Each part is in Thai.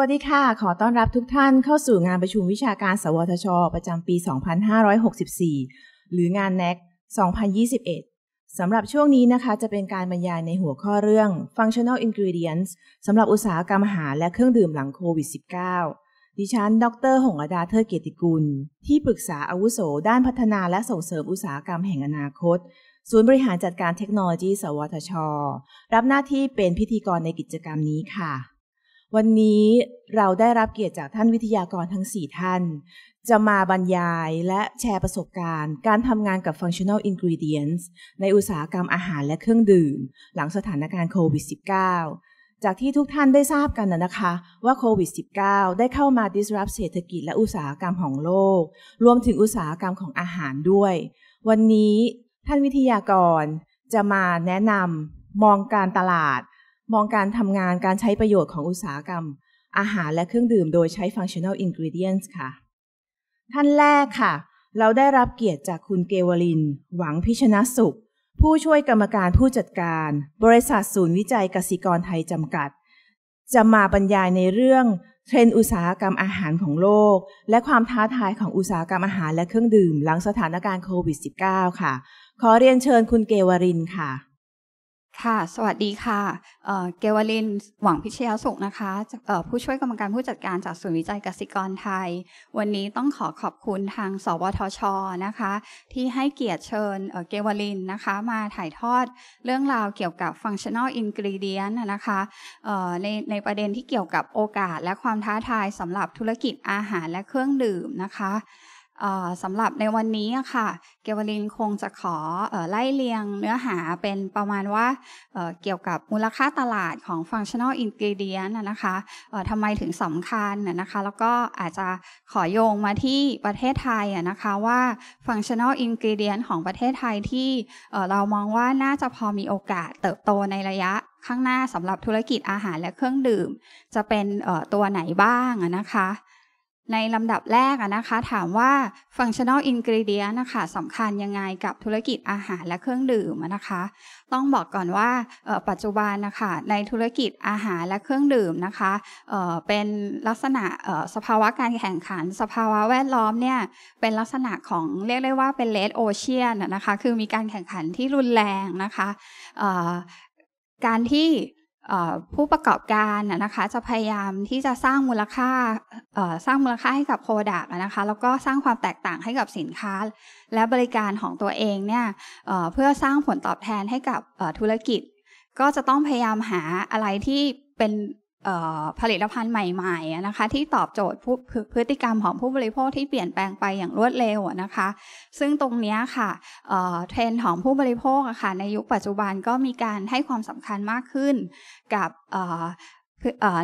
วัสดีค่ะ ขอต้อนรับทุกท่านเข้าสู่งานประชุมวิชาการสวทช ประจำปี 2564 หรืองาน n นก2021 สำหรับช่วงนี้นะคะ จะเป็นการบรรยายในหัวข้อเรื่อง functional ingredients สำหรับอุตสาหกรรมอาหารและเครื่องดื่มหลังโควิด -19 ดิฉัน ดร หงอดาเทอเกติกุล ที่ปรึกษาอาวุโสด้านพัฒนาและส่งเสริมอุตสาหกรรมแห่งอนาคต ศูนย์บริหารจัดการเทคโนโลยี สวทช รับหน้าที่เป็นพิธีกรในกิจกรรมนี้ค่ะวันนี้เราได้รับเกียรติจากท่านวิทยากรทั้ง 4 ท่าน จะมาบรรยายและแชร์ประสบการณ์ การทำงานกับ functional ingredients ในอุตสาหกรรมอาหารและเครื่องดื่ม หลังสถานการณ์โควิด -19 จากที่ทุกท่านได้ทราบกันนะคะว่าโควิด -19 ได้เข้ามา disrupt เศรษฐกิจและอุตสาหกรรมของโลก รวมถึงอุตสาหกรรมของอาหารด้วย วันนี้ท่านวิทยากรจะมาแนะนำมองการตลาดมองการทำงานการใช้ประโยชน์ของอุตสาหกรรม อาหารและเครื่องดื่มโดยใช้ functional ingredients ค่ะ ท่านแรกค่ะ เราได้รับเกียรติจากคุณเกวลิน หวังพิชนะสุข ผู้ช่วยกรรมการผู้จัดการ บริษัทศูนย์วิจัยกสิกรไทยจำกัด จะมาบรรยายในเรื่อง เทรนด์อุตสาหกรรมอาหารของโลก และความท้าทายของอุตสาหกรรมอาหารและเครื่องดื่ม หลังสถานการณ์โควิด -19 ค่ะ ขอเรียนเชิญคุณเกวรินค่ะค่ะสวัสดีค่ะ เกวลิน หวังพิชยาสุขนะคะผู้ช่วยกรรมการผู้จัดการจากศูนย์วิจัยกสิกรไทย วันนี้ต้องขอขอบคุณทาง สวทช นะคะ ที่ให้เกียรติเชิญเกวลิน นะคะ มาถ่ายทอดเรื่องราวเกี่ยวกับ functional ingredient นะคะในในประเด็นที่เกี่ยวกับโอกาสและความท้าทายสำหรับธุรกิจอาหารและเครื่องดื่มนะคะสำหรับในวันนี้ค่ะ เกวลินคงจะขอไล่เรียงเนื้อหาเป็นประมาณว่าเกี่ยวกับมูลค่าตลาดของ functional ingredient นะคะทำไมถึงสำคัญนะคะแล้วก็อาจจะขอโยงมาที่ประเทศไทยนะคะว่า functional ingredient ของประเทศไทยที่เรามองว่าน่าจะพอมีโอกาสเติบโตในระยะข้างหน้าสำหรับธุรกิจอาหารและเครื่องดื่ม จะเป็นตัวไหนบ้างนะคะในลำดับแรกนะคะถามว่า functional ingredient นะคะสำคัญยังไงกับธุรกิจอาหารและเครื่องดื่มนะคะต้องบอกก่อนว่าปัจจุบันนะคะในธุรกิจอาหารและเครื่องดื่มนะคะเป็นลักษณะสภาวะการแข่งขัน สภาวะแวดล้อมเนี่ยเป็นลักษณะของเรียกได้ว่าเป็น red ocean นะคะคือมีการแข่งขันที่รุนแรงนะคะการที่ผู้ประกอบการนะคะจะพยายามที่จะสร้างมูลค่าสร้างมูลค่าให้กับโปรดักต์นะคะแล้วก็สร้างความแตกต่างให้กับสินค้าและบริการของตัวเองเนี่ยเพื่อสร้างผลตอบแทนให้กับธุรกิจ ก็จะต้องพยายามหาอะไรที่เป็นผลิตภัณฑ์ใหม่ๆนะคะที่ตอบโจทย์พฤติกรรมของผู้บริโภคที่เปลี่ยนแปลงไปอย่างรวดเร็วนะคะซึ่งตรงนี้ค่ะเทรนด์ของผู้บริโภคะค่ะในยุคปัจจุบันก็มีการให้ความสำคัญมากขึ้นกับ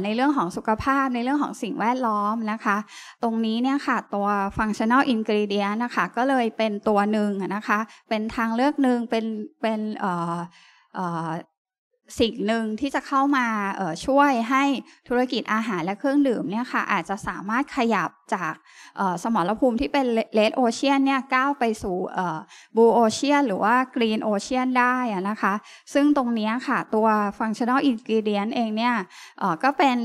ในเรื่องของสุขภาพในเรื่องของสิ่งแวดล้อมนะคะตรงนี้เนี่ยค่ะตัว functional ingredient นะคะก็เลยเป็นตัวหนึ่งนะคะเป็นทางเลือกหนึ่งเป็นเป็นสิ่งหนึ่งที่จะเข้ามาช่วยให้ธุรกิจอาหารและเครื่องดื่มเนี่ยค่ะอาจจะสามารถขยับจากสมรภูมิที่เป็นเลดโอเชียนเนี่ยก้าวไปสู่บูโอเชียนหรือว่ากรีนโอเชียนได้นะคะซึ่งตรงนี้ค่ะตัวฟังชั่นอลอินกิเดียนเองเนี่ยก็เป็น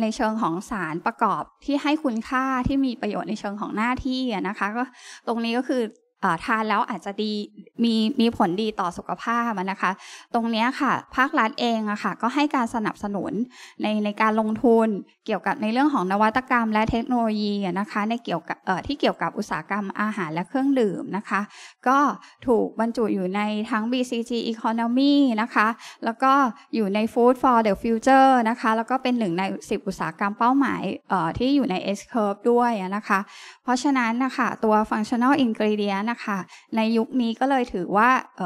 ในเชิงของสารประกอบที่ให้คุณค่าที่มีประโยชน์ในเชิงของหน้าที่นะคะก็ตรงนี้ก็คือทานแล้วอาจจะดีมีมีผลดีต่อสุขภาพนะคะตรงนี้ค่ะ ภาครัฐเองอะค่ะก็ให้การสนับสนุนในในการลงทุนเกี่ยวกับในเรื่องของนวัตกรรมและเทคโนโลยีนะคะในเกี่ยวกับที่เกี่ยวกับอุตสาหกรรมอาหารและเครื่องดื่มนะคะ ก็ถูกบรรจุอยู่ในทั้ง BCG Economy นะคะแล้วก็อยู่ใน Food for the Future นะคะแล้วก็เป็นหนึ่งใน 10 อุตสาหกรรมเป้าหมายที่อยู่ใน S curve ด้วยนะคะเพราะฉะนั้นนะคะตัว functional ingredient นะคะในยุคนี้ก็เลยถือว่าเ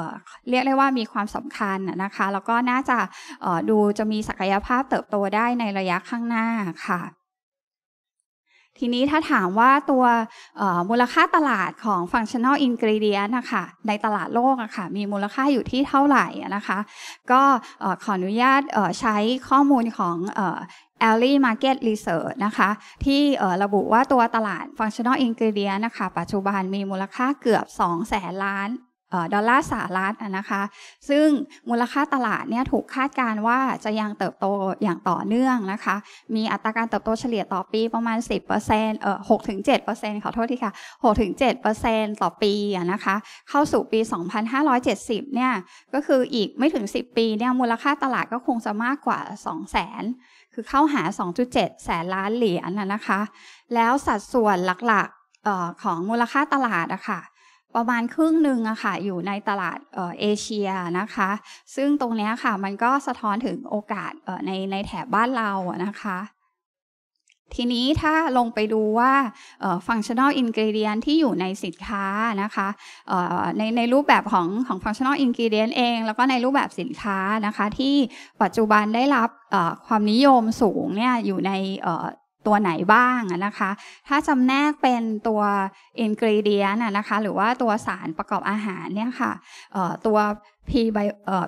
เรียกได้ว่ามีความสำคัญนะคะแล้วก็น่าจะดูจะมีศักยภาพเติบโตได้ในระยะข้างหน้าค่ะทีนี้ถ้าถามว่าตัวมูลค่าตลาดของ functional ingredient นะคะในตลาดโลกอะคะ่ะมีมูลค่าอยู่ที่เท่าไหร่นะคะก็ขออนุญาตใช้ข้อมูลของ a l l y Market Research นะคะที่ระบุว่าตัวตลาด Functional Ingredient นะคะปัจจุบันมีมูลค่าเกือบ2แสนล้านดอลลาร์สหรัฐนะคะซึ่งมูลค่าตลาดเนี่ยถูกคาดการว่าจะยังเติบโตอย่างต่อเนื่องนะคะมีอัตราการเติบโตเฉลี่ยต่อปีประมาณ 10%เอ่อกถึง7%ขอโทษทีค่ะ6ถึง7%ต่อปีนะคะเข้าสู่ปี 2570เนี่ยก็คืออีกไม่ถึง 10 ปีเนี่ยมูลค่าตลาดก็คงจะมากกว่า 2 0 0 0 0คือเข้าหา 2.7 แสนล้านเหรียญนนะคะ แล้วสัดส่วนหลักๆของมูลค่าตลาดอะคะ่ะประมาณครึ่งหนึ่งอะค่ะ อยู่ในตลาดเอเชียนะคะ ซึ่งตรงนี้ค่ะมันก็สะท้อนถึงโอกาสในในแถบบ้านเรานะคะทีนี้ถ้าลงไปดูว่าฟังชั่นอลอินกิเดียนที่อยู่ในสินค้านะคะในในรูปแบบของของฟังชั่นอลอินกิเดียนเอง แล้วก็ในรูปแบบสินค้านะคะที่ปัจจุบันได้รับความนิยมสูงเนี่ยอยู่ในตัวไหนบ้างนะคะ ถ้าจำแนกเป็นตัวอินกรีเดียนนะคะ หรือว่าตัวสารประกอบอาหารเนี่ยค่ะตัวีไบ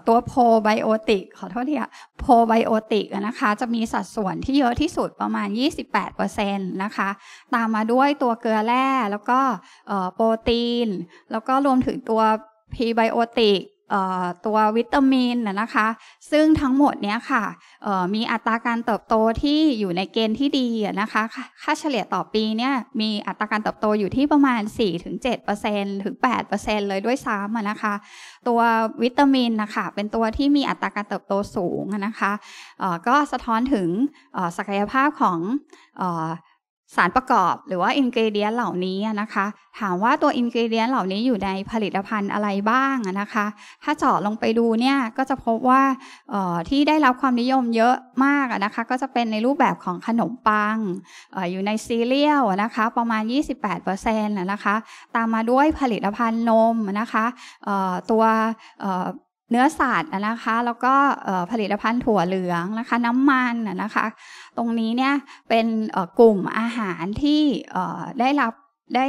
ตัวโพไบโอติกขอโทษทีค่ะ โพไบโอติกนะคะจะมีสัดส่วนที่เยอะที่สุดประมาณ 28%นะคะ ตามมาด้วยตัวเกลือแร่ แล้วก็โปรตีน แล้วก็รวมถึงตัวพีไบโอติกตัววิตามินนะคะซึ่งทั้งหมดเนี้ยค่ะมีอัตราการเติบโตที่อยู่ในเกณฑ์ที่ดีนะคะค่าเฉลี่ยต่อปีเนี่ยมีอัตราการเติบโตอยู่ที่ประมาณ 4-7%ถึง8%เลยด้วยซ้ำนะคะตัววิตามินนะคะเป็นตัวที่มีอัตราการเติบโตสูงนะคะก็สะท้อนถึงศักยภาพของสารประกอบหรือว่าอินกิเดียนเหล่านี้นะคะถามว่าตัวอินกิเดียนเหล่านี้อยู่ในผลิตภัณฑ์อะไรบ้างนะคะ ถ้าเจาะลงไปดูเนี่ยก็จะพบว่าที่ได้รับความนิยมเยอะมากนะคะก็จะเป็นในรูปแบบของขนมปังออยู่ในซีเรียลนะคะประมาณ 28%นะคะตามมาด้วยผลิตภัณฑ์นมนะคะตัวเนื้อสัตว์นะคะแล้วก็ผลิตภัณฑ์ถั่วเหลืองนะคะน้ำมันนะคะตรงนี้เนี่ยเป็นกลุ่มอาหารที่ได้รับได้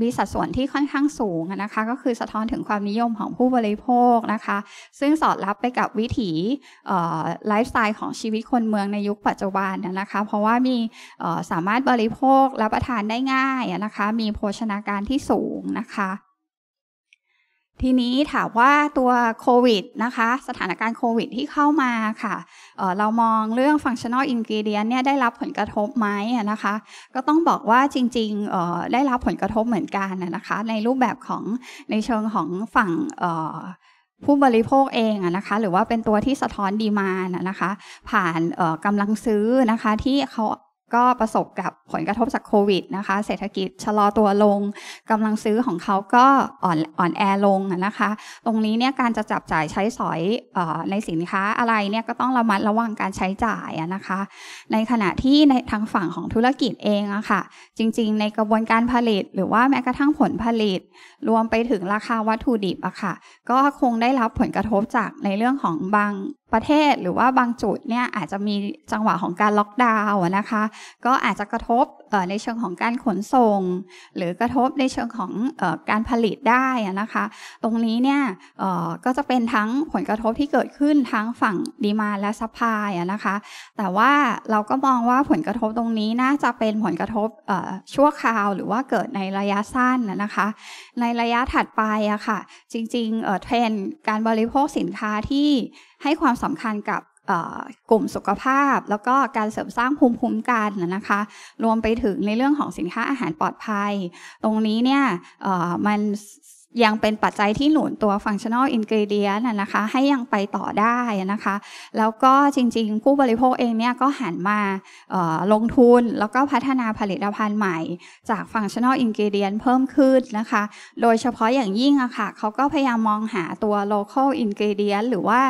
มีสัดส่วนที่ค่อนข้างสูงนะคะ ก็คือสะท้อนถึงความนิยมของผู้บริโภคนะคะ ซึ่งสอดรับไปกับวิถีไลฟ์สไตล์ของชีวิตคนเมืองในยุคปัจจุบันนะคะ เพราะว่ามีสามารถบริโภครับประทานได้ง่ายนะคะ มีโภชนาการที่สูงนะคะทีนี้ถามว่าตัวโควิดนะคะสถานการณ์โควิดที่เข้ามาค่ะเเรามองเรื่อง functional ingredient เนี่ยได้รับผลกระทบไหมนะคะก็ต้องบอกว่าจริงๆ ได้รับผลกระทบเหมือนกันนะคะในรูปแบบของในเชิงของฝั่งผู้บริโภคเองนะคะหรือว่าเป็นตัวที่สะท้อนดีมานนะคะผ่านกำลังซื้อนะคะที่เขาก็ประสบกับผลกระทบจากโควิดนะคะ เศรษฐกิจชะลอตัวลง กำลังซื้อของเขาก็อ่อนอ่อนแอลงนะคะ ตรงนี้เนี่ยการจะจับจ่ายใช้สอยอในสินค้าอะไรเนี่ยก็ต้องระมัดระวังการใช้จ่ายนะคะ ในขณะที่ในทางฝั่งของธุรกิจเองอะคะ่ะ จริงๆ ในกระบวนการผลิต หรือว่าแม้กระทั่งผลผลิต รวมไปถึงราคาวัตถุดิบอะคะ่ะ ก็คงได้รับผลกระทบจากในเรื่องของบางประเทศหรือว่าบางจุดเนี่ยอาจจะมีจังหวะของการล็อกดาวน์นะคะก็อาจจะกระทบในเชิงของการขนส่ง หรือกระทบในเชิงของอการผลิตได้นะคะตรงนี้เนี่ยก็จะเป็นทั้งผลกระทบที่เกิดขึ้นทั้งฝั่งดีมาและซัพพลายนะคะ แต่ว่าเราก็มองว่าผลกระทบตรงนี้น่าจะเป็นผลกระทบชั่วคราวหรือว่าเกิดในระยะสั้นนะคะ ในระยะถัดไปอะค่ะจริงๆเทรนการบริโภคสินค้าที่ให้ความสำคัญกับกลุ่มสุขภาพแล้วก็การเสริมสร้างภูมิคุ้มกันนะคะรวมไปถึงในเรื่องของสินค้าอาหารปลอดภัย ตรงนี้เนี่ยมันยังเป็นปัจจัยที่หนุนตัว functional ingredient นะคะให้ยังไปต่อได้นะคะ แล้วก็จริง ๆ ผู้บริโภคเองเนี่ยก็หันมาลงทุนแล้วก็พัฒนาผลิตภัณฑ์ใหม่จาก functional ingredient เพิ่มขึ้นนะคะ โดยเฉพาะอย่างยิ่งอะคะ่ะเขาก็พยายามมองหาตัว local ingredient หรือว่า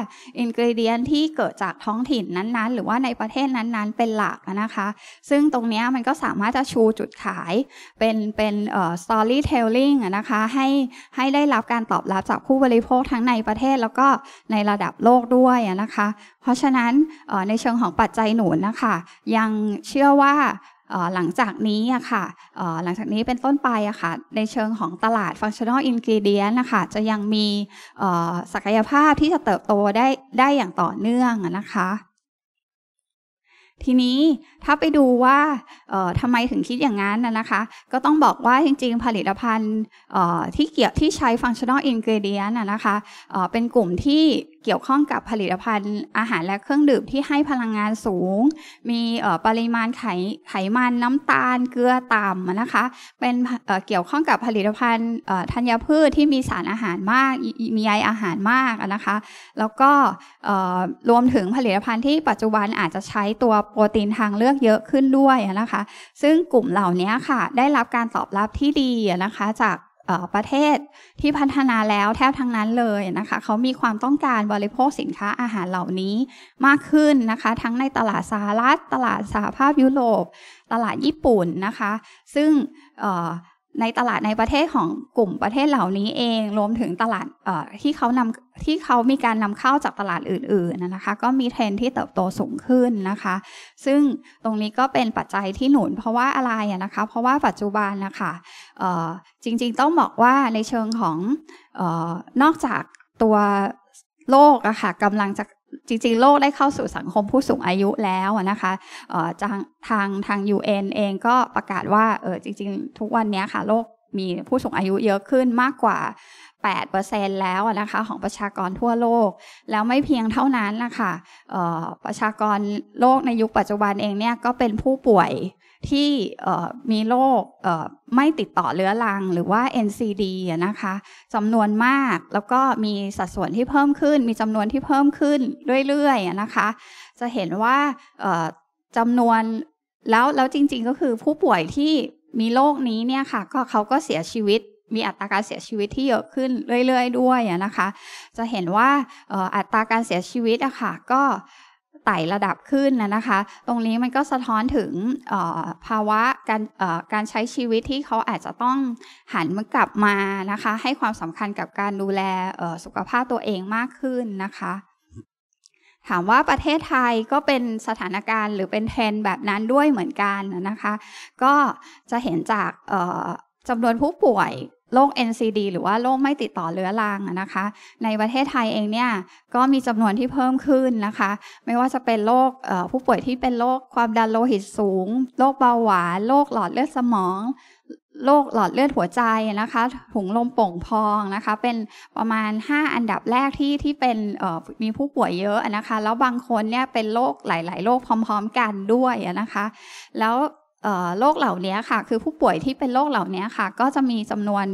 ingredient ที่เกิดจากท้องถิ่นนั้นๆ หรือว่าในประเทศนั้นๆ เป็นหลักนะคะ ซึ่งตรงนี้มันก็สามารถจะชูจุดขายเป็นเป็น storytelling นะคะ ให้ให้ได้รับการตอบรับจากผู้บริโภคทั้งในประเทศแล้วก็ในระดับโลกด้วยนะคะ เพราะฉะนั้นในเชิงของปัจจัยหนุนนะคะยังเชื่อว่าหลังจากนี้อะค่ะหลังจากนี้เป็นต้นไปอะค่ะในเชิงของตลาด functional ingredient นะคะจะยังมีศักยภาพที่จะเติบโตได้ได้อย่างต่อเนื่องนะคะทีนี้ถ้าไปดูว่าทำไมถึงคิดอย่างนั้นนะคะ ก็ต้องบอกว่าจริงๆ ผลิตภัณฑ์ที่เกี่ยวที่ใช้ฟังชั่นอลอินเกรเดียนนะคะเป็นกลุ่มที่เกี่ยวข้องกับผลิตภัณฑ์อาหารและเครื่องดื่มที่ให้พลังงานสูง มีปริมาณไขไขมันน้ำตาลเกลือต่ำนะคะ เป็นเกี่ยวข้องกับผลิตภัณฑ์ธัญพืชที่มีสารอาหารมาก มีไออาหารมากนะคะ แล้วก็รวมถึงผลิตภัณฑ์ที่ปัจจุบันอาจจะใช้ตัวโปรตีนทางเลือกเยอะขึ้นด้วยนะคะ ซึ่งกลุ่มเหล่านี้ค่ะ ได้รับการตอบรับที่ดีนะคะจากประเทศที่พัฒนาแล้วแทบทั้งนั้นเลยนะคะเขามีความต้องการบริโภคสินค้าอาหารเหล่านี้มากขึ้นนะคะ ทั้งในตลาดสหรัฐ ตลาดสหภาพยุโรป ตลาดญี่ปุ่นนะคะ ซึ่งในตลาดในประเทศของกลุ่มประเทศเหล่านี้เองรวมถึงตลาดที่เขานำที่เขามีการนำเข้าจากตลาดอื่น ๆนะคะ ก็มีเทรนที่เติบโตสูงขึ้นนะคะ ซึ่งตรงนี้ก็เป็นปัจจัยที่หนุนเพราะว่าอะไรนะคะ เพราะว่าปัจจุบันนะคะ จริงๆต้องบอกว่าในเชิงของอนอกจากตัวโลกอะค่ะกำลังจะจริงๆ โลกได้เข้าสู่สังคมผู้สูงอายุแล้วนะคะทางทางทาง UN เองก็ประกาศว่าจริงๆ ทุกวันนี้ค่ะ โลกมีผู้สูงอายุเยอะขึ้นมากกว่า8%แล้วนะคะของประชากรทั่วโลกแล้วไม่เพียงเท่านั้นนะคะประชากรโลกในยุคปัจจุบันเองเนี่ยก็เป็นผู้ป่วยที่มีโรคไม่ติดต่อเรื้อรังหรือว่า NCD นะคะจำนวนมากแล้วก็มีสัดส่วนที่เพิ่มขึ้น มีจำนวนที่เพิ่มขึ้นเรื่อยๆนะคะจะเห็นว่าจำนวนแล้วแล้วจริงๆ ก็คือผู้ป่วยที่มีโรคนี้เนี่ยค่ะ ก็เขาก็เสียชีวิตมีอัตราการเสียชีวิตที่เยอะขึ้นเรื่อยๆ ด้วยนะคะ จะเห็นว่าอัตราการเสียชีวิตอะคะ่ะก็ ไต่ระดับขึ้นนะนะคะ ตรงนี้มันก็สะท้อนถึงภาวะการการใช้ชีวิตที่เขาอาจจะต้องหันมากลับมานะคะให้ความสำคัญกับการดูแลสุขภาพตัวเองมากขึ้นนะคะถามว่าประเทศไทยก็เป็นสถานการณ์ หรือเป็นเทรนแบบนั้นด้วยเหมือนกันนะคะก็จะเห็นจากจำนวนผู้ป่วยโรค NCD หรือว่าโรคไม่ติดต่อเรื้อรังนะคะ ในประเทศไทยเองเนี่ยก็มีจำนวนที่เพิ่มขึ้นนะคะ ไม่ว่าจะเป็นโรคผู้ป่วยที่เป็นโรคความดันโลหิตสูง โรคเบาหวาน โรคหลอดเลือดสมอง โรคหลอดเลือดหัวใจนะคะถุงลมโป่งพองนะคะ เป็นประมาณ 5 อันดับแรกที่ที่เป็นมีผู้ป่วยเยอะนะคะ แล้วบางคนเนี่ยเป็นโรคหลาย ๆโรคพร้อม ๆ กันด้วยนะคะ แล้วโรคเหล่านี้ค่ะ คือผู้ป่วยที่เป็นโรคเหล่านี้ค่ะ ก็จะมีจำนวน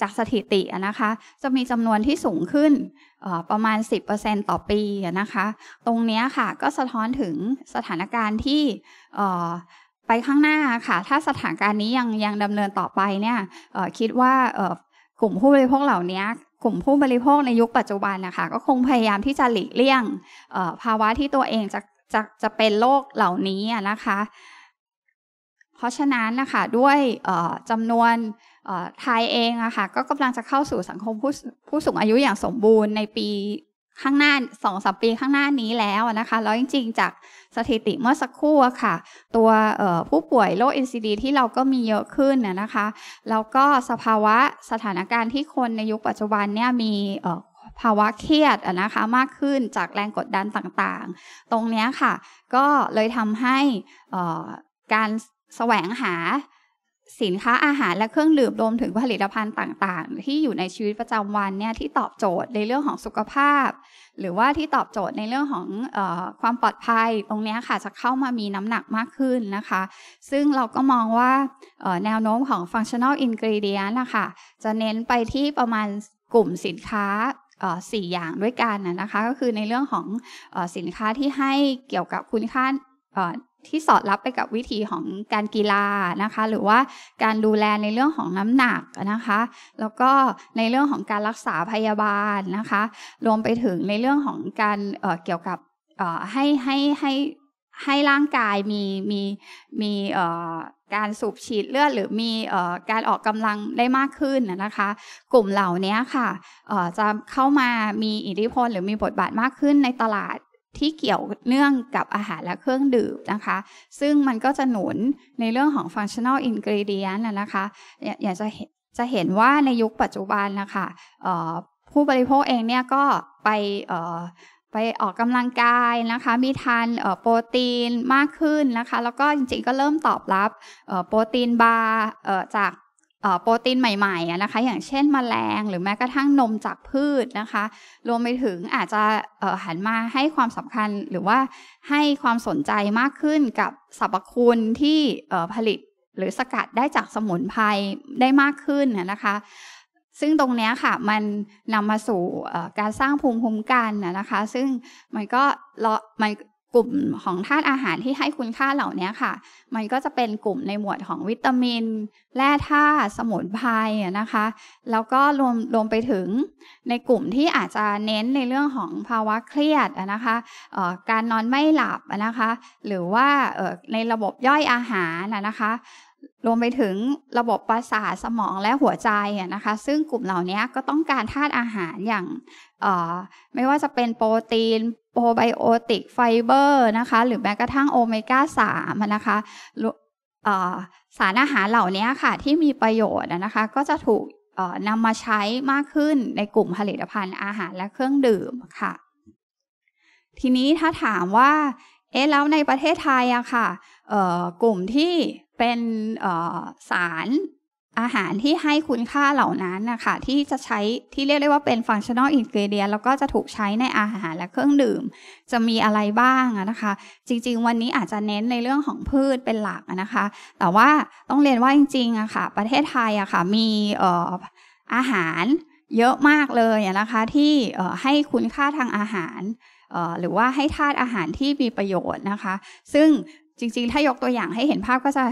จากสถิตินะคะ จะมีจำนวนที่สูงขึ้นประมาณ 10%ต่อปีนะคะ ตรงนี้ค่ะก็สะท้อนถึงสถานการณ์ที่ไปข้างหน้าค่ะ ถ้าสถานการณ์นี้ยังยังดำเนินต่อไปเนี่ยคิดว่ากลุ่มผู้บริโภคเหล่านี้กลุ่มผู้บริโภคในยุคปัจจุบันนะคะก็คงพยายามที่จะหลีกเลี่ยงภาวะที่ตัวเองจะจะจะเป็นโรคเหล่านี้นะคะราะฉะนั้นนะคะด้วยจำนวนไทยเองอะคะ่ะก็กำลังจะเข้าสู่สังคมผู้ผู้สูงอายุอย่างสมบูรณ์ ในปีข้างหน้าสองสปีข้างหน้านี้แล้วนะคะแล้วจริง ๆ จากสถิติเมื่อสักครู่ค่ะตัวผู้ป่วยโรคอนซีดีที่เราก็มีเยอะขึ้นนะคะแล้วก็สภาวะสถานการณ์ที่คนในยุคปัจจุบันเนี่ยมีภาวะเครียดนะคะมากขึ้นจากแรงกดดันต่างๆ ตรงนี้ค่ะก็เลยทำให้การแสวงหาสินค้าอาหารและเครื่องดื่มรวมถึงผลิตภัณฑ์ต่าง ๆ ที่อยู่ในชีวิตประจำวันเนี่ยที่ตอบโจทย์ในเรื่องของสุขภาพ หรือว่าที่ตอบโจทย์ในเรื่องของอความปลอดภัยตรงนี้ค่ะจะเข้ามามีน้ำหนักมากขึ้นนะคะซึ่งเราก็มองว่าแนวโน้มของ functional ingredient นะคะจะเน้นไปที่ประมาณกลุ่มสินค้าสี่อย่างด้วยกันนะคะก็คือในเรื่องของอสินค้าที่ให้เกี่ยวกับคุณค่าที่สอดรับไปกับวิถีของการกีฬานะคะ หรือว่าการดูแลในเรื่องของน้ำหนักนะคะ แล้วก็ในเรื่องของการรักษาพยาบาลนะคะ รวมไปถึงในเรื่องของการเเกี่ยวกับให้ให้ให้ให้ร่างกายมีมีมีการสูบฉีดเลือดหรือมีการออกกำลังได้มากขึ้นนะคะ กลุ่มเหล่านี้ค่ะจะเข้ามามีอิทธิพลหรือมีบทบาทมากขึ้นในตลาดที่เกี่ยวเนื่องกับอาหารและเครื่องดื่มนะคะ ซึ่งมันก็จะหนุนในเรื่องของ functional ingredient นะคะ อยากจะจะเห็นว่าในยุคปัจจุบันนะคะ ผู้บริโภคเองเนี่ยก็ไปไปออกกำลังกายนะคะ มีทานโปรตีนมากขึ้นนะคะ แล้วก็จริงๆก็เริ่มตอบรับโปรตีนบาร์จากโปรตีนใหม่ๆนะคะอย่างเช่นมแมลง หรือแม้กระทั่งนมจากพืชนะคะ รวมไปถึงอาจจะหันมาให้ความสำคัญหรือว่าให้ความสนใจมากขึ้น กับสรรพคุณที่ผลิตหรือสกัดได้จากสมุนไพรได้มากขึ้นนะคะซึ่งตรงนี้ค่ะมันนำมาสู่การสร้างภูมิคุ้มกันนะคะ ซึ่งมันก็มันกลุ่มของธาตุอาหารที่ให้คุณค่าเหล่านี้ค่ะ มันก็จะเป็นกลุ่มในหมวดของวิตามิน แร่ธาตุ สมุนไพรนะคะ แล้วก็รวมรวมไปถึงในกลุ่มที่อาจจะเน้นในเรื่องของภาวะเครียดนะคะการนอนไม่หลับนะคะ หรือว่าในระบบย่อยอาหารนะคะ รวมไปถึงระบบประสาทสมองและหัวใจนะคะ ซึ่งกลุ่มเหล่านี้ก็ต้องการธาตุอาหารอย่างไม่ว่าจะเป็นโปรตีนโอไบโอติกไฟเบอร์นะคะ หรือแม้กระทั่งโอเมก้า3นะคะสารอาหารเหล่านี้ค่ะ ที่มีประโยชน์นะคะ ก็จะถูกนำมาใช้มากขึ้นในกลุ่มผลิตภัณฑ์อาหารและเครื่องดื่มค่ะ ทีนี้ถ้าถามว่า เอ๊ะแล้วในประเทศไทยอะค่ะกลุ่มที่เป็นสารอาหารที่ให้คุณค่าเหล่านั้นนะคะที่จะใช้ที่เรียกได้ว่าเป็นฟังชั่นอลอินเกเดียแล้วก็จะถูกใช้ในอาหารและเครื่องดื่มจะมีอะไรบ้างนะคะ จริงๆ วันนี้อาจจะเน้นในเรื่องของพืชเป็นหลักนะคะแต่ว่าต้องเรียนว่าจริงๆอะคะ่ะประเทศไทยอะคะ่ะมีออาหารเยอะมากเลยนะคะที่ให้คุณค่าทางอาหารหรือว่าให้ธาตุอาหารที่มีประโยชน์นะคะ ซึ่งจริง ๆ ถ้ายกตัวอย่างให้เห็นภาพก็จะ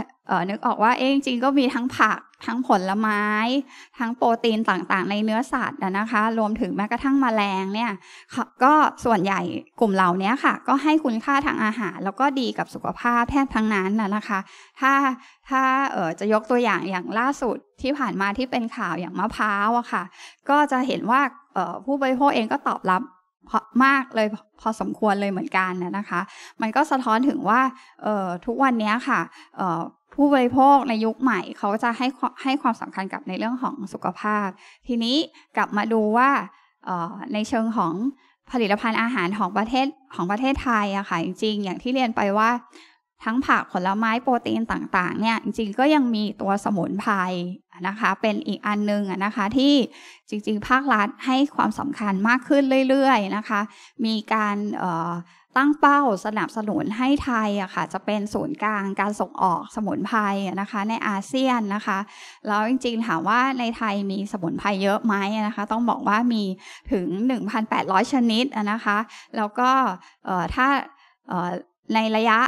นึกออกว่าเองจริงก็มีทั้งผักทั้งผลไม้ทั้งโปรตีนต่างๆ ในเนื้อสัตว์นะคะ รวมถึงแม้กระทั่งมแมลงเนี่ยก็ส่วนใหญ่กลุ่มเหล่านี้ค่ะ ก็ให้คุณค่าทางอาหาร แล้วก็ดีกับสุขภาพแทบทั้งนั้นนะคะ ถ้าถ้าเออจะยกตัวอย่างอย่างล่าสุดที่ผ่านมาที่เป็นข่าวอย่างมะพร้าวอะค่ะ ก็จะเห็นว่าผู้บริโภคเองก็ตอบรับมากเลยพอสมควรเลยเหมือนกันนะคะ มันก็สะท้อนถึงว่าทุกวันนี้ค่ะผู้บริโภคในยุคใหม่เขาจะให้ให้ความสำคัญกับในเรื่องของสุขภาพ ทีนี้กลับมาดูว่าในเชิงของผลิตภัณฑ์อาหารของประเทศของประเทศไทยอะค่ะจริงๆ อย่างที่เรียนไปว่าทั้งผักผลไม้โปรตีนต่าง ๆเนี่ยจริงๆก็ยังมีตัวสมุนไพรนะคะ เป็นอีกอันนึงนะคะที่จริงๆ ภาครัฐให้ความสำคัญมากขึ้นเรื่อยๆนะคะ มีการตั้งเป้าสนับสนุนให้ไทยอะค่ะจะเป็นศูนย์กลางการส่งออกสมุนไพรนะคะในอาเซียนนะคะแล้วจริงๆ ถามว่าในไทยมีสมุนไพรเยอะไหมนะคะต้องบอกว่ามีถึง 1,800 ชนิดนะคะแล้วก็ถ้าในระยะ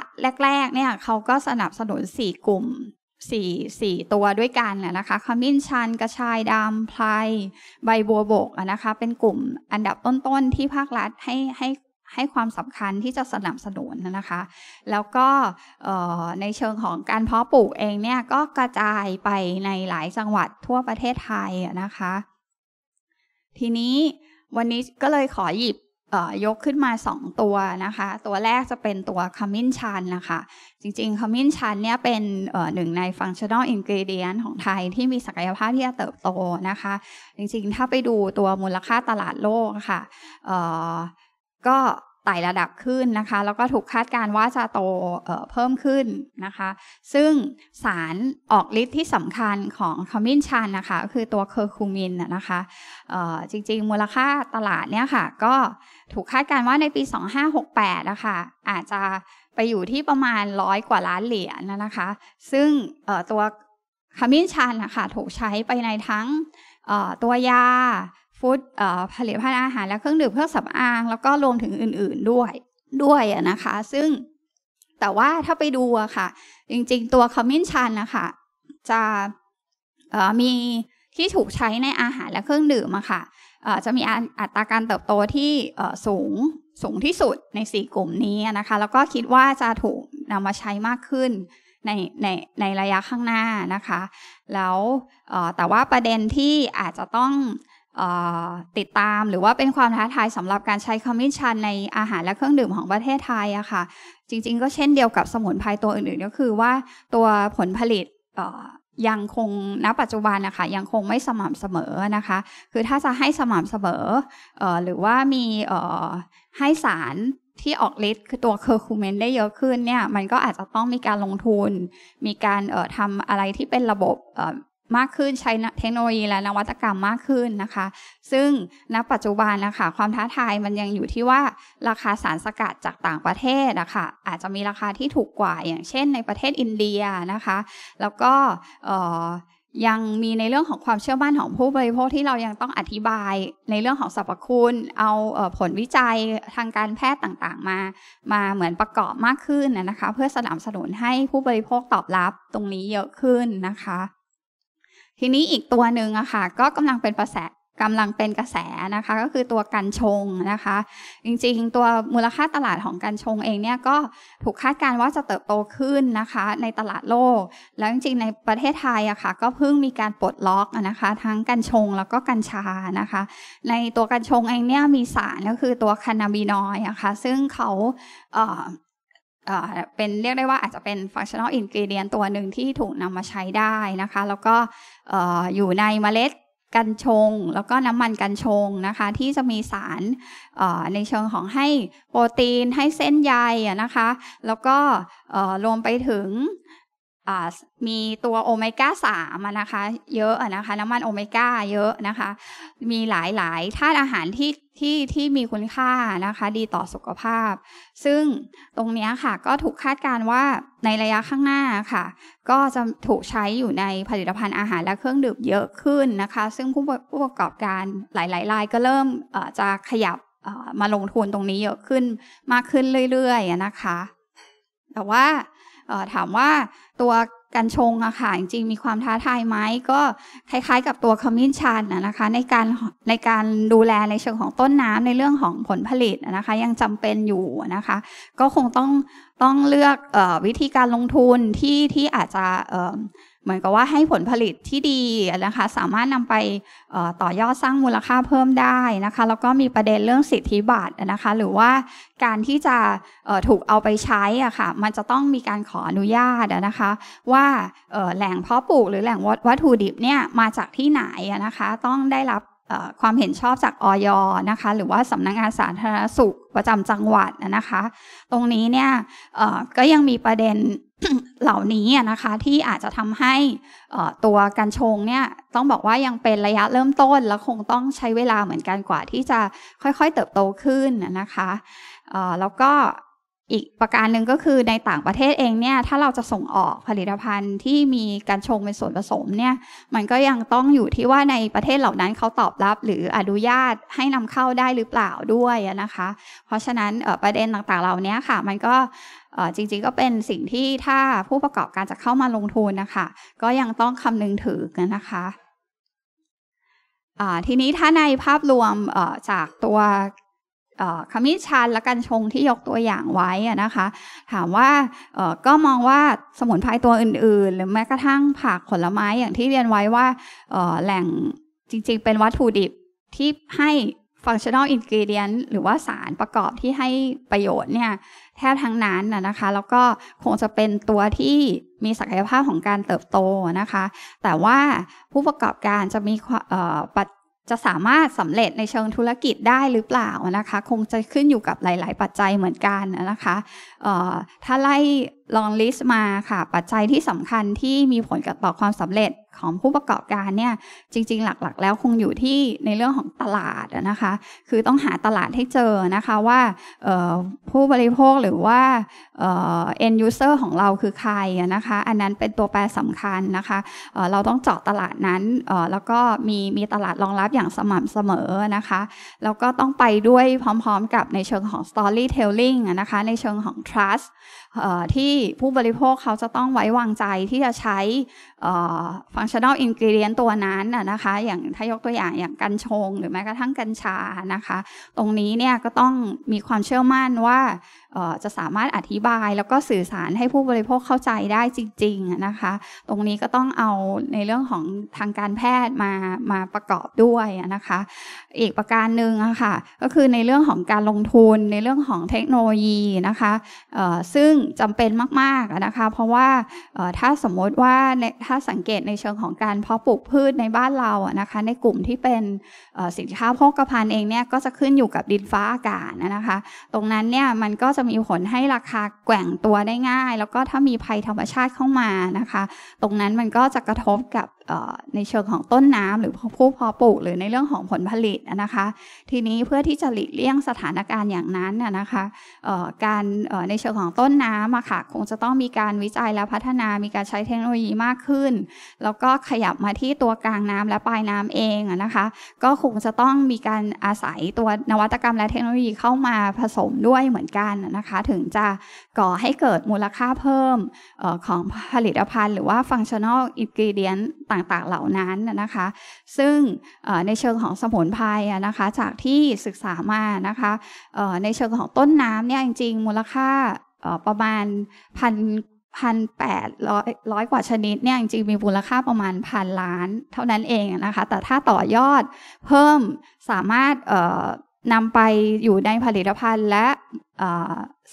แรกๆเนี่ยเขาก็สนับสนุน 4 กลุ่มสี่สี่ตัวด้วยกันนะคะขมิ้นชันกระชายดำพรใบบัวบกนะคะเป็นกลุ่มอันดับต้นๆที่ภาครัฐให้ให้ให้ความสำคัญที่จะสนับสนุนนะคะ แล้วก็ในเชิงของการเพาะปลูกเองเนี่ยก็กระจายไปในหลายจังหวัดทั่วประเทศไทยนะคะ ทีนี้วันนี้ก็เลยขอหยิบยกขึ้นมา2ตัวนะคะ ตัวแรกจะเป็นตัวขมิ้นชันนะคะ จริงๆขมิ้นชันเนี่ยเป็นหนึ่งในฟังชั่นอลอินกริเดียนของไทยที่มีศักยภาพที่จะเติบโตนะคะ จริงๆถ้าไปดูตัวมูลค่าตลาดโลกะคะ่ะก็ไต่ระดับขึ้นนะคะ แล้วก็ถูกคาดการว่าจะโตเพิ่มขึ้นนะคะ ซึ่งสารออกฤทธิ์ที่สำคัญของขมิ้นชันนะคะคือตัวเคอร์คูมินนะคะจริงๆ มูลค่าตลาดเนี่ยค่ะ ก็ถูกคาดการว่าในปี 2568นะคะอาจจะไปอยู่ที่ประมาณร้อยกว่าล้านเหรียญนนะคะ ซึ่งตัวขมิ้นชันนะคะถูกใช้ไปในทั้งตัวยาฟู้ดผลิตภัณฑ์อาหารและเครื่องดื่มเครื่องสำอางแล้วก็รวมถึงอื่นๆด้วยด้วยนะคะ ซึ่งแต่ว่าถ้าไปดูอะค่ะ จริงๆตัวขมิ้นชันนะคะจะมีที่ถูกใช้ในอาหารและเครื่องดื่มอะค่ะจะมีอัตราการเติบโตที่สูงสูงที่สุดใน4กลุ่มนี้นะคะ แล้วก็คิดว่าจะถูกนำมาใช้มากขึ้นในในในระยะข้างหน้านะคะ แล้วแต่ว่าประเด็นที่อาจจะต้องติดตามหรือว่าเป็นความท้าทายสำหรับการใช้คอมมิชนชันในอาหารและเครื่องดื่มของประเทศไทยอะค่ะจริงๆก็เช่นเดียวกับสมุนไพรตัวอื่นๆ ก็คือว่าตัวผลผลิตยังคงณปัจจุบันนะคะยังคงไม่สม่ำเสมอนะคะคือถ้าจะให้สม่ำเสมออหรือว่ามีให้สารที่ออกฤทธิ์คือตัวเคอร์คูเมนได้เยอะขึ้นเนี่ยมันก็อาจจะต้องมีการลงทุน มีการทำอะไรที่เป็นระบบมากขึ้นใช้เทคโนโลยีและนวัตกรรมมากขึ้นนะคะ ซึ่งณปัจจุบันนะคะความท้าทายมันยังอยู่ที่ว่าราคาสารสกัดจากต่างประเทศนะคะอาจจะมีราคาที่ถูกกว่าอย่างเช่นในประเทศอินเดียนะคะ แล้วก็ยังมีในเรื่องของความเชื่อมั่นของผู้บริโภคที่เรายังต้องอธิบายในเรื่องของสรรพคุณเอาผลวิจัยทางการแพทย์ต่างๆมา มาเหมือนประกอบมากขึ้นนะคะ เพื่อสนับสนุนให้ผู้บริโภคตอบรับตรงนี้เยอะขึ้นนะคะทีนี้อีกตัวหนึ่งอะค่ะก็กำลังเป็นกระแสกำลังเป็นกระแสนะคะก็คือตัวกันชงนะคะ จริงๆ ตัวมูลค่าตลาดของกันชงเองเนี่ยก็ถูกคาดการณ์ว่าจะเติบโตขึ้นนะคะ ในตลาดโลก แล้วจริงๆ ในประเทศไทยอะคะ่ะก็เพิ่งมีการปลดล็อกนะคะ ทั้งกันชงแล้วก็กัญชานะคะ ในตัวกันชงเองเนี่ยมีสารก็คือตัวคานาบินอยอะคะซึ่งเขาเเป็นเรียกได้ว่าอาจจะเป็น functional ingredient ตัวหนึ่งที่ถูกนำมาใช้ได้นะคะ แล้วก็อยู่ในเมล็ดกัญชง แล้วก็น้ำมันกัญชงนะคะ ที่จะมีสารในเชิงของให้โปรตีนให้เส้นใยนะคะ แล้วก็รวมไปถึงมีตัวโอเมก้าสามนะคะ เยอะนะคะ น้ำมันโอเมก้า เยอะนะคะ มีหลายหลายธาตุอาหารที่ที่ที่มีคุณค่านะคะ ดีต่อสุขภาพ ซึ่งตรงนี้ค่ะก็ถูกคาดการณ์ว่าในระยะข้างหน้าค่ะ ก็จะถูกใช้อยู่ในผลิตภัณฑ์อาหารและเครื่องดื่มเยอะขึ้นนะคะ ซึ่งผู้ผู้ประกอบการหลายๆรายก็เริ่มจะขยับมาลงทุนตรงนี้เยอะขึ้นมากขึ้นเรื่อยๆนะคะ แต่ว่าถามว่าตัวการชงอะค่ะจริงๆมีความท้าทายไหมก็คล้ายๆกับตัวขมิ้นชันนะคะในการในการดูแลในเชิงของต้นน้ำในเรื่องของผลผลิตนะคะยังจำเป็นอยู่นะคะ ก็คงต้องต้องเลือกอวิธีการลงทุนที่ที่อาจจะเหมือนกับว่าให้ผลผลิตที่ดีนะคะสามารถนำไปต่อยอดสร้างมูลค่าเพิ่มได้นะคะ แล้วก็มีประเด็นเรื่องสิทธิบัตรนะคะ หรือว่าการที่จะถูกเอาไปใช้อ่ะค่ะมันจะต้องมีการขออนุญาตนะคะ ว่าแหล่งเพาะปลูกหรือแหล่งวัตถุดิบเนี่ยมาจากที่ไหนนะคะต้องได้รับความเห็นชอบจากออยนะคะหรือว่าสำนักงงานสาธารณสุขประจำจังหวัดนะคะ ตรงนี้เนี่ยก็ยังมีประเด็นเหล่านี้นะคะที่อาจจะทำให้ตัวกัญชงเนี่ยต้องบอกว่ายังเป็นระยะเริ่มต้น และคงต้องใช้เวลาเหมือนกันกว่าที่จะค่อยๆเติบโตขึ้นนะคะแล้วก็อีกประการหนึ่งก็คือในต่างประเทศเองเนี่ยถ้าเราจะส่งออกผลิตภัณฑ์ที่มีการชงเป็นส่วนผสมเนี่ยมันก็ยังต้องอยู่ที่ว่าในประเทศเหล่านั้นเขาตอบรับ หรืออนุญาตให้นำเข้าได้หรือเปล่าด้วยนะคะ เพราะฉะนั้นประเด็นต่างๆเหล่านี้ค่ะมันก็จริงๆก็เป็นสิ่งที่ถ้าผู้ประกอบการจะเข้ามาลงทุนนะคะก็ยังต้องคำนึงถึงนะคะทีนี้ถ้าในภาพรวมจากตัวขมิ้นชันและกันชงที่ยกตัวอย่างไว้นะคะ ถามว่าก็มองว่าสมุนไพรตัวอื่นๆ หรือแม้กระทั่งผักผลไม้อย่างที่เรียนไว้ว่าแหล่งจริงๆ เป็นวัตถุดิบที่ให้ functional ingredient หรือว่าสารประกอบที่ให้ประโยชน์เนี่ยแทบทั้งนั้นนะคะแล้วก็คงจะเป็นตัวที่มีศักยภาพของการเติบโตนะคะ แต่ว่าผู้ประกอบการจะมีปัจจะสามารถสำเร็จในเชิงธุรกิจได้หรือเปล่านะคะคงจะขึ้นอยู่กับหลาย ๆปัจจัยเหมือนกันนะคะถ้าไล่ลองลิสต์มาค่ะปัจจัยที่สำคัญที่มีผลกับต่อความสำเร็จของผู้ประกอบการเนี่ยจริงๆ หลักๆ แล้วคงอยู่ที่ในเรื่องของตลาดนะคะคือต้องหาตลาดให้เจอนะคะว่าผู้บริโภคหรือว่า end user ของเราคือใครนะคะอันนั้นเป็นตัวแปรสำคัญนะคะเเราต้องเจาะตลาดนั้นแล้วก็มีมีตลาดรองรับอย่างสม่ำเสมอนะคะแล้วก็ต้องไปด้วยพร้อมๆ กับในเชิงของ storytelling นะคะในเชิงของ trust ที่ผู้บริโภคเขาจะต้องไว้วางใจที่จะใช้ฟังชั่นอลอินกิเลียนตัวนั้นนะคะอย่างถ้ายกตัวอย่างอย่างกัญชงหรือแม้กระทั่งกัญชานะคะตรงนี้เนี่ยก็ต้องมีความเชื่อมั่นว่าจะสามารถอธิบายแล้วก็สื่อสารให้ผู้บริโภคเข้าใจได้จริงๆนะคะตรงนี้ก็ต้องเอาในเรื่องของทางการแพทย์มามาประกอบด้วยนะคะอีกประการหนึ่งะคะ่ะก็คือในเรื่องของการลงทุนในเรื่องของเทคโนโลยีนะคะซึ่งจำเป็นมากๆนะคะเพราะว่าถ้าสมมติว่าถ้าถ้าสังเกตในเชิงของการเพาะปลูกพืชในบ้านเราอะนะคะ ในกลุ่มที่เป็นสินค้าโภคภัณฑ์เองเนี่ยก็จะขึ้นอยู่กับดินฟ้าอากาศนะคะ ตรงนั้นเนี่ยมันก็จะมีผลให้ราคา แกว่งตัวได้ง่าย แล้วก็ถ้ามีภัยธรรมชาติเข้ามานะคะ ตรงนั้นมันก็จะกระทบกับในเชิงของต้นน้ำหรือผู้เพาะปลูกหรือในเรื่องของผลผลิตนะคะทีนี้เพื่อที่จะหลีกเลี่ยงสถานการณ์อย่างนั้นนะคะการในเชิงของต้นน้ำค่ะคงจะต้องมีการวิจัยและพัฒนา มีการใช้เทคโนโลยีมากขึ้น แล้วก็ขยับมาที่ตัวกลางน้ำและปลายน้ำเองนะคะก็คงจะต้องมีการอาศัยตัวนวัตกรรมและเทคโนโลยีเข้ามาผสมด้วยเหมือนกันนะคะถึงจะก่อให้เกิดมูลค่าเพิ่มของผลิตภัณฑ์ หรือว่า functional ingredient ต่างๆเหล่านั้นนะคะ ซึ่งในเชิงของสมุนไพรนะคะ จากที่ศึกษามานะคะในเชิงของต้นน้ำเนี่ยจริงๆมูลค่าประมาณพันพันแปดร้อยกว่าชนิดเนี่ยจริงๆมีมูลค่าประมาณพันล้านเท่านั้นเองนะคะ แต่ถ้าต่อยอดเพิ่มสามารถนำไปอยู่ในผลิตภัณฑ์และ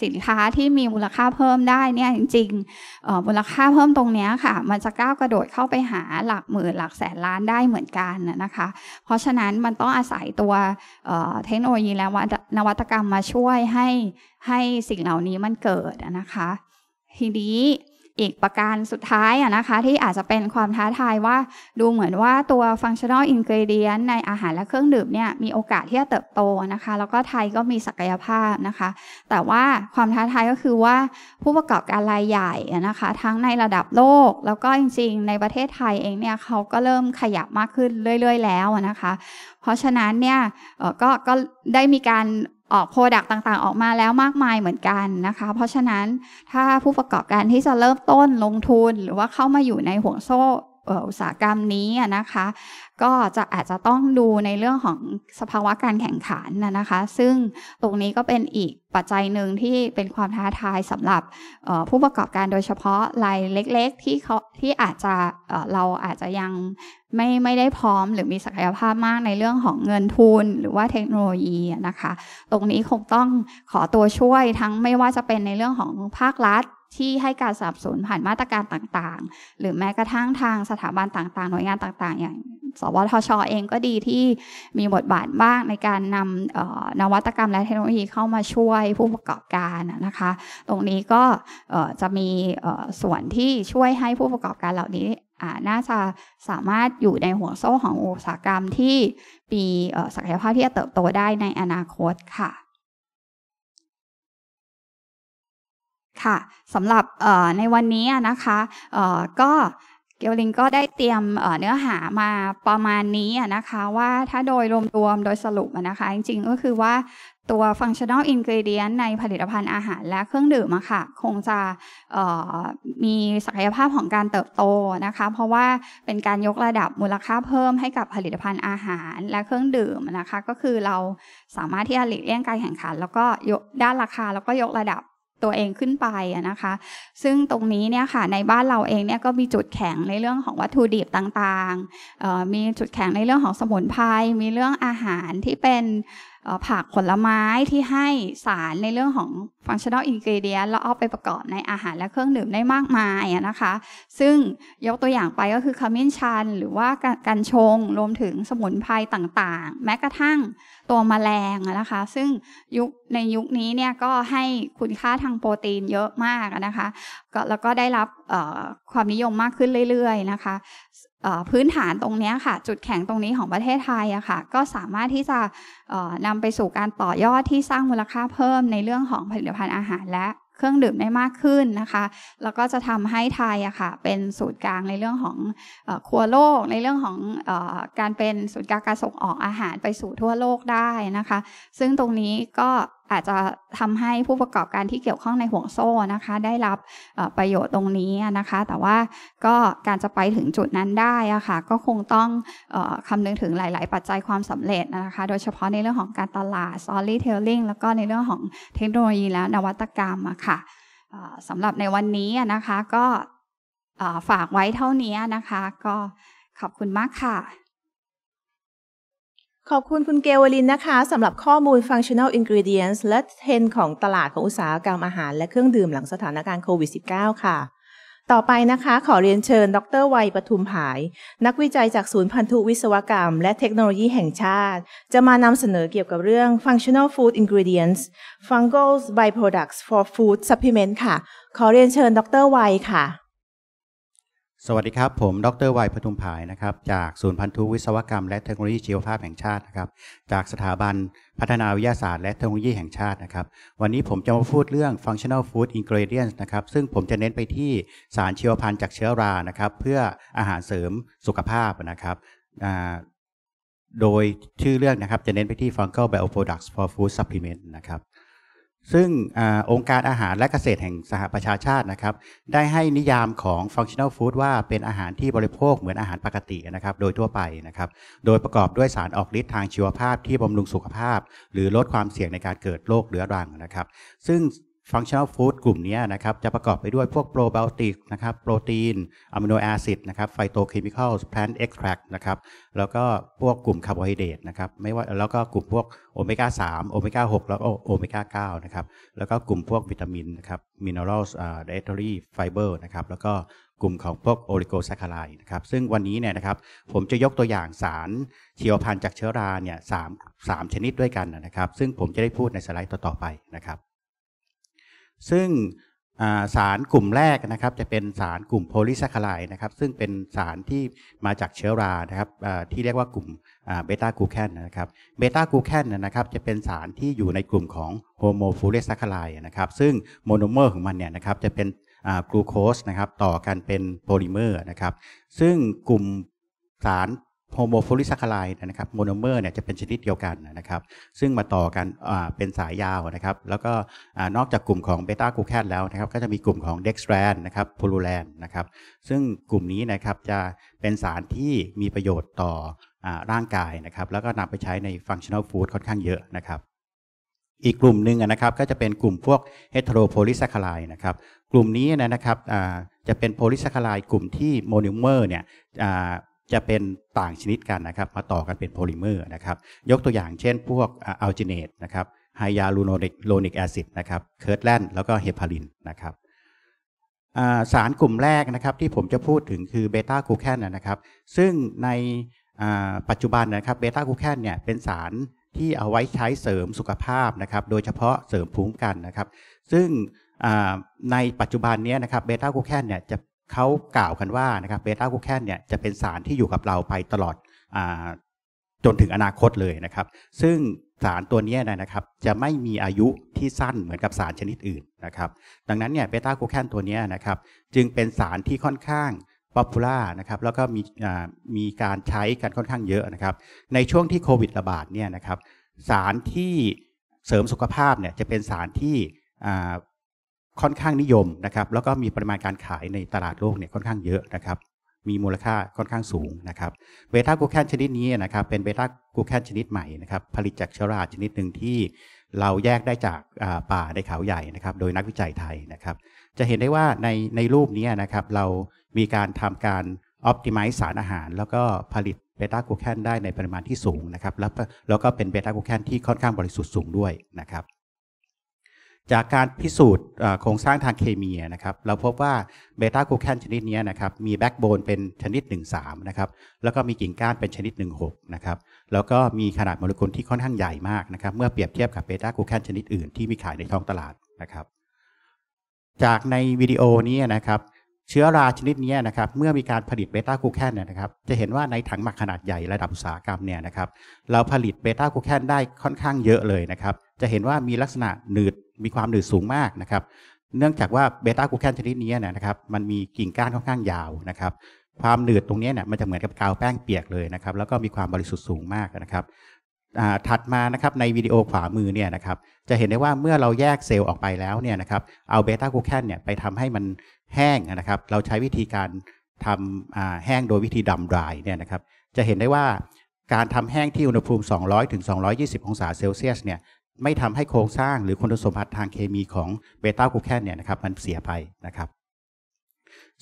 สินค้าที่มีมูลค่าเพิ่มได้เนี่ยจริงๆมูลค่าเพิ่มตรงนี้ค่ะ มันจะก้าวกระโดดเข้าไปหาหลักหมื่น หลักแสนล้านได้เหมือนกันนะคะ เพราะฉะนั้นมันต้องอาศัยตัวเทคโนโลยีและนวัตกรรมมาช่วยให้ให้สิ่งเหล่านี้มันเกิดนะคะ ทีนี้อีกประการสุดท้ายนะคะที่อาจจะเป็นความท้าทายว่าดูเหมือนว่าตัว functional ingredient ในอาหารและเครื่องดื่มเนี่ย มีโอกาสที่จะเติบโตนะคะ แล้วก็ไทยก็มีศักยภาพนะคะ แต่ว่าความท้าทายก็คือว่าผู้ประกอบการรายใหญ่นะคะ ทั้งในระดับโลก แล้วก็จริงๆในประเทศไทยเองเนี่ยเขาก็เริ่มขยับมากขึ้นเรื่อยๆแล้วนะคะ เพราะฉะนั้นเนี่ยกก็ได้มีการออกโปรดักต์ต่างๆออกมาแล้วมากมายเหมือนกันนะคะ เพราะฉะนั้นถ้าผู้ประกอบการที่จะเริ่มต้นลงทุน หรือว่าเข้ามาอยู่ในห่วงโซ่อุตสาหกรรมนี้นะคะก็จะอาจจะต้องดูในเรื่องของสภาวะการแข่งขันนะคะ ซึ่งตรงนี้ก็เป็นอีกปัจจัยหนึ่งที่เป็นความท้าทายสำหรับผู้ประกอบการโดยเฉพาะรายเล็กๆที่เขาที่อาจจะเราอาจจะยังไม่ไม่ได้พร้อม หรือมีศักยภาพมากในเรื่องของเงินทุน หรือว่าเทคโนโลยีนะคะ ตรงนี้คงต้องขอตัวช่วยทั้งไม่ว่าจะเป็นในเรื่องของภาครัฐที่ให้การสนับสนุนผ่านมาตรการต่าง ๆ หรือแม้กระทั่งทางสถาบันต่างๆ หน่วยงานต่าง ๆ อย่าง สวทชอเองก็ดีที่มีบทบาทบ้างในการนำนวัตกรรมและเทคโนโลยีเข้ามาช่วยผู้ประกอบการนะคะ ตรงนี้ก็จะมีส่วนที่ช่วยให้ผู้ประกอบการเหล่านี้น่าจะสามารถอยู่ในห่วงโซ่ของอุตสาหกรรมที่มีศักยภาพที่จะเติบโตได้ในอนาคตค่ะค่ะสำหรับในวันนี้นะคะก็เกียวลิงก็ได้เตรียมเนื้อหามาประมาณนี้นะคะว่าถ้าโดยรวมๆ โดยสรุปนะคะจริงๆก็คือว่าตัว functional ingredient ในผลิตภัณฑ์อาหารและเครื่องดื่มค่ะ คงจะมีศักยภาพของการเติบโตนะคะเพราะว่าเป็นการยกระดับมูลค่าเพิ่มให้กับผลิตภัณฑ์อาหารและเครื่องดื่มนะคะก็คือเราสามารถที่จะหลีกเลี่ยงการแข่งขันแล้วก็ด้านราคาแล้วก็ยกระดับตัวเองขึ้นไปนะคะ ซึ่งตรงนี้เนี่ยค่ะในบ้านเราเองเนี่ยก็มีจุดแข็งในเรื่องของวัตถุดิบต่างๆ มีจุดแข็งในเรื่องของสมุนไพร มีเรื่องอาหารที่เป็นผักผลไม้ที่ให้สารในเรื่องของ functional ingredient แล้วเอาไปประกอบในอาหารและเครื่องดื่มได้มากมายนะคะ ซึ่งยกตัวอย่างไปก็คือขมิ้นชันหรือว่ากัญชง รวมถึงสมุนไพรต่างๆ แม้กระทั่งตัวมแมลงนะคะ ซึ่งยุคในยุคนี้เนี่ยก็ให้คุณค่าทางโปรตีนเยอะมากนะคะก็แล้วก็ได้รับความนิยมมากขึ้นเรื่อยๆนะคะ พื้นฐานตรงนี้ค่ะ จุดแข็งตรงนี้ของประเทศไทยอะค่ะก็สามารถที่จะนำไปสู่การต่อยอดที่สร้างมูลค่าเพิ่มในเรื่องของผลิตภัณฑ์อาหารและเครื่องดื่มได้มากขึ้นนะคะ แล้วก็จะทำให้ไทยอะค่ะเป็นศูนย์กลางในเรื่องของครัวโลกในเรื่องของอการเป็นศูนย์กลางการส่งออกอาหารไปสู่ทั่วโลกได้นะคะ ซึ่งตรงนี้ก็อาจจะทำให้ผู้ประกอบการที่เกี่ยวข้องในห่วงโซ่นะคะ ได้รับประโยชน์ตรงนี้นะคะ แต่ว่าก็การจะไปถึงจุดนั้นได้อะคะ่ะก็คงต้องอคำนึงถึงหลาย ๆ ปัจจัยความสำเร็จนะคะ โดยเฉพาะในเรื่องของการตลาด storytelling แล้วก็ในเรื่องของเทคโนโลยีและนวัตกรรมอะคะ่ะสำหรับในวันนี้นะคะก็ฝากไว้เท่านี้นะคะ ก็ขอบคุณมากค่ะขอบคุณคุณเกวลินนะคะสำหรับข้อมูล Functional Ingredients และเทรนของตลาดของอุตสาหกรรมอาหารและเครื่องดื่มหลังสถานการณ์โควิด -19 ค่ะ ต่อไปนะคะ ขอเรียนเชิญดรวัยปทุมผาย นักวิจัยจากศูนย์พันธุวิศวกรรม และเทคโนโลยีแห่งชาติ จะมานำเสนอเกี่ยวกับเรื่อง Functional Food Ingredients Fungal Byproducts for Food Supplement ค่ะ ขอเรียนเชิญดรวัยค่ะสวัสดีครับ ผมดรไวยพทุมภายนะครับจากศูนย์พันธุวิศวกรรม และเทคโนโลยี ชีวภาพแห่งชาตินะครับจากสถาบันพัฒนาวิทยาศาสตร์ และเทคโนโลยี แห่งชาตินะครับ วันนี้ผมจะมาพูดเรื่อง functional food ingredients นะครับซึ่งผมจะเน้นไปที่ สารชีวพันธุ์จากเชื้อรานะครับเพื่ออาหารเสริมสุขภาพนะครับโดยชื่อเรื่องนะครับจะเน้นไปที่ fungal bioproducts for food supplement นะครับซึ่งอองค์การอาหารและเกษตรแห่งสหประชาชาตินะครับได้ให้นิยามของ functional food ว่าเป็นอาหารที่บริโภคเหมือนอาหารปกตินะครับโดยทั่วไปนะครับโดยประกอบด้วยสารออกฤทธิ์ทางชีวภาพที่บำรุงสุขภาพ หรือลดความเสี่ยงในการเกิดโรคเรื้อรังนะครับ ซึ่งฟังชั่นอลฟู้ดกลุ่มนี้นะครับ จะประกอบไปด้วยพวกโปรไบโอติกนะครับโปรตีนอะมิโนแอซิดนะครับไฟโตเคมีคอลแพลนตเอ็กซ์แทรกนะครับแล้วก็พวกกลุ่มคาร์โบไฮเดรตนะครับไม่ว่าแล้วก็กลุ่มพวก โอเมก้าสามโอเมก้าหกแล้วก็โอเมก้าเก้านะครับแล้วก็กลุ่มพวกวิตามินนะครับมินเนอรัลส์อ่ไดเอทอรี่ไฟเบอร์นะครับแล้วก็กลุ่มของพวกโอลิโกแซคคารายนะครับซึ่งวันนี้เนี่ยนะครับผมจะยกตัวอย่างสารชีวพันธุ์จากเชื้อราเนี่ยสามสามชนิดด้วยกันนะครับ ซึ่งผมจะได้พูดในสไลด์ต่อๆไปนะครับซึ่งสารกลุ่มแรกนะครับจะเป็นสารกลุ่มโพลิแซคลาไลนะครับซึ่งเป็นสารที่มาจากเชื้อรานะครับที่เรียกว่ากลุ่มเบต้ากลูแคนนะครับเบต้ากลูแคนนะครับจะเป็นสารที่อยู่ในกลุ่มของโฮโมฟูเรสัซคลาไลนะครับซึ่งโมโนเมอร์ของมันเนี่ยนะครับจะเป็นกลูโคสนะครับต่อกันเป็นโพลิเมอร์นะครับซึ่งกลุ่มสารโฮโมโพลิสัคไลด์นะครับโมโนเมอร์เนี่ยจะเป็นชนิดเดียวกันนะครับซึ่งมาต่อกันเป็นสายยาวนะครับ แล้วก็นอกจากกลุ่มของเบต้ากูแคดแล้วนะครับ ก็จะมีกลุ่มของเด็กแรนนะครับโพลูแลนนะครับซึ่งกลุ่มนี้นะครับจะเป็นสารที่มีประโยชน์ต่อร่างกายนะครับแล้วก็นำไปใช้ในฟังชั่นอลฟู้ดค่อนข้างเยอะนะครับอีกกลุ่มหนึ่งนะครับก็จะเป็นกลุ่มพวกเฮตโรโพลิสัคลายนะครับกลุ่มนี้นะครับจะเป็นโพลิสัคลายกลุ่มที่โมโนเมอร์เนี่ยจะเป็นต่างชนิดกันนะครับ มาต่อกันเป็นโพลิเมอร์นะครับ ยกตัวอย่างเช่นพวกอัลจิเนตนะครับ ไฮยาลูโนนิกโลนิกแอซิดนะครับ เคิร์ตแลนแล้วก็เฮปารินนะครับ สารกลุ่มแรกนะครับ ที่ผมจะพูดถึงคือเบต้าคูแคนนะครับ ซึ่งในปัจจุบันนะครับเบต้าคูแคนเนี่ย เป็นสารที่เอาไว้ใช้เสริมสุขภาพนะครับ โดยเฉพาะเสริมภูมิกันนะครับ ซึ่งในปัจจุบันนี้นะครับเบต้าคูแคนเนี่ยจะเขากล่าวกันว่านะครับเบต้ากูแคนเนี่ยจะเป็นสารที่อยู่กับเราไปตลอดจนถึงอนาคตเลยนะครับ ซึ่งสารตัวนี้นะครับจะไม่มีอายุที่สั้นเหมือนกับสารชนิดอื่นนะครับ ดังนั้นเนี่ยเบต้ากูแคนตัวนี้นะครับจึงเป็นสารที่ค่อนข้างป๊อปปูล่านะครับแล้วก็มีมีการใช้กันค่อนข้างเยอะนะครับในช่วงที่โควิดระบาดเนี่ยนะครับสารที่เสริมสุขภาพเนี่ยจะเป็นสารที่ค่อนข้างนิยมนะครับ แล้วก็มีปริมาณการขายในตลาดโลกเนี่ยค่อนข้างเยอะนะครับ มีมูลค่าค่อนข้างสูงนะครับ เบต้ากูแคนชนิดนี้นะครับ เป็นเบต้ากูแคนชนิดใหม่นะครับ ผลิตจากเชื้อราชนิดหนึ่งที่เราแยกได้จากป่าในเขาใหญ่นะครับ โดยนักวิจัยไทยนะครับ จะเห็นได้ว่าในในรูปนี้นะครับ เรามีการทำการออปติมซ์สารอาหารแล้วก็ผลิตเบต้ากูแคนได้ในปริมาณที่สูงนะครับ แล้วแล้วก็เป็นเบต้ากูแคนที่ค่อนข้างบริสุทธิ์สูงด้วยนะครับจากการพิสูจน์โครงสร้างทางเคมีนะครับ เราพบว่าเบต้าโูแคนชนิดนี้นะครับ มีแบ็กโบนเป็นชนิด 13นะครับ แล้วก็มีกิ่งก้านเป็นชนิด 16นะครับ แล้วก็มีขนาดโมเลกุลที่ค่อนข้างใหญ่มากนะครับ เมื่อเปรียบเทียบกับเบต้าโูแคนชนิดอื่นที่มีขายในท้องตลาดนะครับ จากในวิดีโอนี้นะครับ เชื้อราชนิดนี้นะครับ เมื่อมีการผลิตเบต้าคูแคนนะครับ จะเห็นว่าในถังหมักขนาดใหญ่ระดับอุตสาหกรรมเนี่ยนะครับ เราผลิตเบต้าคูแคนได้ค่อนข้างเยอะเลยนะครับ จะเห็นว่ามีลักษณะหนืดมีความหนืดสูงมากนะครับ เนื่องจากว่าเบต้ากูแคนชนิดนี้นะครับ มันมีกิ่งก้านค่อนข้างยาวนะครับ ความหนืดตรงนี้เนี่ยมันจะเหมือนกับกาวแป้งเปียกเลยนะครับ แล้วก็มีความบริสุทธิ์สูงมากนะครับถัดมานะครับในวิดีโอขวามือเนี่ยนะครับ จะเห็นได้ว่าเมื่อเราแยกเซลล์ออกไปแล้วเนี่ยนะครับ เอาเบต้ากูแคนเนี่ยไปทำให้มันแห้งนะครับ เราใช้วิธีการทำแห้งโดยวิธีดำดรายเนี่ยนะครับ จะเห็นได้ว่าการทำแห้งที่อุณหภูมิ200-220 องศาเซลเซียสเนี่ยไม่ทำให้โครงสร้างหรือคุณสมบัติทางเคมีของเบต้ากูแคนเนี่ยนะครับมันเสียไปนะครับ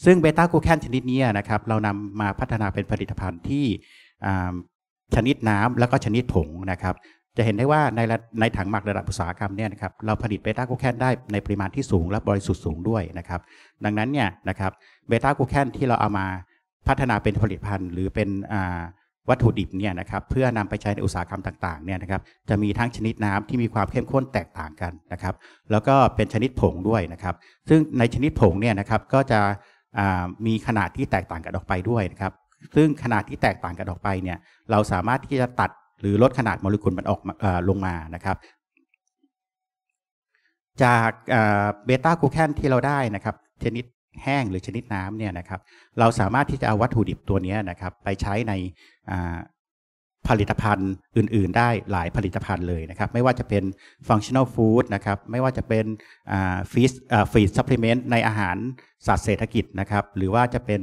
ซึ่งเบต้ากูแคนชนิดนี้นะครับเรานำมาพัฒนาเป็นผลิตภัณฑ์ที่ชนิดน้ำแล้วก็ชนิดผงนะครับ จะเห็นได้ว่าในในถังหมักระดับอุตสาหกรรมเนี่ยนะครับเราผลิตเบต้ากูแคนได้ในปริมาณที่สูงและบริสุทธิ์สูงด้วยนะครับ ดังนั้นเนี่ยนะครับเบต้ากูแคนที่เราเอามาพัฒนาเป็นผลิตภัณฑ์หรือเป็นวัตถุดิบเนี่ยนะครับเพื่อนำไปใช้ในอุตสาหกรรมต่างๆเนี่ยนะครับ จะมีทั้งชนิดน้ำที่มีความเข้มข้นแตกต่างกันนะครับ แล้วก็เป็นชนิดผงด้วยนะครับ ซึ่งในชนิดผงเนี่ยนะครับก็จะมีขนาดที่แตกต่างกันออกไปด้วยนะครับ ซึ่งขนาดที่แตกต่างกันออกไปเนี่ยเราสามารถที่จะตัดหรือลดขนาดโมเลกุลมันออกลงมานะครับ จากเบต้ากูแคนที่เราได้นะครับชนิดแห้งหรือชนิดน้ำเนี่ยนะครับ เราสามารถที่จะเอาวัตถุดิบตัวนี้นะครับ ไปใช้ในผลิตภัณฑ์อื่น ๆ ได้หลายผลิตภัณฑ์เลยนะครับ ไม่ว่าจะเป็น functional food นะครับ ไม่ว่าจะเป็น feed feed supplement ในอาหารสัตว์เศรษฐกิจนะครับ หรือว่าจะเป็น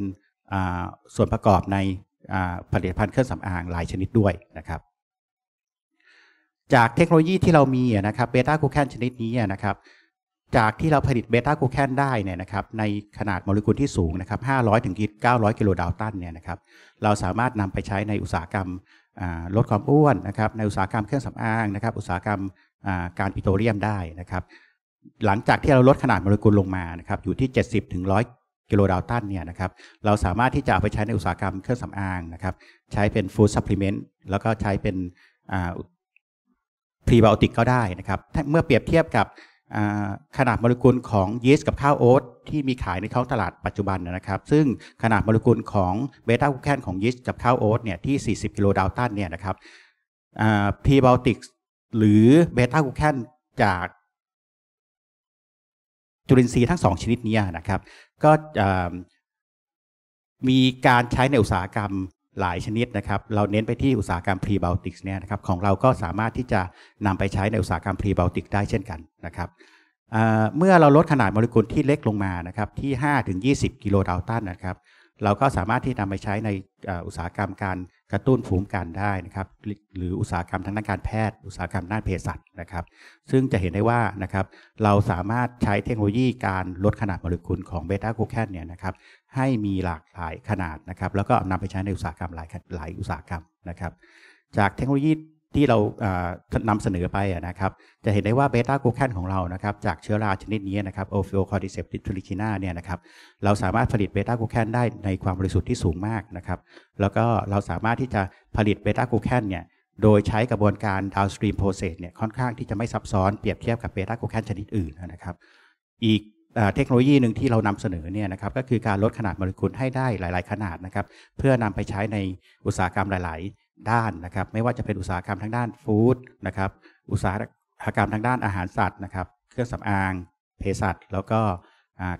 ส่วนประกอบในผลิตภัณฑ์เครื่องสำอางหลายชนิดด้วยนะครับ จากเทคโนโลยีที่เรามีนะครับเบต้าคูแคนชนิดนี้นะครับจากที่เราผลิตเบต้าโูแคนได้เนี่ยนะครับ ในขนาดโมเลกุลที่สูงนะครับ 500 ถึง 900 กิโลดาลตันเนี่ยนะครับ เราสามารถนำไปใช้ในอุตสาหกรรมลดความอ้วนนะครับในอุตสาหกรรมเครื่องสำอางนะครับ อุตสาหกรรมการปิโตรเลียมได้นะครับ หลังจากที่เราลดขนาดโมเลกุลลงมานะครับอยู่ที่ 70 ถึง 100 กิโลดาลตันเนี่ยนะครับเราสามารถที่จะเอาไปใช้ในอุตสาหกรรมเครื่องสำอางนะครับใช้เป็นฟู้ดซัพพลีเมนต์แล้วก็ใช้เป็นพรีไบโอติกก็ได้นะครับเมื่อเปรียบเทียบกับขนาดโมเลกุลของยีสต์กับ ข้าว โอ๊ตที่มีขายในท้องตลาดปัจจุบันนะครับ ซึ่งขนาดโมเลกุลของเบต้าคูแคนของยีสต์กับ ข้าว โอ๊ตเนี่ยที่ 40 กิโลดาลตันเนี่ย นะครับพีบโอติกหรือเบต้าคูแคนจากจุลินทรีย์ทั้งสองชนิดนี้นะครับ ก็มีการใช้ ใน อุตสาหกรรมหลายชนิดนะครับ เราเน้นไปที่อุตสาหกรรมพรีบลติกเนี่ยนะครับ ของเราก็สามารถที่จะนำไปใช้ในอุตสาหกรรมพรีบลติกได้เช่นกันนะครับ เมื่อเราลดขนาดโมเลกุลที่เล็กลงมานะครับที่5-20กิโลดาลตันนะครับ เราก็สามารถที่นำไปใช้ในอุตสาหกรรมการกระตุ้นภูมิกันได้นะครับหรืออุตสาหกรรมทางด้านการแพทย์อุตสาหกรรมด้านเภสัชนะครับ ซึ่งจะเห็นได้ว่านะครับเราสามารถใช้เทคโนโลยีการลดขนาดโมเลกุลของเบต้ากูแคนเนี่ยนะครับให้มีหลากหลายขนาดนะครับแล้วก็นำไปใช้ในอุตสาหกรรมหลายหลายอุตสาหกรรมนะครับจากเทคโนโลยีที่เรานำเสนอไปนะครับจะเห็นได้ว่าเบต้าโกแคนของเรานะครับจากเชื้อราชนิดนี้นะครับโอฟิโอคอร์ดิเซปติทูลิคินาเนี่ยนะครับเราสามารถผลิตเบต้าโกแคนได้ในความบริสุทธิ์ที่สูงมากนะครับแล้วก็เราสามารถที่จะผลิตเบต้าโกแคนเนี่ยโดยใช้กระบวนการดาวสตรีมโพ p เซสเนี่ยค่อนข้างที่จะไม่ซับซ้อนเปรียบเทียบกับเบต้าโกแคนชนิดอื่นนะครับอีกเทคโนโลยีหนึ่งที่เรานำเสนอเนี่ยนะครับก็คือการลดขนาดโมเลกุลให้ได้หลาย ๆ ขนาดนะครับ เพื่อนำไปใช้ในอุตสาหกรรมหลาย ๆด้านนะครับ ไม่ว่าจะเป็นอุตสาหกรรมทางด้านฟู้ดนะครับ อุตสาหกรรมทางด้านอาหารสัตว์นะครับ เครื่องสำอางเภสัชแล้วก็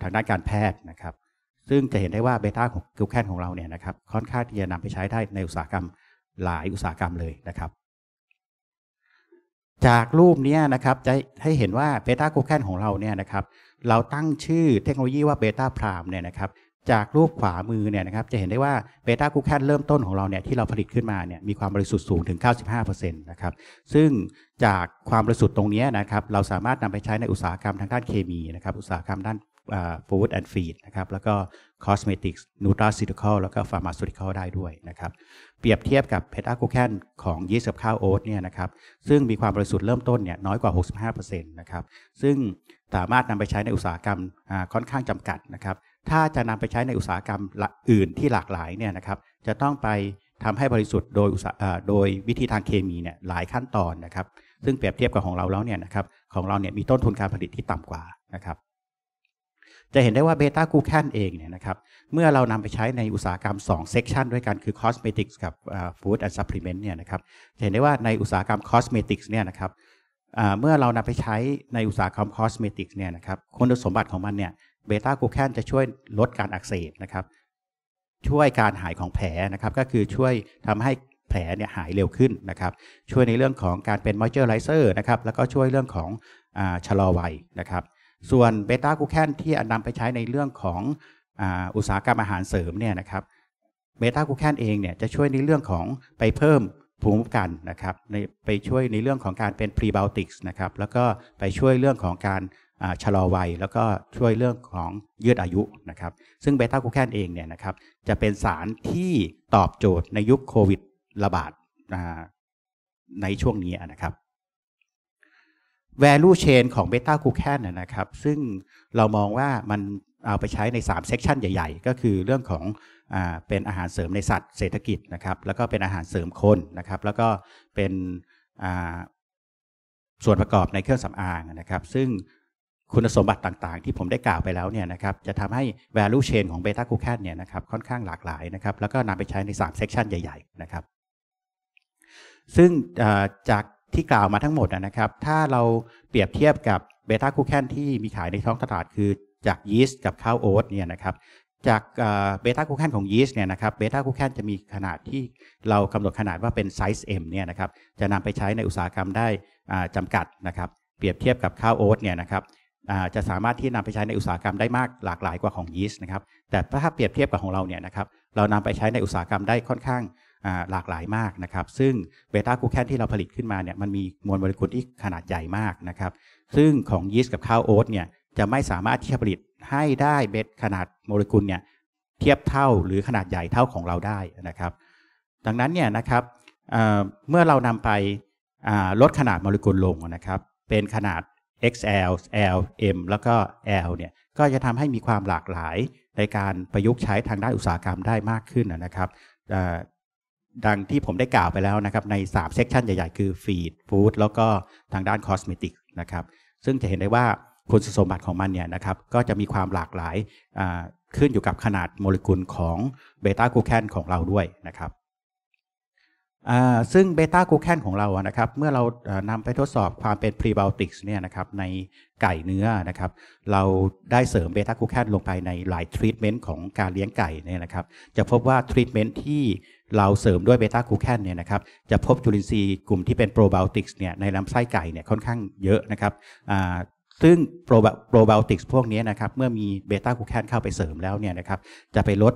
ทางด้านการแพทย์นะครับ ซึ่งจะเห็นได้ว่าเบต้าของกิลแคนของเราเนี่ยนะครับค่อนข้างที่จะนำไปใช้ได้ในอุตสาหกรรมหลายอุตสาหกรรมเลยนะครับ จากรูปนี้นะครับจะให้เห็นว่าเบต้ากิลแคนของเราเนี่ยนะครับเราตั้งชื่อเทคโนโลยีว่าเบต้าพรามเนี่ยนะครับจากรูปขวามือเนี่ยนะครับจะเห็นได้ว่าเบต้ากูแคทเริ่มต้นของเราเนี่ยที่เราผลิตขึ้นมาเนี่ยมีความบริสุทธิ์สูงถึง 95%นะครับซึ่งจากความบริสุทธิ์ตรงนี้นะครับเราสามารถนำไปใช้ในอุตสาหกรรมทางด้านเคมีนะครับอุตสาหกรรมด้านฟู้ดแอนด์ฟีดนะครับแล้วก็คอสเมติกส์นูตราซิ t ิคอลแล้วก็ฟาร์มาซูติคอลได้ด้วยนะครับ เปรียบเทียบกับเพทาโคแคนของยีสต์กับข้าวโอ๊ตเนี่ยนะครับซึ่งมีความบริสุทธิ์เริ่มต้นเนี่ยน้อยกว่า 65%นะครับซึ่งสามารถนำไปใช้ในอุตสาหกรรมค่อนข้างจำกัดนะครับถ้าจะนำไปใช้ในอุตสาหกรรมอื่นที่หลากหลายเนี่ยนะครับจะต้องไปทำให้บริสุทธิ์โดยโดยวิธีทางเคมีเนี่ยหลายขั้นตอนนะครับ ซึ่งเปรียบเทียบกับของเราแล้วเนี่ยนะครับของเราเนี่ยมีต้นทุนการผลิตที่ต่ำกว่านะครับจะเห็นได้ว่าเบต้ากูแคนเองเนี่ยนะครับเมื่อเรานำไปใช้ในอุตสาหกรรม2เซกชันด้วยกันคือคอสเมติกส์กับฟู้ดแอนด์ซัพพลีเมนต์เนี่ยนะครับจะเห็นได้ว่าในอุตสาหกรรมคอสเมติกส์เนี่ยนะครับเมื่อเรานำไปใช้ในอุตสาหกรรมคอสเมติกส์เนี่ยนะครับคุณสมบัติของมันเนี่ยเบต้ากูแคนจะช่วยลดการอักเสบนะครับ ช่วยการหายของแผลนะครับก็คือช่วยทำให้แผลเนี่ยหายเร็วขึ้นนะครับ ช่วยในเรื่องของการเป็นมอยเจอร์ไรเซอร์นะครับแล้วก็ช่วยเรื่องของอชะลอวัยนะครับส่วนเบต้ากูแคนที่นำไปใช้ในเรื่องของอุตสาหกรรมอาหารเสริมเนี่ยนะครับเบต้ากูแคนเองเนี่ยจะช่วยในเรื่องของไปเพิ่มภูมิคุ้มกันนะครับ ไปช่วยในเรื่องของการเป็นพรีเบลอติกส์นะครับ แล้วก็ไปช่วยเรื่องของการชะลอวัย แล้วก็ช่วยเรื่องของยืดอายุนะครับ ซึ่งเบต้ากูแคนเองเนี่ยนะครับ จะเป็นสารที่ตอบโจทย์ในยุคโควิดระบาดในช่วงนี้นะครับ value chain ของ beta c o u c a n นะครับ ซึ่งเรามองว่ามันเอาไปใช้ใน3 section ใหญ่ ๆ ก็คือเรื่องของอเป็นอาหารเสริมในสัตว์เศรษฐกิจนะครับ แล้วก็เป็นอาหารเสริมคนนะครับ แล้วก็เป็นส่วนประกอบในเครื่องสำอางนะครับ ซึ่งคุณสมบัติต่างๆ ที่ผมได้กล่าวไปแล้วเนี่ยนะครับจะทำให้ value chain ของ beta c o u c a n เนี่ยนะครับค่อนข้างหลากหลายนะครับแล้วก็นำาไปใช้ใน3 section ใหญ่ๆนะครับ ซึ่งจากที่กล่าวมาทั้งหมดนะครับ ถ้าเราเปรียบเทียบกับเบต้าคูแคนที่มีขายในท้องตลาดคือจากยีสต์กับข้าวโอ๊ตเนี่ยนะครับ จากเบต้าคูแคนของยีสต์เนี่ยนะครับ เบต้าคูแคนจะมีขนาดที่เรากำหนดขนาดว่าเป็นไซส์เอ็มเนี่ยนะครับ จะนำไปใช้ในอุตสาหกรรมได้จำกัดนะครับ เปรียบเทียบกับข้าวโอ๊ตเนี่ยนะครับจะสามารถที่นำไปใช้ในอุตสาหกรรมได้มากหลากหลายกว่าของยีสต์นะครับ แต่ถ้าเปรียบเทียบกับของเราเนี่ยนะครับ เรานำไปใช้ในอุตสาหกรรมได้ค่อนข้างหลากหลายมากนะครับซึ่งเบต้าคูแคนที่เราผลิตขึ้นมาเนี่ยมันมีมวลโมเลกุลที่ขนาดใหญ่มากนะครับซึ่งของยีสต์กับข้าวโอ๊ตเนี่ยจะไม่สามารถที่จะผลิตให้ได้เบตขนาดโมเลกุลเนี่ยเทียบเท่าหรือขนาดใหญ่เท่าของเราได้นะครับดังนั้นเนี่ยนะครับเมื่อเรานำไปลดขนาดโมเลกุลลงนะครับเป็นขนาด XL L M แล้วก็ L เนี่ยก็จะทำให้มีความหลากหลายในการประยุกต์ใช้ทางด้านอุตสาหกรรมได้มากขึ้นนะครับดังที่ผมได้กล่าวไปแล้วนะครับใน3เซกชันใหญ่ ๆ คือฟีดฟู้ดแล้วก็ทางด้านคอสเมติกนะครับซึ่งจะเห็นได้ว่าคุณสมบัติของมันเนี่ยนะครับก็จะมีความหลากหลายขึ้นอยู่กับขนาดโมเลกุลของเบต้ากูแคนของเราด้วยนะครับซึ่งเบต้ากูแคนของเรานะครับเมื่อเรานำไปทดสอบความเป็นพรีบโอติกส์เนี่ยนะครับในไก่เนื้อนะครับเราได้เสริมเบต้ากูแคนลงไปในหลายทรีทเมนต์ของการเลี้ยงไก่เนี่ยนะครับจะพบว่าทรีทเมนต์ที่เราเสริมด้วยเบต้าคูแคนเนี่ยนะครับจะพบจุลินทรีย์กลุ่มที่เป็นโปรไบโอติกส์เนี่ยในลำไส้ไก่เนี่ยค่อนข้างเยอะนะครับซึ่งโปรไบโอติกส์พวกนี้นะครับเมื่อมีเบต้าคูแคนเข้าไปเสริมแล้วเนี่ยนะครับจะไปลด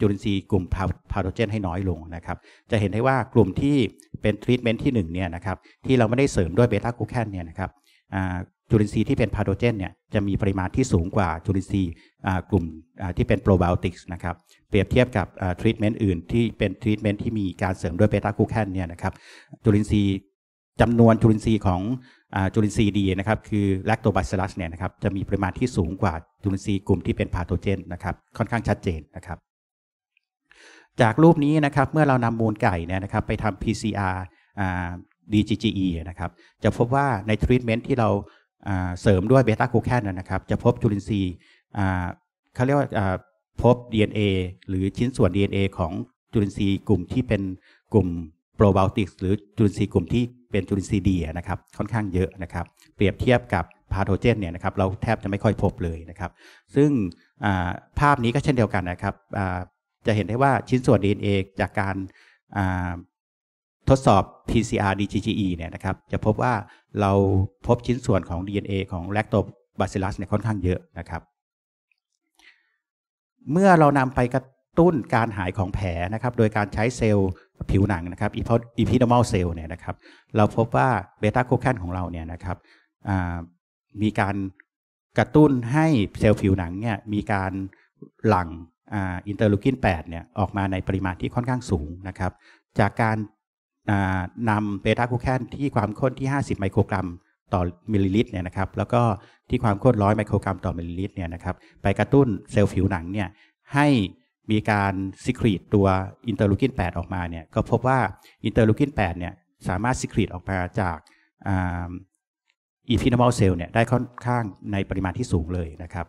จุลินทรีย์กลุ่มพาโทเจนให้น้อยลงนะครับจะเห็นได้ว่ากลุ่มที่เป็นทรีทเมนต์ที่1เนี่ยนะครับที่เราไม่ได้เสริมด้วยเบต้าคูแคนเนี่ยนะครับจุลินทรีย์ที่เป็นพาโดเจนเนี่ยจะมีปริมาณที่สูงกว่าจุลินทรีย์กลุ่มที่เป็นโปรไบโอติกส์นะครับเปรียบเทียบกับทรีทเมนต์อื่น ที่เป็นทรีทเมนต์ที่มีการเสริมด้วยเบต้าคูแคนเนี่ยนะครับจุลินทรีย์จำนวนจุลินทรีย์ของจุลินทรีย์ดีนะครับคือแลคโตบาซิลัสเนี่ยนะครับจะมีปริมาณที่สูงกว่าจุลินทรีย์กลุ่มที่เป็นพาโดเจนนะครับค่อนข้างชัดเจนนะครับจากรูปนี้นะครับเมื่อเรานำมูลไก่เนี่ยนะครับไปทำ PCR DGGE นะครับจะพบว่าในทรีทเมนต์ที่เราเสริมด้วยเบต้าคูแคนนะครับจะพบจุลินทรีย์เขาเรียกว่าพบ DNA หรือชิ้นส่วน DNA ของจุลินทรีย์ กลุ่มที่เป็นกลุ่มโปรไบโอติกหรือจุลินทรีย์กลุ่มที่เป็นจุลินทรีย์ดีนะครับค่อนข้างเยอะนะครับ เปรียบเทียบกับพาโทเจนเนี่ยนะครับเราแทบจะไม่ค่อยพบเลยนะครับซึ่งภาพนี้ก็เช่นเดียวกันนะครับจะเห็นได้ว่าชิ้นส่วน DNA จากการทดสอบ PCR DGGE เนี่ยนะครับ จะพบว่าเราพบชิ้นส่วนของ DNA ของแลคโตบาซิลัสเนี่ยค่อนข้างเยอะนะครับ เมื่อเรานำไปกระตุ้นการหายของแผลนะครับ โดยการใช้เซลล์ผิวหนังนะครับอีพิ e r มอลเซลล์เนี่ยนะครับ เราพบว่าเบต้าโคแคนของเราเนี่ยนะครับ มีการกระตุ้นให้เซลล์ผิวหนังเนี่ยมีการหลั่งอินเตอร์ลูคิน8เนี่ยออกมาในปริมาณที่ค่อนข้างสูงนะครับ จากการนำเบต้าคูแคนที่ความข้นที่ 50 ไมโครกรัมต่อมิลลิลิตรเนี่ยนะครับ แล้วก็ที่ความข้นร้อยไมโครกรัมต่อมิลลิลิตรเนี่ยนะครับ ไปกระตุ้นเซลล์ผิวหนังเนี่ยให้มีการซกรีตตัวอินเตอร์ลูคิน 8 ออกมาเนี่ย ก็พบว่าอินเตอร์ลูคิน 8 เนี่ยสามารถซกรีตออกมาจากอีพินอมอลเซลล์เนี่ยได้ค่อนข้างในปริมาณที่สูงเลยนะครับ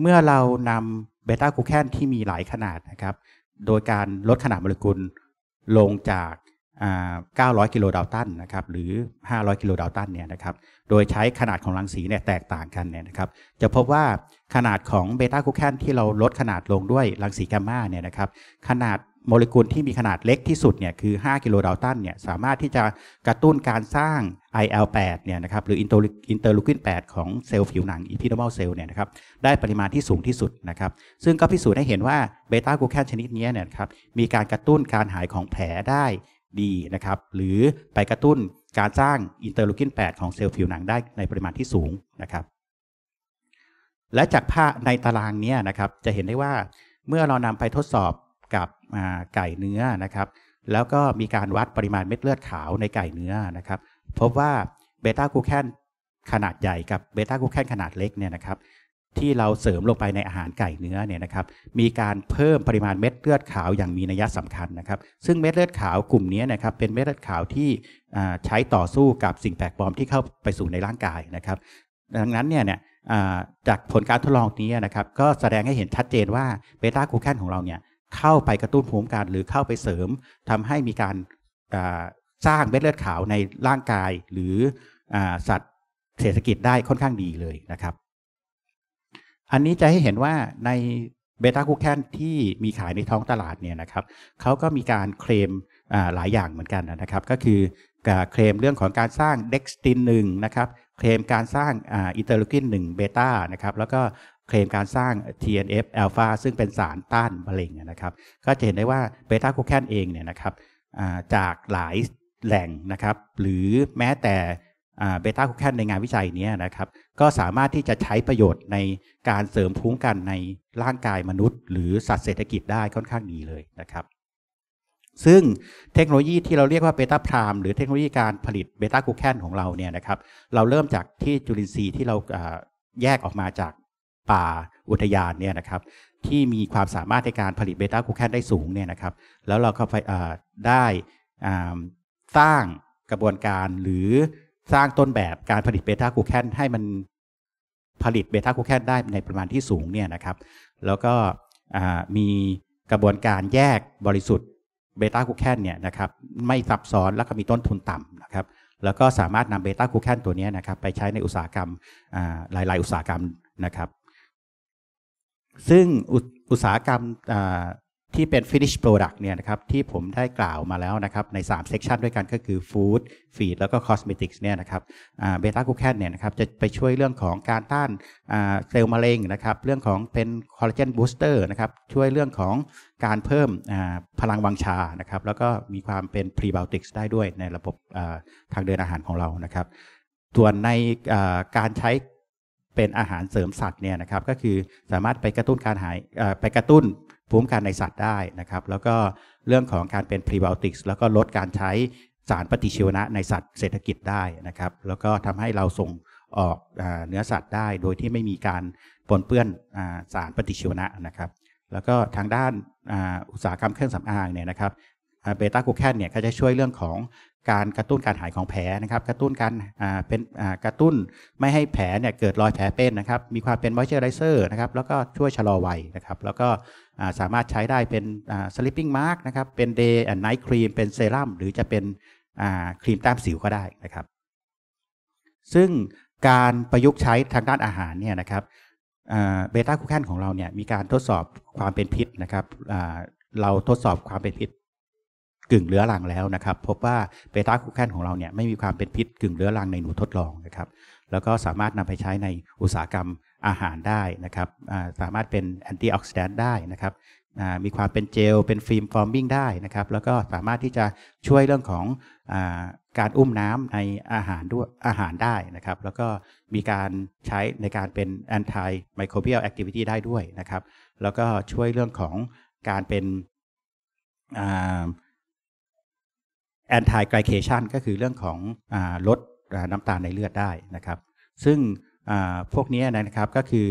เมื่อเรานำเบต้าคูแคนที่มีหลายขนาดนะครับ โดยการลดขนาดโมเลกุลลงจาก900 กิโลดาวตันนะครับหรือ 500 กิโลดาวตันเนี่ยนะครับ โดยใช้ขนาดของรังสีเนี่ยแตกต่างกันเนี่ยนะครับ จะพบว่าขนาดของเบต้าคูแคนที่เราลดขนาดลงด้วยรังสีแกมมาเนี่ยนะครับ ขนาดโมเลกุลที่มีขนาดเล็กที่สุดเนี่ยคือ 5 กิโลดาวตันเนี่ยสามารถที่จะกระตุ้นการสร้าง IL8 เนี่ยนะครับหรืออินเตอร์ลูคิน 8 ของเซลล์ผิวหนังอีพิโนมอลเซลล์เนี่ยนะครับได้ปริมาณที่สูงที่สุดนะครับ ซึ่งก็พิสูจน์ให้เห็นว่าเบต้ากูแคนชนิดนี้เนี่ยครับมีการกระตุ้นการหายของแผลได้ดีนะครับหรือไปกระตุ้นการสร้างอินเตอร์ลูกิน8ของเซลล์ผิวหนังได้ในปริมาณที่สูงนะครับ และจากภาพในตารางนี้นะครับจะเห็นได้ว่าเมื่อเรานำไปทดสอบกับไก่เนื้อนะครับ แล้วก็มีการวัดปริมาณเม็ดเลือดขาวในไก่เนื้อนะครับพบว่าเบต้ากูแคนขนาดใหญ่กับเบต้ากูแคนขนาดเล็กเนี่ยนะครับที่เราเสริมลงไปในอาหารไก่เนื้อเนี่ยนะครับ มีการเพิ่มปริมาณเม็ดเลือดขาวอย่างมีนัยสำคัญนะครับ ซึ่งเม็ดเลือดขาวกลุ่มนี้นะครับ เป็นเม็ดเลือดขาวที่ใช้ต่อสู้กับสิ่งแปลกปลอมที่เข้าไปสู่ในร่างกายนะครับ ดังนั้นเนี่ยจากผลการทดลองนี้นะครับ ก็แสดงให้เห็นชัดเจนว่าเบต้าคูแคนของเราเนี่ยเข้าไปกระตุ้นภูมิคุ้มกันหรือเข้าไปเสริม ทำให้มีการสร้างเม็ดเลือดขาวในร่างกายหรือสัตว์เศรษฐกิจได้ค่อนข้างดีเลยนะครับอันนี้จะให้เห็นว่าในเบต้าคูแคนที่มีขายในท้องตลาดเนี่ยนะครับเขาก็มีการเคลมหลายอย่างเหมือนกันนะครับ ก็คือเคลมเรื่องของการสร้างเด็กสตินหนึ่งนะครับเคลมการสร้างอิเตอร์ลูคินหนึ่งเบต้านะครับแล้วก็เคลมการสร้าง TNF อ l p h a ซึ่งเป็นสารต้านมะเร็งนะครับก็จะเห็นได้ว่าเบต้าคูแคนเองเนี่ยนะครับจากหลายแหล่งนะครับหรือแม้แต่เบต้าคูแคนในงานวิจัยนี้นะครับก็สามารถที่จะใช้ประโยชน์ในการเสริมภูมิุ้กันในร่างกายมนุษย์หรือสัตว์เศรษฐกิจได้ค่อนข้างดีเลยนะครับ ซึ่งเทคโนโลยีที่เราเรียกว่าเบต้าพรามหรือเทคโนโลยีการผลิตเบต้ากูแคนของเราเนี่ยนะครับ เราเริ่มจากที่จุลินทรีย์ที่เราแยกออกมาจากป่าอุทยานเนี่ยนะครับที่มีความสามารถในการผลิตเบต้ากูแคนได้สูงเนี่ยนะครับ แล้วเราก็ไปได้สร้างกระบวนการหรือสร้างต้นแบบการผลิตเบต้ากูแคนให้มันผลิตเบต้าคูแคนได้ในประมาณที่สูงเนี่ยนะครับ แล้วก็มีกระบวนการแยกบริสุทธิ์เบต้าคูแคนเนี่ยนะครับไม่ซับซ้อนและก็มีต้นทุนต่ำนะครับ แล้วก็สามารถนำเบต้าคูแคนตัวนี้นะครับไปใช้ในอุตสาหกรรมหลาย ๆ อุตสาหกรรมนะครับ ซึ่งอุตสาหกรรมที่เป็น finish product เนี่ยนะครับที่ผมได้กล่าวมาแล้วนะครับใน3 section ด้วยกันก็คือ food feed แล้วก็ cosmetics เนี่ยนะครับเบต้ากูแคนเนี่ยนะครับจะไปช่วยเรื่องของการต้านเซลล์มะเร็งนะครับเรื่องของเป็นคอลลาเจนบูสเตอร์นะครับช่วยเรื่องของการเพิ่มพลังวังชานะครับแล้วก็มีความเป็น prebiotics ได้ด้วยในระบบทางเดินอาหารของเรานะครับส่วนในการใช้เป็นอาหารเสริมสัตว์เนี่ยนะครับก็คือสามารถไปกระตุ้นการหายไปกระตุ้นภูมิการในสัตว์ได้นะครับ แล้วก็เรื่องของการเป็นพรีไบโอติกส์แล้วก็ลดการใช้สารปฏิชีวนะในสัตว์เศรษฐกิจได้นะครับ แล้วก็ทำให้เราส่งออกเนื้อสัตว์ได้ โดยที่ไม่มีการปนเปื้อนสารปฏิชีวนะนะครับ แล้วก็ทางด้านอุตสาหกรรมเครื่องสำอางเนี่ยนะครับเบต้ากูแคนเนี่ยก็จะช่วยเรื่องของการกระตุ้นการหายของแผลนะครับ กระตุ้นการเป็นกระตุ้นไม่ให้แผลเนี่ยเกิดรอยแผลเป็นนะครับ มีความเป็นมอยเจอไรเซอร์นะครับ แล้วก็ช่วยชะลอวัยนะครับ แล้วก็สามารถใช้ได้เป็นสลิปปิ้งมาร์กนะครับเป็นเดย์แอนด์ไนท์ครีมเป็นเซรั่มหรือจะเป็นครีมแต้มสิวก็ได้นะครับ ซึ่งการประยุกต์ใช้ทางด้านอาหาร เนี่ยนะครับเบต้าคูแคนของเราเนี่ยมีการทดสอบความเป็นพิษนะครับเราทดสอบความเป็นพิษกึ่งเรื้อรังแล้วนะครับพบว่าเบต้าคูแคนของเราเนี่ย ไม่มีความเป็นพิษกึ่งเรื้อรังในหนูทดลองนะครับแล้วก็สามารถนำไปใช้ในอุตสาหกรรมอาหารได้นะครับสามารถเป็นแอนตี้ออกซิแดนต์ได้นะครับมีความเป็นเจลเป็นฟิล์มฟอร์มบิ่งได้นะครับ แล้วก็สามารถที่จะช่วยเรื่องของอการอุ้มน้ำในอาหารด้วยอาหารได้นะครับ แล้วก็มีการใช้ในการเป็นแอนตี้ไมโครเบียลแอคทิวิตี้ได้ด้วยนะครับ แล้วก็ช่วยเรื่องของการเป็นแอนตี้ไกลเคชันก็คือเรื่องของอลดน้ำตาลในเลือดได้นะครับ ซึ่งพวกนี้นะครับ ก็คือ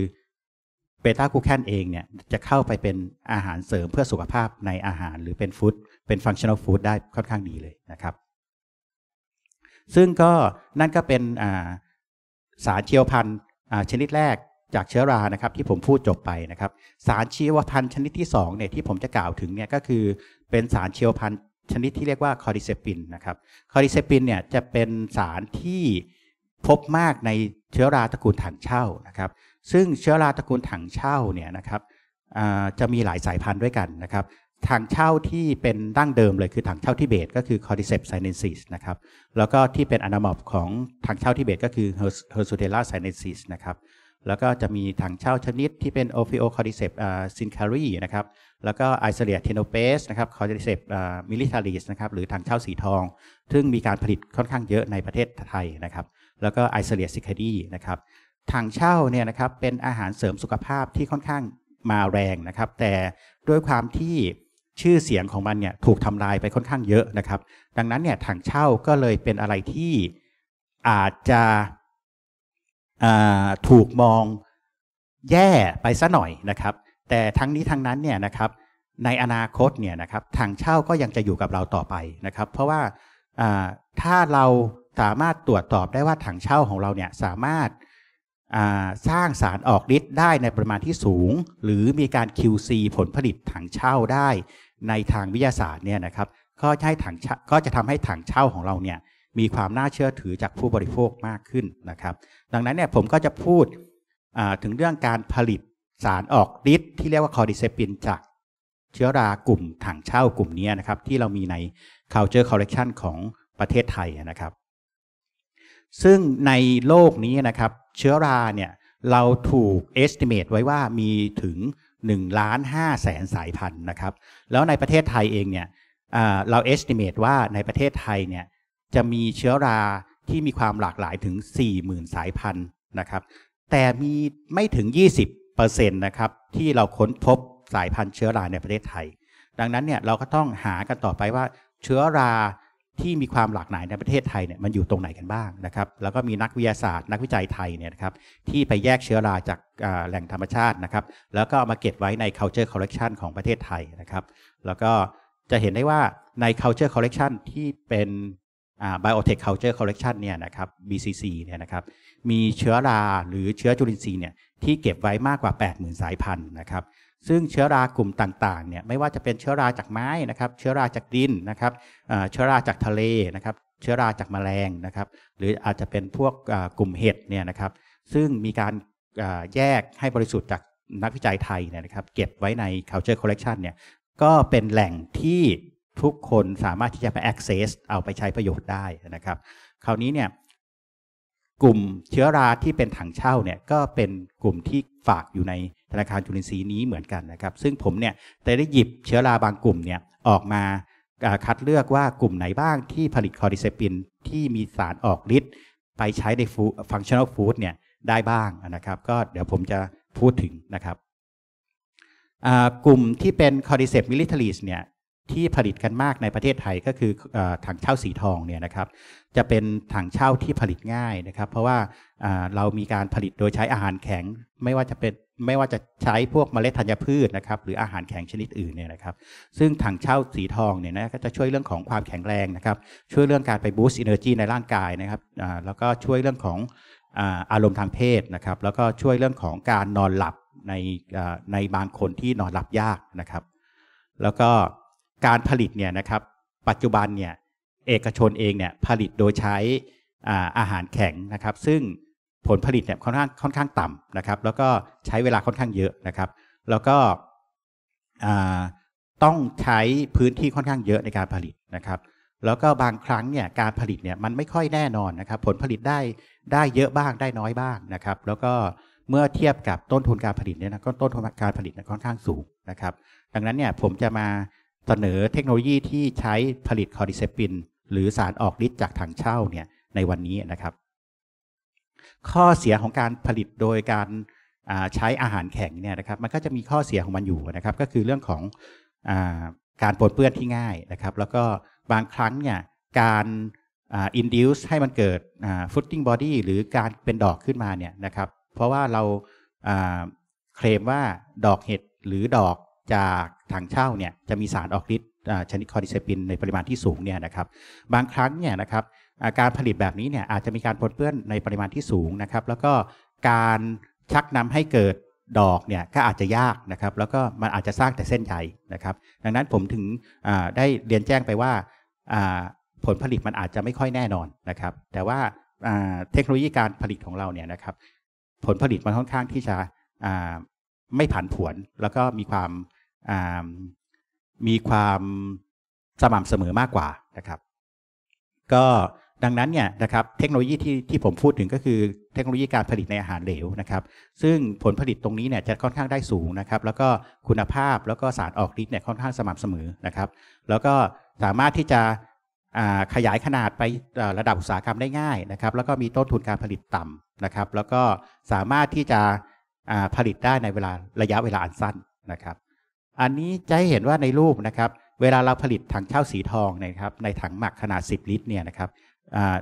เบต้าคูแคนเองเนี่ย จะเข้าไปเป็นอาหารเสริมเพื่อสุขภาพในอาหารหรือเป็นฟู้ดเป็นฟังชั่นอลฟู้ดได้ค่อนข้างดีเลยนะครับ ซึ่งก็นั่นก็เป็นสารเชียวพันธุ์ชนิดแรกจากเชื้อรานะครับที่ผมพูดจบไปนะครับ สารชีวพันธุ์ชนิดที่2เนี่ยที่ผมจะกล่าวถึงเนี่ยก็คือเป็นสารเชียวพันธุ์ชนิดที่เรียกว่าคอริเซปินนะครับคอริเซปินเนี่ยจะเป็นสารที่พบมากในเชื้อราตระกูลถังเช่านะครับซึ่งเชื้อราตระกูลถังเช่าเนี่ยนะครับจะมีหลายสายพันธุ์ด้วยกันนะครับ ถังเช่าที่เป็นดั้งเดิมเลยคือถังเช่าทิเบตก็คือคอร์ดิเซปไซเนนซิสนะครับแล้วก็ที่เป็นอนามอบของถังเช่าทิเบตก็คือเอร์ส u เทล่าไซเนนซิสนะครับแล้วก็จะมีถังเช่าชนิดที่เป็นอฟิโอคอร์ดิเซปซินคารีนะครับแล้วก็ไอเซเลียเทโนเปสนะครับคอร์ลิเซปมิลิทาริสนะครับหรือทางเช่าสีทอง ซึ่งมีการผลิตค่อนข้างเยอะในประเทศไทยนะครับแล้วก็ไอเซเลียซิคดีนะครับทางเช่าเนี่ยนะครับเป็นอาหารเสริมสุขภาพที่ค่อนข้างมาแรงนะครับ แต่ด้วยความที่ชื่อเสียงของมันเนี่ยถูกทำลายไปค่อนข้างเยอะนะครับ ดังนั้นเนี่ยถังเช่าก็เลยเป็นอะไรที่อาจจะถูกมองแย่ไปซะหน่อยนะครับแต่ทั้งนี้ทั้งนั้นเนี่ยนะครับในอนาคตเนี่ยนะครับทางเช่าก็ยังจะอยู่กับเราต่อไปนะครับเพราะว่าถ้าเราสามารถตรวจสอบได้ว่าถังเช่าของเราเนี่ยสามารถสร้างสารออกฤทธิ์ได้ในประมาณที่สูง หรือมีการ QC ผลผลิตถังเช่าได้ ในทางวิทยาศาสตร์เนี่ยนะครับก็ให้ถังก็จะทำให้ถังเช่าของเราเนี่ยมีความน่าเชื่อถือจากผู้บริโภคมากขึ้นนะครับดังนั้นเนี่ยผมก็จะพูดถึงเรื่องการผลิตสารออกฤทธิ์ที่เรียกว่าคอร์ดิเซปินจากเชื้อรากลุ่มถังเช่ากลุ่มนี้นะครับที่เรามีใน culture collection ของประเทศไทยนะครับซึ่งในโลกนี้นะครับเชื้อราเนี่ยเราถูก estimate ไว้ว่ามีถึง1ล้าน5แสนสายพันธุ์นะครับแล้วในประเทศไทยเองเนี่ยเรา estimate ว่าในประเทศไทยเนี่ยจะมีเชื้อราที่มีความหลากหลายถึง 40,000 สายพันธุ์นะครับแต่มีไม่ถึง 20ปอร์เซ็นต์นะครับที่เราค้นพบสายพันธุ์เชื้อราในประเทศไทย ดังนั้นเนี่ยเราก็ต้องหากันต่อไปว่าเชื้อราที่มีความหลากหลายในประเทศไทยเนี่ยมันอยู่ตรงไหนกันบ้างนะครับแล้วก็มีนักวิทยาศาสตร์ นักวิจัยไทยเนี่ยนะครับที่ไปแยกเชื้อราจากแหล่งธรรมชาตินะครับแล้วก็มาเก็บไว้ใน culture collection ของประเทศไทยนะครับแล้วก็จะเห็นได้ว่าใน culture collection ที่เป็น Biotech Culture Collection เนี่ยนะครับ BCC เนี่ยนะครับมีเชื้อราหรือเชื้อจุลินทรีย์เนี่ยที่เก็บไว้มากกว่า 80,000 สายพันธุ์นะครับซึ่งเชื้อรากลุ่มต่างๆเนี่ยไม่ว่าจะเป็นเชื้อราจากไม้นะครับเชื้อราจากดินนะครับเชื้อราจากทะเลนะครับเชื้อราจากแมลงนะครับหรืออาจจะเป็นพวกกลุ่มเห็ดเนี่ยนะครับซึ่งมีการแยกให้บริสุทธิ์จากนักวิจัยไทยเนี่ยนะครับเก็บไว้ใน culture collection เนี่ยก็เป็นแหล่งที่ทุกคนสามารถที่จะไป access เอาไปใช้ประโยชน์ได้นะครับ คราวนี้เนี่ย กลุ่มเชื้อราที่เป็นถังเช่าเนี่ยก็เป็นกลุ่มที่ฝากอยู่ในธนาคารจุลินทรีย์นี้เหมือนกันนะครับ ซึ่งผมเนี่ยแต่ได้หยิบเชื้อราบางกลุ่มเนี่ยออกมาคัดเลือกว่ากลุ่มไหนบ้างที่ผลิตคอร์ดิเซปิน ที่มีสารออกฤทธิ์ไปใช้ในฟังชั่นอลฟู้ดเนี่ยได้บ้างนะครับ ก็เดี๋ยวผมจะพูดถึงนะครับกลุ่มที่เป็นคอร์ดิเซปมิลิทารีสเนี่ยที่ผลิตกันมากในประเทศไทยก็คืออถังเช่าสีทองเนี่ยนะครับ จะเป็นถังเช่าที่ผลิตง่ายนะครับ เพราะว่าเรามีการผลิตโดยใช้อาหารแข็งไม่ว่าจะเป็นไม่ว่าจะใช้พวกเมล็ดธัญพืชนะครับหรืออาหารแข็งชนิดอื่นเนี่ยนะครับ ซึ่งถังเช่าสีทองเนี่ยนะก็จะช่วยเรื่องของความแข็งแรงนะครับ ช่วยเรื่องการไปบูสต์อินเนอร์จีในร่างกายนะครับแล้วก็ช่วยเรื่องของอารมณ์ทางเพศนะครับ แล้วก็ช่วยเรื่องของการนอนหลับในในบางคนที่นอนหลับยากนะครับ แล้วก็การผลิตเนี่ยนะครับปัจจุบันเนี่ยเอกชนเองเนี่ย ผลิตโดยใช้อาหารแข็งนะครับ ซึ่งผลผลิตเนี่ยค่อนข้างค่อนข้างต่ำนะครับ แล้วก็ใช้เวลาค่อนข้างเยอะนะครับ แล้วก็ต้องใช้พื้นที่ค่อนข้างเยอะในการผลิตนะครับ แล้วก็บางครั้งเนี่ยการผลิตเนี่ยมันไม่ค่อยแน่นอนนะครับ ผลผลิตได้ได้เยอะบ้างได้น้อยบ้างนะครับ แล้วก็เมื่อเทียบกับต้นทุนการผลิตเนี่ยนะก็ต้นทุนการผลิตค่อนข้างสูงนะครับ ดังนั้นเนี่ยผมจะมาเสนอเทคโนโลยีที่ใช้ผลิตคอร์ดิเซปินหรือสารออกฤทธิ์จากถังเช่าเนี่ยในวันนี้นะครับ ข้อเสียของการผลิตโดยการใช้อาหารแข็งเนี่ยนะครับมันก็จะมีข้อเสียของมันอยู่นะครับก็คือเรื่องของอการปนเปื้อนที่ง่ายนะครับ แล้วก็บางครั้งเนี่ยการอินดิวส์ให้มันเกิดฟุตติ้งบอดี้หรือการเป็นดอกขึ้นมาเนี่ยนะครับเพราะว่าเราเคลมว่าดอกเห็ดหรือดอกจากถังเช่าเนี่ยจะมีสารออกฤทธิ์ชนิดคอร์ดิเซปินในปริมาณที่สูงเนี่ยนะครับ บางครั้งเนี่ยนะครับการผลิตแบบนี้เนี่ยอาจจะมีการปนเปื้อนในปริมาณที่สูงนะครับแล้วก็การชักนำให้เกิดดอกเนี่ยก็อาจจะยากนะครับ แล้วก็มันอาจจะสร้างแต่เส้นใยนะครับ ดังนั้นผมถึงได้เรียนแจ้งไปว่า ผลผลิตมันอาจจะไม่ค่อยแน่นอนนะครับ แต่ว่าเทคโนโลยีการผลิตของเราเนี่ยนะครับผลผลิตมันค่อนข้างที่จะไม่ผันผวนแล้วก็มีความมีความสม่ำเสมอมากกว่านะครับ ก็ดังนั้นเนี่ยนะครับ เทคโนโลยีที่ที่ผมพูดถึงก็คือเทคโนโลยีการผลิตในอาหารเหลวนะครับ ซึ่งผลผลิตตรงนี้เนี่ยจะค่อนข้างได้สูงนะครับ แล้วก็คุณภาพแล้วก็สารออกฤทธิ์เนี่ยค่อนข้างสม่ำเสมอนะครับ แล้วก็สามารถที่จะขยายขนาดไประดับอุตสาหกรรมได้ง่ายนะครับ แล้วก็มีต้นทุนการผลิตต่ำนะครับ แล้วก็สามารถที่จะผลิตได้ในเวลาระยะเวลาอันสั้นนะครับอันนี้จะให้เห็นว่าในรูปนะครับ เวลาเราผลิตถังเช่าสีทองนะครับ ในถังหมักขนาด 10 ลิตรเนี่ยนะครับ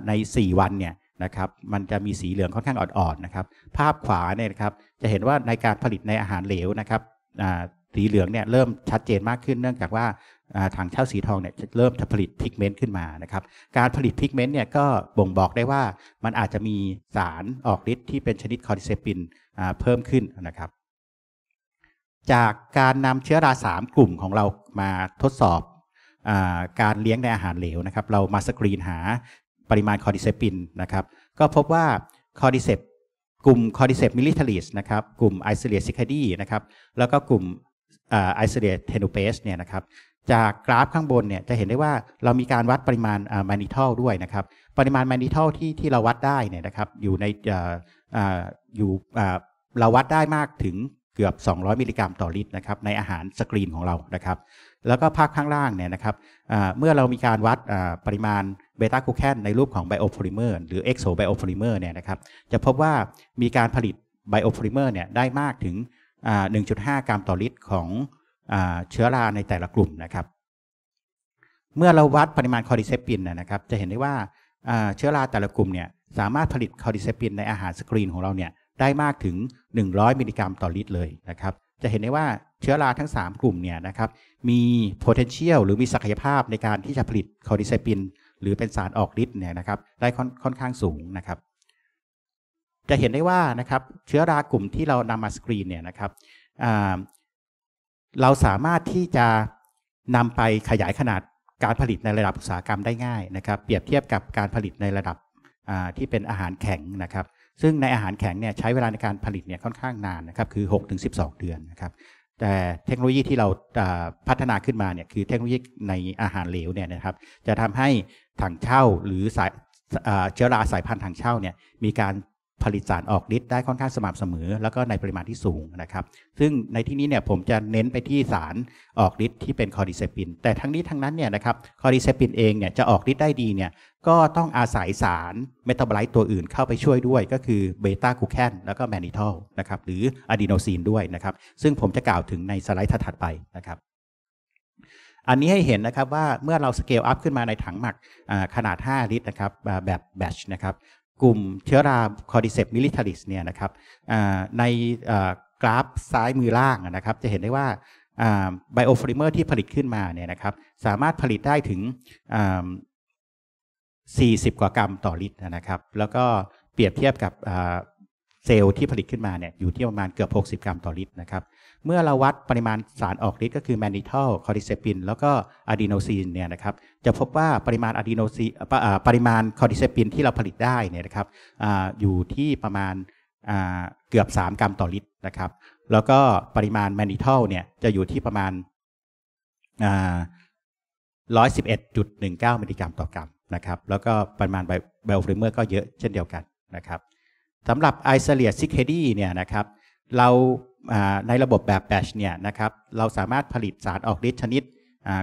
ใน 4 วันเนี่ยนะครับ มันจะมีสีเหลืองค่อนข้างอ่อนๆนะครับ ภาพขวาเนี่ยนะครับ จะเห็นว่าในการผลิตในอาหารเหลวนะครับสีเหลืองเนี่ยเริ่มชัดเจนมากขึ้น เนื่องจากว่าถังเช่าสีทองเนี่ยเริ่มจะผลิตพิกเมนต์ขึ้นมานะครับ การผลิตพิกเมนต์เนี่ยก็บ่งบอกได้ว่ามันอาจจะมีสารออกฤทธิ์ที่เป็นชนิดคอร์ติเซปินเพิ่มขึ้นนะครับจากการนำเชื้อราสามกลุ่มของเรามาทดสอบอการเลี้ยงในอาหารเหลวนะครับเรามาสกรีนหาปริมาณคอร์ดิเซปินนะครับก็พบว่าคอร์ดิเซปกลุ่มคอร์ดิเซปมิลิทาริสนะครับกลุ่มไอซิเลียซิคาดีนะครับแล้วก็กลุ่มไอซิเลียเทนูเปสเนี่ยนะครับจากกราฟข้างบนเนี่ยจะเห็นได้ว่าเรามีการวัดปริมาณมานิทัลด้วยนะครับปริมาณมานิทัลที่ที่เราวัดได้เนี่ยนะครับอยู่ในอออยู่เราวัดได้มากถึงเกือบ 200 มิลลิกรัม ต่อ ลิตร นะครับ ในอาหาร สกรีน ของเรา นะครับ แล้วก็ภาค ข้างล่าง เนี่ย นะครับเมื่อเรามีการวัดปริมาณ เบต้า คูแคน ในรูปของ ไบโอโพลิเมอร์ หรือ เอ็กโซไบโอโพลิเมอร์ เนี่ยนะครับ จะพบว่ามีการผลิต ไบโอโพลิเมอร์ เนี่ย ได้มากถึง 1.5 กรัม ต่อ ลิตร ของเชื้อราในแต่ละกลุ่ม นะครับ เมื่อเราวัดปริมาณ คอริเซปินนะครับ จะเห็นได้ว่าเชื้อราแต่ละกลุ่ม เนี่ย สามารถผลิต คอริเซปินในอาหารสกรีนของเราเนี่ยได้มากถึง 100 มิลลิกรัมต่อลิตรเลยนะครับ จะเห็นได้ว่าเชื้อราทั้ง 3 กลุ่มเนี่ยนะครับมี potential หรือมีศักยภาพในการที่จะผลิตคอร์ดิเซปิน หรือเป็นสารออกฤทธิ์เนี่ยนะครับ ได้ค่อนข้างสูงนะครับ จะเห็นได้ว่านะครับเชื้อรากลุ่มที่เรานำมาสกรีนเนี่ยนะครับเราสามารถที่จะนำไปขยายขนาดการผลิตในระดับอุตสาหกรรมได้ง่ายนะครับ เปรียบเทียบกับการผลิตในระดับที่เป็นอาหารแข็งนะครับซึ่งในอาหารแข็งเนี่ยใช้เวลาในการผลิตเนี่ยค่อนข้างนานนะครับคือ 6 1งเดือนนะครับแต่เทคโนโลยีที่เราพัฒนาขึ้นมาเนี่ยคือเทคโนโลยีในอาหารเหลวเนี่ยนะครับ จะทำให้ถังเช่าหรือสายเชื้อราสายพันธุ์ถังเช่าเนี่ยมีการผลิตสารออกฤทธิ์ได้ค่อนข้างสม่ำเสมอ แล้วก็ในปริมาณที่สูงนะครับซึ่งในที่นี้เนี่ยผมจะเน้นไปที่สารออกฤทธิ์ที่เป็นคอร์ดิเซปินแต่ทั้งนี้ทั้งนั้นเนี่ยนะครับคอร์ดิเซปินเองเนี่ยจะออกฤทธิ์ได้ดีเนี่ยก็ต้องอาศัยสารเมตาบอไลต์ตัวอื่นเข้าไปช่วยด้วย ก็คือเบต้ากูแคนแล้วก็แมนิทอลนะครับหรืออะดีโนซีนด้วยนะครับ ซึ่งผมจะกล่าวถึงในสไลด์ถัดไปนะครับอันนี้ให้เห็นนะครับว่าเมื่อเราสเกลอัพขึ้นมาในถังหมักขนาด5ลิตรนะครับแบบแบชนะครับกลุ่มเชื้อราคอร์ดิเซปมิลิทาริสเนี่ยนะครับในกราฟซ้ายมือล่างนะครับ จะเห็นได้ว่าไบโอฟลิเมอร์ที่ผลิตขึ้นมาเนี่ยนะครับ สามารถผลิตได้ถึง40 กว่ากรัมต่อลิตรนะครับ แล้วก็เปรียบเทียบกับเซลล์ที่ผลิตขึ้นมาเนี่ยอยู่ที่ประมาณเกือบ60 กรัมต่อลิตรนะครับเมื่อเราวัดปริมาณสารออกฤทธิ์ก็คือแมนนิทอลคอริเซปินแล้วก็อะดีโนซีนเนี่ยนะครับจะพบว่าปริมาณอะดีโนซีปริมาณคอริเซปิน ที่เราผลิตได้เนี่ยนะครับออยู่ที่ประมาณเกือบ 3 กรัมต่อลิตรนะครับ แล้วก็ปริมาณแมนนิทัลเนี่ยจะอยู่ที่ประมาณ111.19มิลลิกรัมต่อกรัมนะครับ แล้วก็ปริมาณไบโอฟลูเมอร์ก็เยอะเช่นเดียวกันนะครับสำหรับไอเซเลียซิกเคดีเนี่ยนะครับ เราในระบบแบบแบชเนี่ยนะครับเราสามารถผลิตสารออกฤทธิ์ชนิด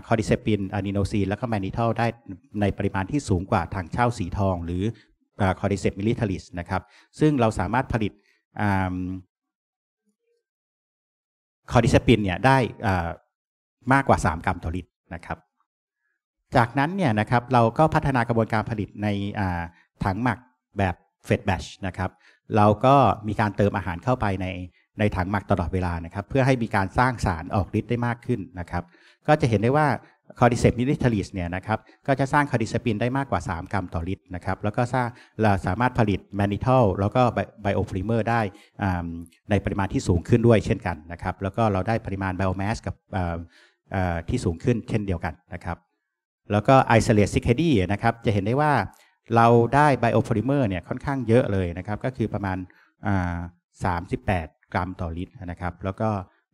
คอร์ดิเซปินอะนิโนซีนและก็แมนิทัลได้ในปริมาณที่สูงกว่าถังเช่าสีทอง หรือคอร์ดิเซปมิลิทาลิสนะครับ ซึ่งเราสามารถผลิตคอร์ดิเซปินเนี่ยได้มากกว่า3กรัมต่อลิตรนะครับ จากนั้นเนี่ยนะครับ เราก็พัฒนากระบวนการผลิตในถังหมักแบบเฟดแบชนะครับเราก็มีการเติมอาหารเข้าไปในในถังหมักตลอดเวลานะครับเพื่อให้มีการสร้างสารออกฤทธิ์ได้มากขึ้นนะครับก็จะเห็นได้ว่าคอร์ดิเซปมิลิทาลิสเนี่ยนะครับก็จะสร้างคอร์ดิเซปินได้มากกว่า 3 กรัมต่อลิตรนะครับแล้วก็สร้างเราสามารถผลิตแมนิทอลแล้วก็ไบโอฟลิเมอร์ได้ในปริมาณที่สูงขึ้นด้วยเช่นกันนะครับแล้วก็เราได้ปริมาณไบโอแมสกับที่สูงขึ้นเช่นเดียวกันนะครับแล้วก็ไอโซเลตซิกเฮดีนะครับจะเห็นได้ว่าเราได้ไบโอฟลิเมอร์เนี่ยค่อนข้างเยอะเลยนะครับก็คือประมาณ38กรัมต่อลิตรนะครับแล้วก็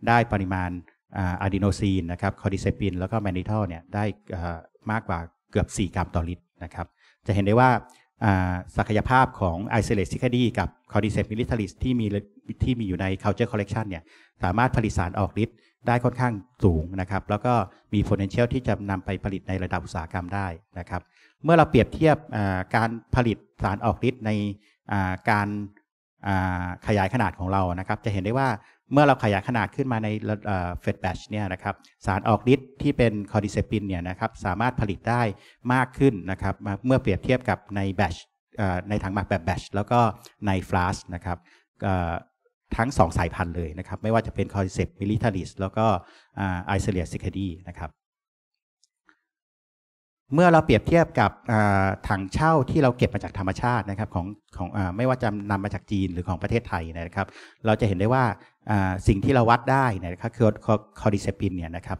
ได้ปริมาณอะดีโนซีนนะครับคอดิเซปิน แล้วก็ แมนิทอลเนี่ยได้มากกว่าเกือบ 4 กรัมต่อลิตรนะครับจะเห็นได้ว่าศักยภาพของไอเซเลตซิคดีกับ คอดิเซปมิลิทาริสที่มีที่มีอยู่ใน culture collection เนี่ยสามารถผลิตสารออกฤทธิ์ได้ค่อนข้างสูงนะครับแล้วก็มี potential ที่จะนำไปผลิตในระดับอุตสาหกรรมได้นะครับเมื่อเราเปรียบเทียบการผลิตสารออกฤทธิ์ในการขยายขนาดของเรานะครับ จะเห็นได้ว่าเมื่อเราขยายขนาดขึ้นมาในเฟดแบชเนี่ยนะครับสารออกฤทธิ์ที่เป็นคอร์ดิเซปินเนี่ยนะครับสามารถผลิตได้มากขึ้นนะครับเมื่อเปรียบเทียบกับในแบชในถังหมักแบบแบชแล้วก็ในฟลาสนะครับทั้ง2 สายพันธุ์เลยนะครับ ไม่ว่าจะเป็นคอร์ดิเซปมิลิทาริสแล้วก็ไอเซเลียซิคดีนะครับเมื่อเราเปรียบเทียบกับถังเช่าที่เราเก็บมาจากธรรมชาตินะครับของของไม่ว่าจะนำมาจากจีนหรือของประเทศไทยนะครับ เราจะเห็นได้ว่าสิ่งที่เราวัดได้นะครับคือคอร์ดิเซปินเนี่ยนะครับ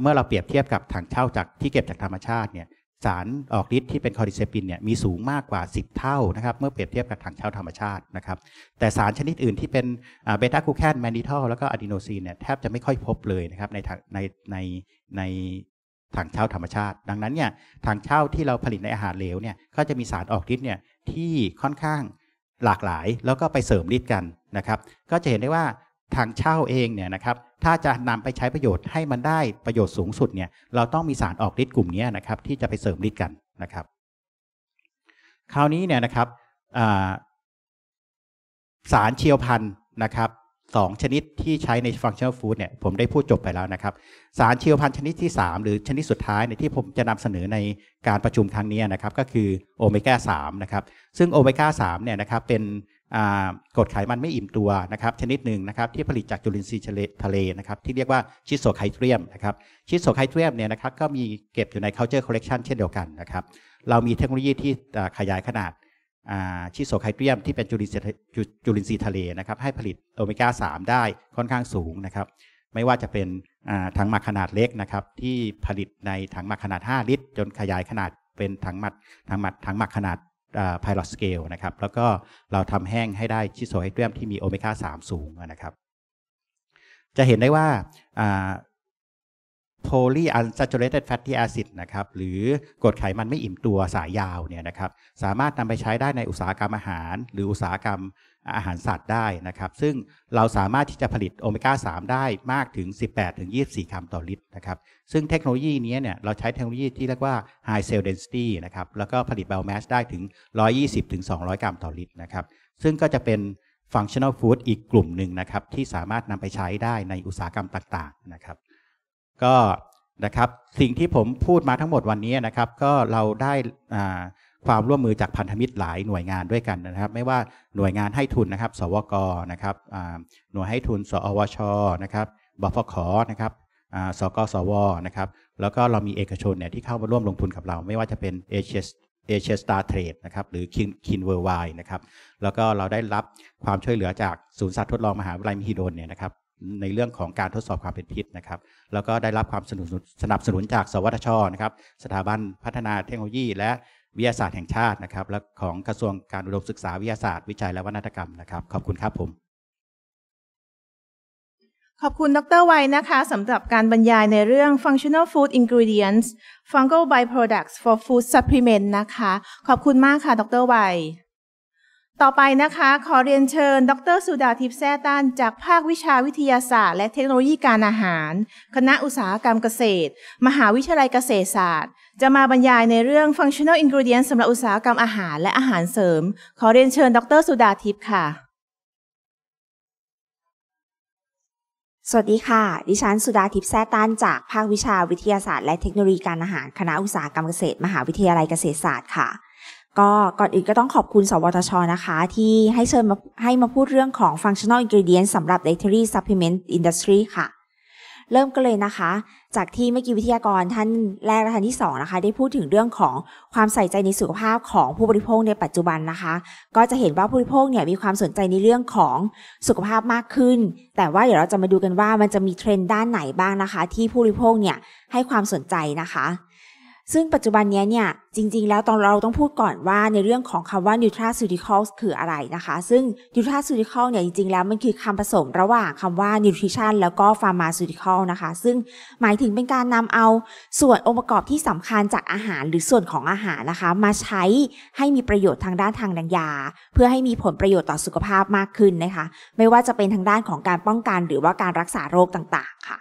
เมื่อเราเปรียบเทียบกับถังเช่าจากที่เก็บจากธรรมชาติเนี่ยสารออกฤทธิ์ที่เป็นคอร์ดิเซปินเนี่ยมีสูงมากกว่า10เท่านะครับเมื่อเปรียบเทียบกับถังเช่าธรรมชาตินะครับแต่สารชนิดอื่นที่เป็นเบต้าคูแคนแมนดิทอลแล้วก็อะดีโนซีนเนี่ยแทบจะไม่ค่อยพบเลยนะครับในในในในทางเช่าธรรมชาติ ดังนั้นเนี่ยทางเช่าที่เราผลิตในอาหารเหลวเนี่ย ก็จะมีสารออกฤทธิ์เนี่ยที่ค่อนข้างหลากหลาย แล้วก็ไปเสริมฤทธิ์กันนะครับ ก็จะเห็นได้ว่าทางเช่าเองเนี่ยนะครับ ถ้าจะนำไปใช้ประโยชน์ให้มันได้ประโยชน์สูงสุดเนี่ย เราต้องมีสารออกฤทธิ์กลุ่มนี้นะครับ ที่จะไปเสริมฤทธิ์กันนะครับ คราวนี้เนี่ยนะครับสารเชียวพันนะครับ2ชนิดที่ใช้ในฟังชั่นฟู้ดเนี่ยผมได้พูดจบไปแล้วนะครับ สารชีวพันธุ์ชนิดที่ 3 หรือชนิดสุดท้ายในที่ผมจะนำเสนอในการประชุมครั้งนี้นะครับก็คือโอเมก้า3นะครับซึ่งโอเมก้า3เนี่ยนะครับเป็นกรดไขมันไม่อิ่มตัวนะครับชนิดหนึ่งนะครับที่ผลิตจากจุลินทรีย์ทะเลนะครับที่เรียกว่าชิโซไคเทรียมนะครับชิโซไคเทรียมเนี่ยนะครับก็มีเก็บอยู่ใน culture collection เช่นเดียวกันนะครับเรามีเทคโนโลยีที่ขยายขนาดชีโซไคเตรียมที่เป็นจุลินทรีย์จุลินทรีย์ทะเลนะครับให้ผลิตโอเมก้า3ได้ค่อนข้างสูงนะครับไม่ว่าจะเป็นถังหมักขนาดเล็กนะครับที่ผลิตในถังหมักขนาด5ลิตรจนขยายขนาดเป็นถังหมักถังหมักถังหมักขนาดพายลสเกลนะครับแล้วก็เราทำแห้งให้ได้ชิโซไคเตรียมที่มีโอเมก้า3สูงนะครับจะเห็นได้ว่า polyunsaturated fatty acid นะครับหรือกรดไขมันไม่อิ่มตัวสายยาวเนี่ยนะครับสามารถนำไปใช้ได้ในอุตสาหกรรมอาหารหรืออุตสาหกรรมอาหารสัตว์ได้นะครับ ซึ่งเราสามารถที่จะผลิตโอเมก้า3ได้มากถึง 18-24 กรัมต่อลิตรนะครับซึ่งเทคโนโลยีนี้เนี่ยเราใช้เทคโนโลยีที่เรียกว่า high cell density นะครับแล้วก็ผลิต b i o m a s ได้ถึง 120-200 กรัมต่อลิตรนะครับซึ่งก็จะเป็น functional food อีกกลุ่มหนึ่งนะครับที่สามารถนำไปใช้ได้ในอุตสาหกรรมต่าง ๆ นะครับก็นะครับสิ่งที่ผมพูดมาทั้งหมดวันนี้นะครับก็เราได้ความร่วมมือจากพันธมิตรหลายหน่วยงานด้วยกันนะครับไม่ว่าหน่วยงานให้ทุนนะครับสวกนะครับหน่วยให้ทุนสอวชนะครับบฟขนะครับสกสวนะครับแล้วก็เรามีเอกชนเนี่ยที่เข้ามาร่วมลงทุนกับเราไม่ว่าจะเป็นเอเชสเอเชสตาร์เทรดนะครับหรือคินคินเวอร์ไวนะครับแล้วก็เราได้รับความช่วยเหลือจากศูนย์สัตว์ทดลองมหาวิทยาลัยมหิดลเนี่ยนะครับในเรื่องของการทดสอบความเป็นพิษนะครับ แล้วก็ได้รับความสนับสนุนสนับสนุนจากสวทชนะครับสถาบันพัฒนาเทคโนโลยี และวิทยาศาสตร์แห่งชาตินะครับและของกระทรวงการอุดมศึกษาวิทยาศาสตร์วิจัยและวัฒนกรรมนะครับขอบคุณครับผม ขอบคุณดรไวนะคะสำหรับการบรรยายในเรื่อง functional food ingredients fungal byproducts for food supplement นะคะขอบคุณมากค่ะดรไวต่อไปนะคะ ขอเรียนเชิญ ดรสุดาทิพย์แซ่ตันจากภาควิชาวิทยาศาสตร์ และเทคโนโลยีการอาหาร คณะอุตสาหกรรมเกษตร มหาวิทยาลัยเกษตรศาสตร์ จะมาบรรยายในเรื่อง functional ingredients สำหรับอุตสาหกรรมอาหารและอาหารเสริม ขอเรียนเชิญ ดรสุดาทิพย์ค่ะ สวัสดีค่ะ ดิฉันสุดาทิพย์แซ่ตันจากภาควิชาวิทยาศาสตร์และเทคโนโลยีการอาหารคณะอุตสาหกรรมเกษตร มหาวิทยาลัยเกษตรศาสตร์ค่ะก็ก่อนอื่นก็ต้องขอบคุณสวทชนะคะที่ให้เชิญมาให้มาพูดเรื่องของ functional ingredients สำหรับ dietary supplement industry ค่ะ เริ่มกันเลยนะคะ จากที่เมื่อกี้วิทยากรท่านแรกและท่านที่2นะคะได้พูดถึงเรื่องของความใส่ใจในสุขภาพของผู้บริโภคในปัจจุบันนะคะ ก็จะเห็นว่าผู้บริโภคเนี่ยมีความสนใจในเรื่องของสุขภาพมากขึ้น แต่ว่าเดี๋ยวเราจะมาดูกันว่ามันจะมีเทรนด์ด้านไหนบ้างนะคะ ที่ผู้บริโภคเนี่ยให้ความสนใจนะคะซึ่งปัจจุบันนี้เนี่ยจริง ๆแล้วตอนเราต้องพูดก่อนว่าในเรื่องของคำว่า nutraceuticals คืออะไรนะคะ ซึ่ง nutraceutical เนี่ยจริงๆแล้วมันคือคำผสมระหว่างคำว่า nutrition แล้วก็ pharmaceutical นะคะซึ่งหมายถึงเป็นการนำเอาส่วนองค์ประกอบที่สำคัญจากอาหารหรือส่วนของอาหารนะคะมาใช้ให้มีประโยชน์ทางด้านทางดังยา เพื่อให้มีผลประโยชน์ต่อสุขภาพมากขึ้นนะคะไม่ว่าจะเป็นทางด้านของการป้องกัน หรือว่าการรักษาโรคต่างๆค่ะ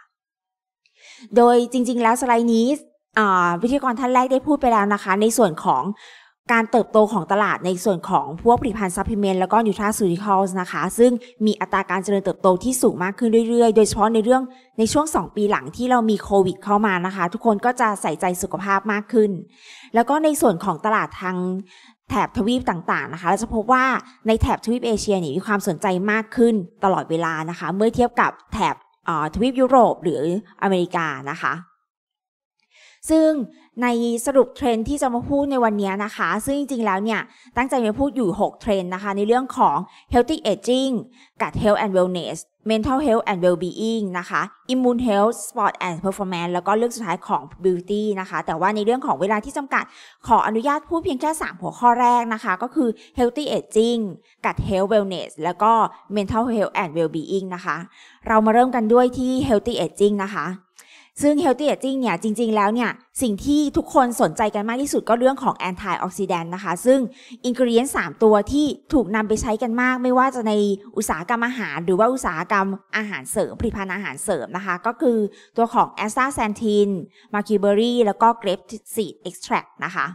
โดยจริงๆ แล้วสไลด์นี้วิทยากรท่านแรกได้พูดไปแล้วนะคะ ในส่วนของการเติบโตของตลาดในส่วนของพวกผลิตภัณฑ์ซัพพลิเมนต์แล้วก็นิวทราสูติคอลส์นะคะ ซึ่งมีอัตราการเจริญเติบโตที่สูงมากขึ้นเรื่อยๆ โดยเฉพาะในเรื่องในช่วง 2 ปีหลังที่เรามีโควิดเข้ามานะคะ ทุกคนก็จะใส่ใจสุขภาพมากขึ้น แล้วก็ในส่วนของตลาดทางแถบทวีปต่างๆนะคะเราจะพบว่าในแถบทวีปเอเชียนี่มีความสนใจมากขึ้นตลอดเวลานะคะ เมื่อเทียบกับแถบทวีปยุโรปหรืออเมริกานะคะซึ่งในสรุปเทรนที่จะมาพูดในวันนี้นะคะ ซึ่งจริงๆแล้วเนี่ย ตั้งใจมาพูดอยู่ 6 เทรนนะคะ ในเรื่องของ healthy aging กับ health and wellness mental health and well-being นะคะ immune health sport and performance แล้วก็เรื่องสุดท้ายของ beauty นะคะแต่ว่าในเรื่องของเวลาที่จำกัดขออนุญาตพูดเพียงแค่ 3 หัวข้อแรกนะคะ ก็คือ healthy aging กับ health wellness แล้วก็ mental health and well-being นะคะ เรามาเริ่มกันด้วยที่ healthy aging นะคะซึ่ง healthy aging เนี่ยจริง ๆ แล้วเนี่ย สิ่งที่ทุกคนสนใจกันมากที่สุดก็เรื่องของ anti oxidant นะคะซึ่งอินกิเลียน3ตัวที่ถูกนำไปใช้กันมากไม่ว่าจะในอุตสาหกรรมอาหารหรือว่าอุตสาหกรรมอาหารเสริมผลิตภัณฑ์อาหารเสริมนะคะ ก็คือตัวของ a s t a s a n t i n m a r k i b e ร r y แล้วก็ grape seed extract นะคะ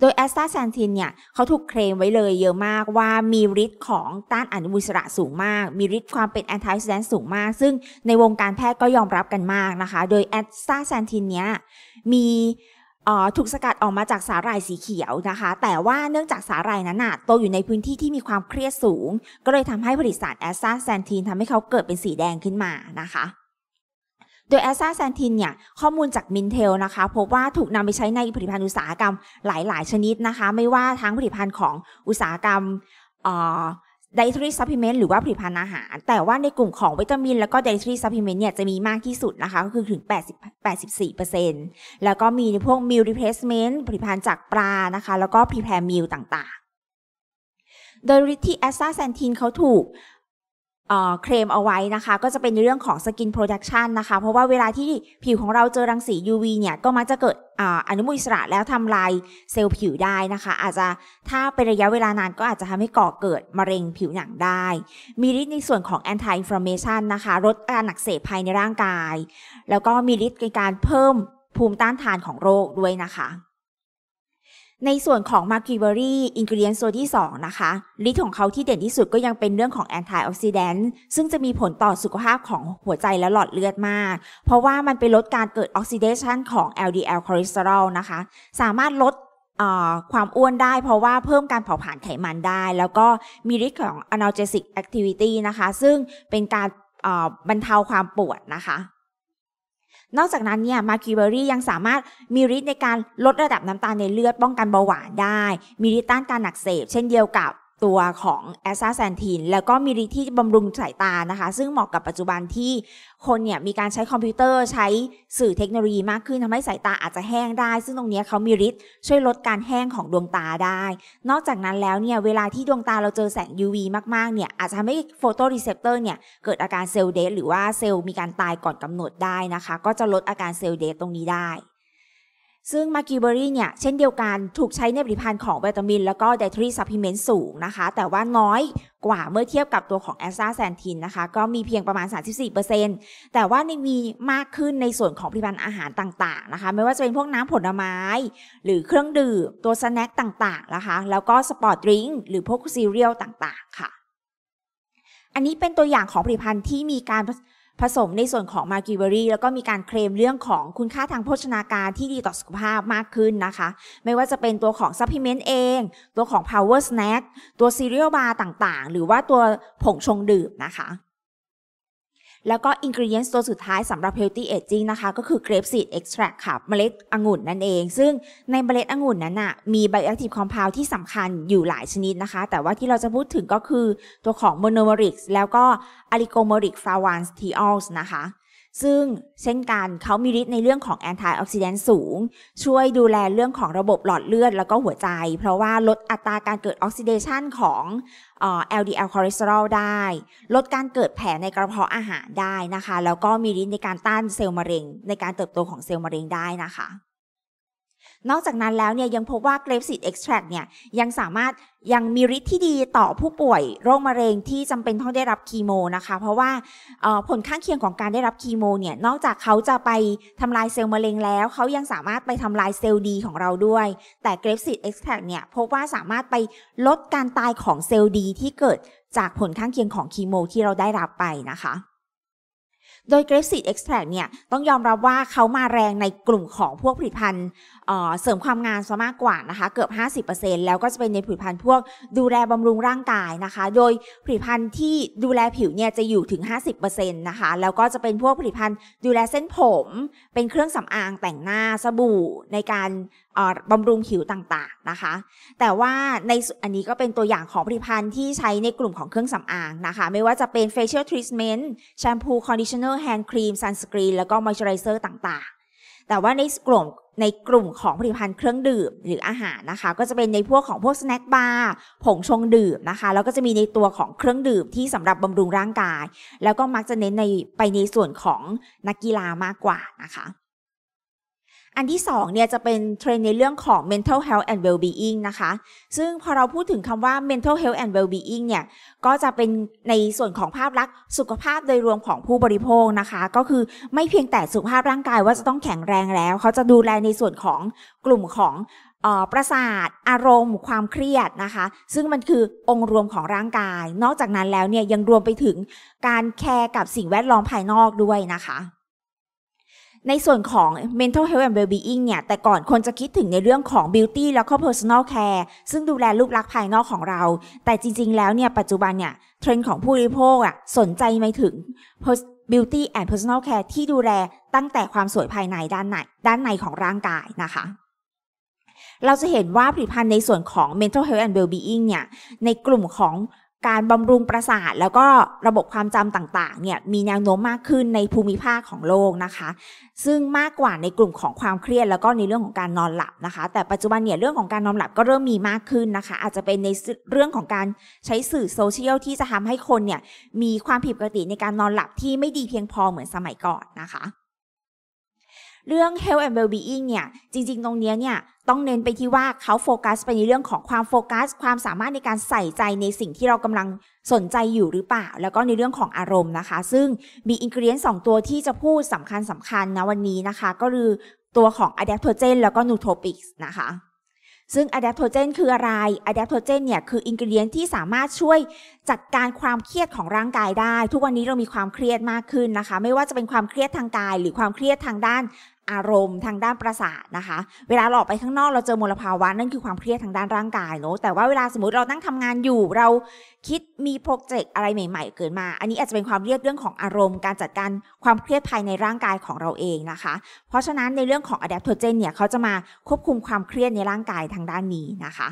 โดยแอสตาแซนตินเนี่ยเขาถูกเคลมไว้เลยเยอะมากว่ามีฤทธิ์ของต้านอนุมูลอิสระสูงมาก มีฤทธิ์ความเป็นแอนตี้ซิแดนสูงมาก ซึ่งในวงการแพทย์ก็ยอมรับกันมากนะคะ โดยแอสตาแซนตินเนี่ยมีถูกสกัดออกมาจากสาหร่ายสีเขียวนะคะแต่ว่าเนื่องจากสาหร่ายนั้นนะโตอยู่ในพื้นที่ที่มีความเครียดสูง ก็เลยทำให้ผลิตสารแอสซาแซนทีนทำให้เขาเกิดเป็นสีแดงขึ้นมานะคะโดยแอสซาแซนทินเนี่ยข้อมูลจากมินเทลนะคะ พบว่าถูกนำไปใช้ในผลิตภัณฑ์อุตสาหกรรมหลายๆชนิดนะคะ ไม่ว่าทั้งผลิตภัณฑ์ของอุตสาหกรรมไดทรีซัพพลิเมนต์หรือว่าผลิตภัณฑ์อาหาร แต่ว่าในกลุ่มของวิตามิน แล้วก็ไดทรีซัพพลิเมนต์เนี่ยจะมีมากที่สุดนะคะก็คือถึง 80 84%แล้วก็มีในพวกมิลลิเพลซเมนต์ผลิตภัณฑ์จากปลานะคะแล้วก็พรีแพร์มิลต่างๆ โดยฤทธิ์ที่แอสซาแซนทินเขาถูกเคลมเอาไว้นะคะก็จะเป็นเรื่องของสกินโปรดักชันนะคะ เพราะว่าเวลาที่ผิวของเราเจอรังสี UV เนี่ยก็มักจะเกิดออนุมูลอิสระแล้วทำลายเซลล์ผิวได้นะคะ อาจจะถ้าเป็นระยะเวลานานก็อาจจะทำให้ก่อเกิดมะเร็งผิวหนังได้ มีฤทธิ์ในส่วนของแอนตี้อินฟลามเมชันนะคะลดการหนักเสพภายในร่างกาย แล้วก็มีฤทธิ์ในการเพิ่มภูมิต้านทานของโรคด้วยนะคะในส่วนของ m a ิเ i b e r y อินกิเลียนโซที่ 2 นะคะ ฤทธิ์ของเขาที่เด่นที่สุดก็ยังเป็นเรื่องของแอนตี้ออกซิแดนต์ซึ่งจะมีผลต่อสุขภาพของหัวใจและหลอดเลือดมาก เพราะว่ามันไปลดการเกิดออกซิเดชันของ LDL คอเลสเตอรอลนะคะ สามารถลดความอ้วนได้เพราะว่าเพิ่มการเผาผลาญไขมันได้ แล้วก็มีฤทธิ์ของ analgesic activity นะคะ ซึ่งเป็นการบรรเทาความปวดนะคะนอกจากนั้นเนี่ยมาคิวเบอรี่ยังสามารถมีฤทธิ์ในการลดระดับน้ำตาลในเลือดป้องกันเบาหวานได้ มีฤทธิ์ต้านการหนักเสพเช่นเดียวกับตัวของแอสซาแซนทีนแล้วก็มีฤทธิ์ที่บำรุงสายตานะคะ ซึ่งเหมาะกับปัจจุบันที่คนเนี่ยมีการใช้คอมพิวเตอร์ ใช้สื่อเทคโนโลยีมากขึ้นทำให้สายตาอาจจะแห้งได้ ซึ่งตรงนี้เขามีฤทธิ์ช่วยลดการแห้งของดวงตาได้ นอกจากนั้นแล้วเนี่ยเวลาที่ดวงตาเราเจอแสง UV มากๆเนี่ยอาจจะทำให้โฟโตรีเซปเตอร์เนี่ยเกิดอาการเซลล์เดทหรือว่าเซลล์มีการตายก่อนกำหนดได้นะคะก็จะลดอาการเซลล์เดทตรงนี้ได้ซึ่งมากิเบอรี่เนี่ยเช่นเดียวกันถูกใช้ในผลิตภัณฑ์ของวิตามิน แล้วก็ไดทรีซัพพลีเมนต์สูงนะคะ แต่ว่าน้อยกว่าเมื่อเทียบกับตัวของแอสตราแซนตินนะคะก็มีเพียงประมาณ 34%แต่ว่าในมีมากขึ้นในส่วนของผลิตภัณฑ์อาหารต่างๆนะคะ ไม่ว่าจะเป็นพวกน้ำผลไม้ หรือเครื่องดื่ม ตัวสแน็คต่างๆนะคะแล้วก็สปอร์ตดริงก์หรือพวกซีเรียลต่างๆค่ะ อันนี้เป็นตัวอย่างของผลิตภัณฑ์ที่มีการผสมในส่วนของมาร์กิเบอรี่แล้วก็มีการเคลมเรื่องของคุณค่าทางโภชนาการที่ดีต่อสุขภาพมากขึ้นนะคะไม่ว่าจะเป็นตัวของซัพพลิเมนต์เอง ตัวของพาวเวอร์สแน็คตัวซีเรียลบาร์ต่างๆ หรือว่าตัวผงชงดื่มนะคะแล้วก็อินกริเอนต์ตัวสุดท้ายสำหรับ h ลตี้เอจจิ้งนะคะ ก็คือเกรปซีดเอ็กซ์แทรค่ะเมล็ดองุ่นนั่นเอง ซึ่งในเมล็ดองุ่นนั้นอะมีไบโอ c t ค v e c o m p o u ที่สำคัญอยู่หลายชนิดนะคะ แต่ว่าที่เราจะพูดถึงก็คือตัวของโ o n o m อริกแล้วก็อ o ิโก o m e r i c f l า v a ทีออลส์นะคะซึ่งเช่นกันเขามีฤทธิ์ในเรื่องของแอนตี้ออกซิแดนต์สูง ช่วยดูแลเรื่องของระบบหลอดเลือดแล้วก็หัวใจ เพราะว่าลดอัตราการเกิดออกซิเดชันของ LDL คอเลสเตอรอลได้ ลดการเกิดแผลในกระเพาะอาหารได้นะคะแล้วก็มีฤทธิ์ในการต้านเซลล์มะเร็ง ในการเติบโตของเซลล์มะเร็งได้นะคะนอกจากนั้นแล้วเนี่ยยังพบว่าเกรฟซีดเอ็กซ์แทรกเนี่ยยังสามารถยังมีฤทธิ์ที่ดีต่อผู้ป่วยโรคมะเร็งที่จำเป็นต้องได้รับคีโมนะคะเพราะว่าผลข้างเคียงของการได้รับคีโมเนี่ยนอกจากเขาจะไปทำลายเซลล์มะเร็งแล้วเขายังสามารถไปทำลายเซลล์ดี ของเราด้วย แต่เกรฟซีดเอ็กซ์แทรกเนี่ยพบว่าสามารถไปลดการตายของเซลล์ดี ที่เกิดจากผลข้างเคียงของคีโมที่เราได้รับไปนะคะโดย grape seed extract เนี่ยต้องยอมรับว่าเขามาแรงในกลุ่มของพวกผลิตภัณฑ์เสริมความงามซะมากกว่านะคะเกือบ 50%แล้วก็จะเป็นในผลิตภัณฑ์พวกดูแลบำรุงร่างกายนะคะโดยผลิตภัณฑ์ที่ดูแลผิวเนี่ยจะอยู่ถึง 50%นะคะแล้วก็จะเป็นพวกผลิตภัณฑ์ดูแลเส้นผมเป็นเครื่องสำอางแต่งหน้าสบู่ในการบำรุงผิวต่างๆนะคะ แต่ว่าในอันนี้ก็เป็นตัวอย่างของผลิตภัณฑ์ที่ใช้ในกลุ่มของเครื่องสำอางนะคะ ไม่ว่าจะเป็น facial treatment แชมพู conditioner hand cream sunscreen แล้วก็ moisturizer ต่างๆ แต่ว่าในกลุ่มในกลุ่มของผลิตภัณฑ์เครื่องดื่มหรืออาหารนะคะ ก็จะเป็นในพวกของพวกสแน็คบาร์ ผงชงดื่มนะคะ แล้วก็จะมีในตัวของเครื่องดื่มที่สำหรับบำรุงร่างกาย แล้วก็มักจะเน้นในไปในส่วนของนักกีฬามากกว่านะคะอันที่สองเนี่ยจะเป็นเทรนในเรื่องของ mental health and well-being นะคะ ซึ่งพอเราพูดถึงคำว่า mental health and well-being เนี่ย ก็จะเป็นในส่วนของภาพลักษณ์สุขภาพโดยรวมของผู้บริโภคนะคะ ก็คือไม่เพียงแต่สุขภาพร่างกายว่าจะต้องแข็งแรงแล้ว เขาจะดูแลในส่วนของกลุ่มของประสาทอารมณ์ ความเครียดนะคะ ซึ่งมันคือองค์รวมของร่างกาย นอกจากนั้นแล้วเนี่ยยังรวมไปถึงการแคร์กับสิ่งแวดล้อมภายนอกด้วยนะคะในส่วนของ mental health and well-being เนี่ย แต่ก่อนคนจะคิดถึงในเรื่องของ beauty แล้วก็ personal care ซึ่งดูแลรูปลักษณ์ภายนอกของเรา แต่จริงๆแล้วเนี่ย ปัจจุบันเนี่ยเทรนด์ของผู้บริโภคอะสนใจไม่ถึง beauty and personal care ที่ดูแลตั้งแต่ความสวยภายในด้านในด้านในของร่างกายนะคะ เราจะเห็นว่าผลิตภัณฑ์ในส่วนของ mental health and well-being เนี่ย ในกลุ่มของการบำรุงประสาทแล้วก็ระบบความจำต่างๆเนี่ยมีแนวโน้มมากขึ้นในภูมิภาคของโลกนะคะ ซึ่งมากกว่าในกลุ่มของความเครียดแล้วก็ในเรื่องของการนอนหลับนะคะ แต่ปัจจุบันเนี่ยเรื่องของการนอนหลับก็เริ่มมีมากขึ้นนะคะ อาจจะเป็นในเรื่องของการใช้สื่อโซเชียลที่จะทำให้คนเนี่ยมีความผิดปกติในการนอนหลับ ที่ไม่ดีเพียงพอเหมือนสมัยก่อนนะคะเรื่อง health and well-being เนี่ย จริงๆ ตรงนี้เนี่ยต้องเน้นไปที่ว่าเขาโฟกัสไปในเรื่องของความโฟกัส ความสามารถในการใส่ใจในสิ่งที่เรากำลังสนใจอยู่หรือเปล่า แล้วก็ในเรื่องของอารมณ์นะคะ ซึ่งมีอินกิเลียนสองตัวที่จะพูดสำคัญสำคัญนะวันนี้นะคะก็คือตัวของ adaptogen แล้วก็ nootropics นะคะซึ่ง adaptogen คืออะไร adaptogen เนี่ยคืออินกิเลียนที่สามารถช่วยจัดการความเครียดของร่างกายได้ ทุกวันนี้เรามีความเครียดมากขึ้นนะคะ ไม่ว่าจะเป็นความเครียดทางกาย หรือความเครียดทางด้านอารมณ์ทางด้านประสาทนะคะ เวลาเราออกไปข้างนอกเราเจอมลภาวะ นั่นคือความเครียดทางด้านร่างกายเนาะแต่ว่าเวลาสมมติเรานั่งทำงานอยู่ เราคิดมีโปรเจกต์อะไรใหม่ ๆเกิดมา อันนี้อาจจะเป็นความเครียดเรื่องของอารมณ์ การจัดการความเครียดภายในร่างกายของเราเองนะคะ เพราะฉะนั้นในเรื่องของอะแดปโทเจนเนี่ยเขาจะมาควบคุมความเครียดในร่างกายทางด้านนี้นะคะ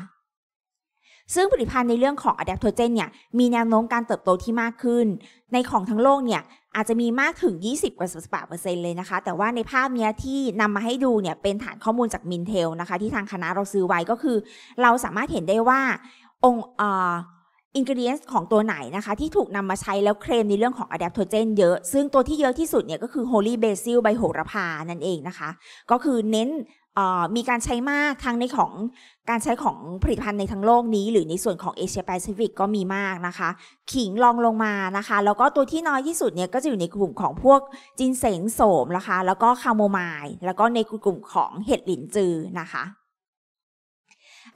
ซึ่งผลิตภัณฑ์ในเรื่องของอะแดปโทเจนเนี่ยมีแนวโน้มการเติบโตที่มากขึ้น ในของทั้งโลกเนี่ยอาจจะมีมากถึง 20 กว่าเปอร์เซ็นต์เลยนะคะ แต่ว่าในภาพเนี้ยที่นำมาให้ดูเนี่ยเป็นฐานข้อมูลจากมินเทลนะคะที่ทางคณะเราซื้อไว้ก็คือ เราสามารถเห็นได้ว่าองค์อินกิเดียนของตัวไหนนะคะที่ถูกนำมาใช้แล้วเคลมในเรื่องของอะแดปโทเจนเยอะ ซึ่งตัวที่เยอะที่สุดเนี่ยก็คือโฮลี่เบซิลไบโหระพานั่นเองนะคะ ก็คือเน้นมีการใช้มากทั้งในของการใช้ของผลิตภัณฑ์ในทั้งโลกนี้ หรือในส่วนของเอเชียแปซิฟิกก็มีมากนะคะ ขิงลองลงมานะคะ แล้วก็ตัวที่น้อยที่สุดเนี่ย ก็จะอยู่ในกลุ่มของพวกจินเสงโสมนะคะแล้วก็คาโมไมล์แล้วก็ในกลุ่มของเห็ดหลินจือนะคะ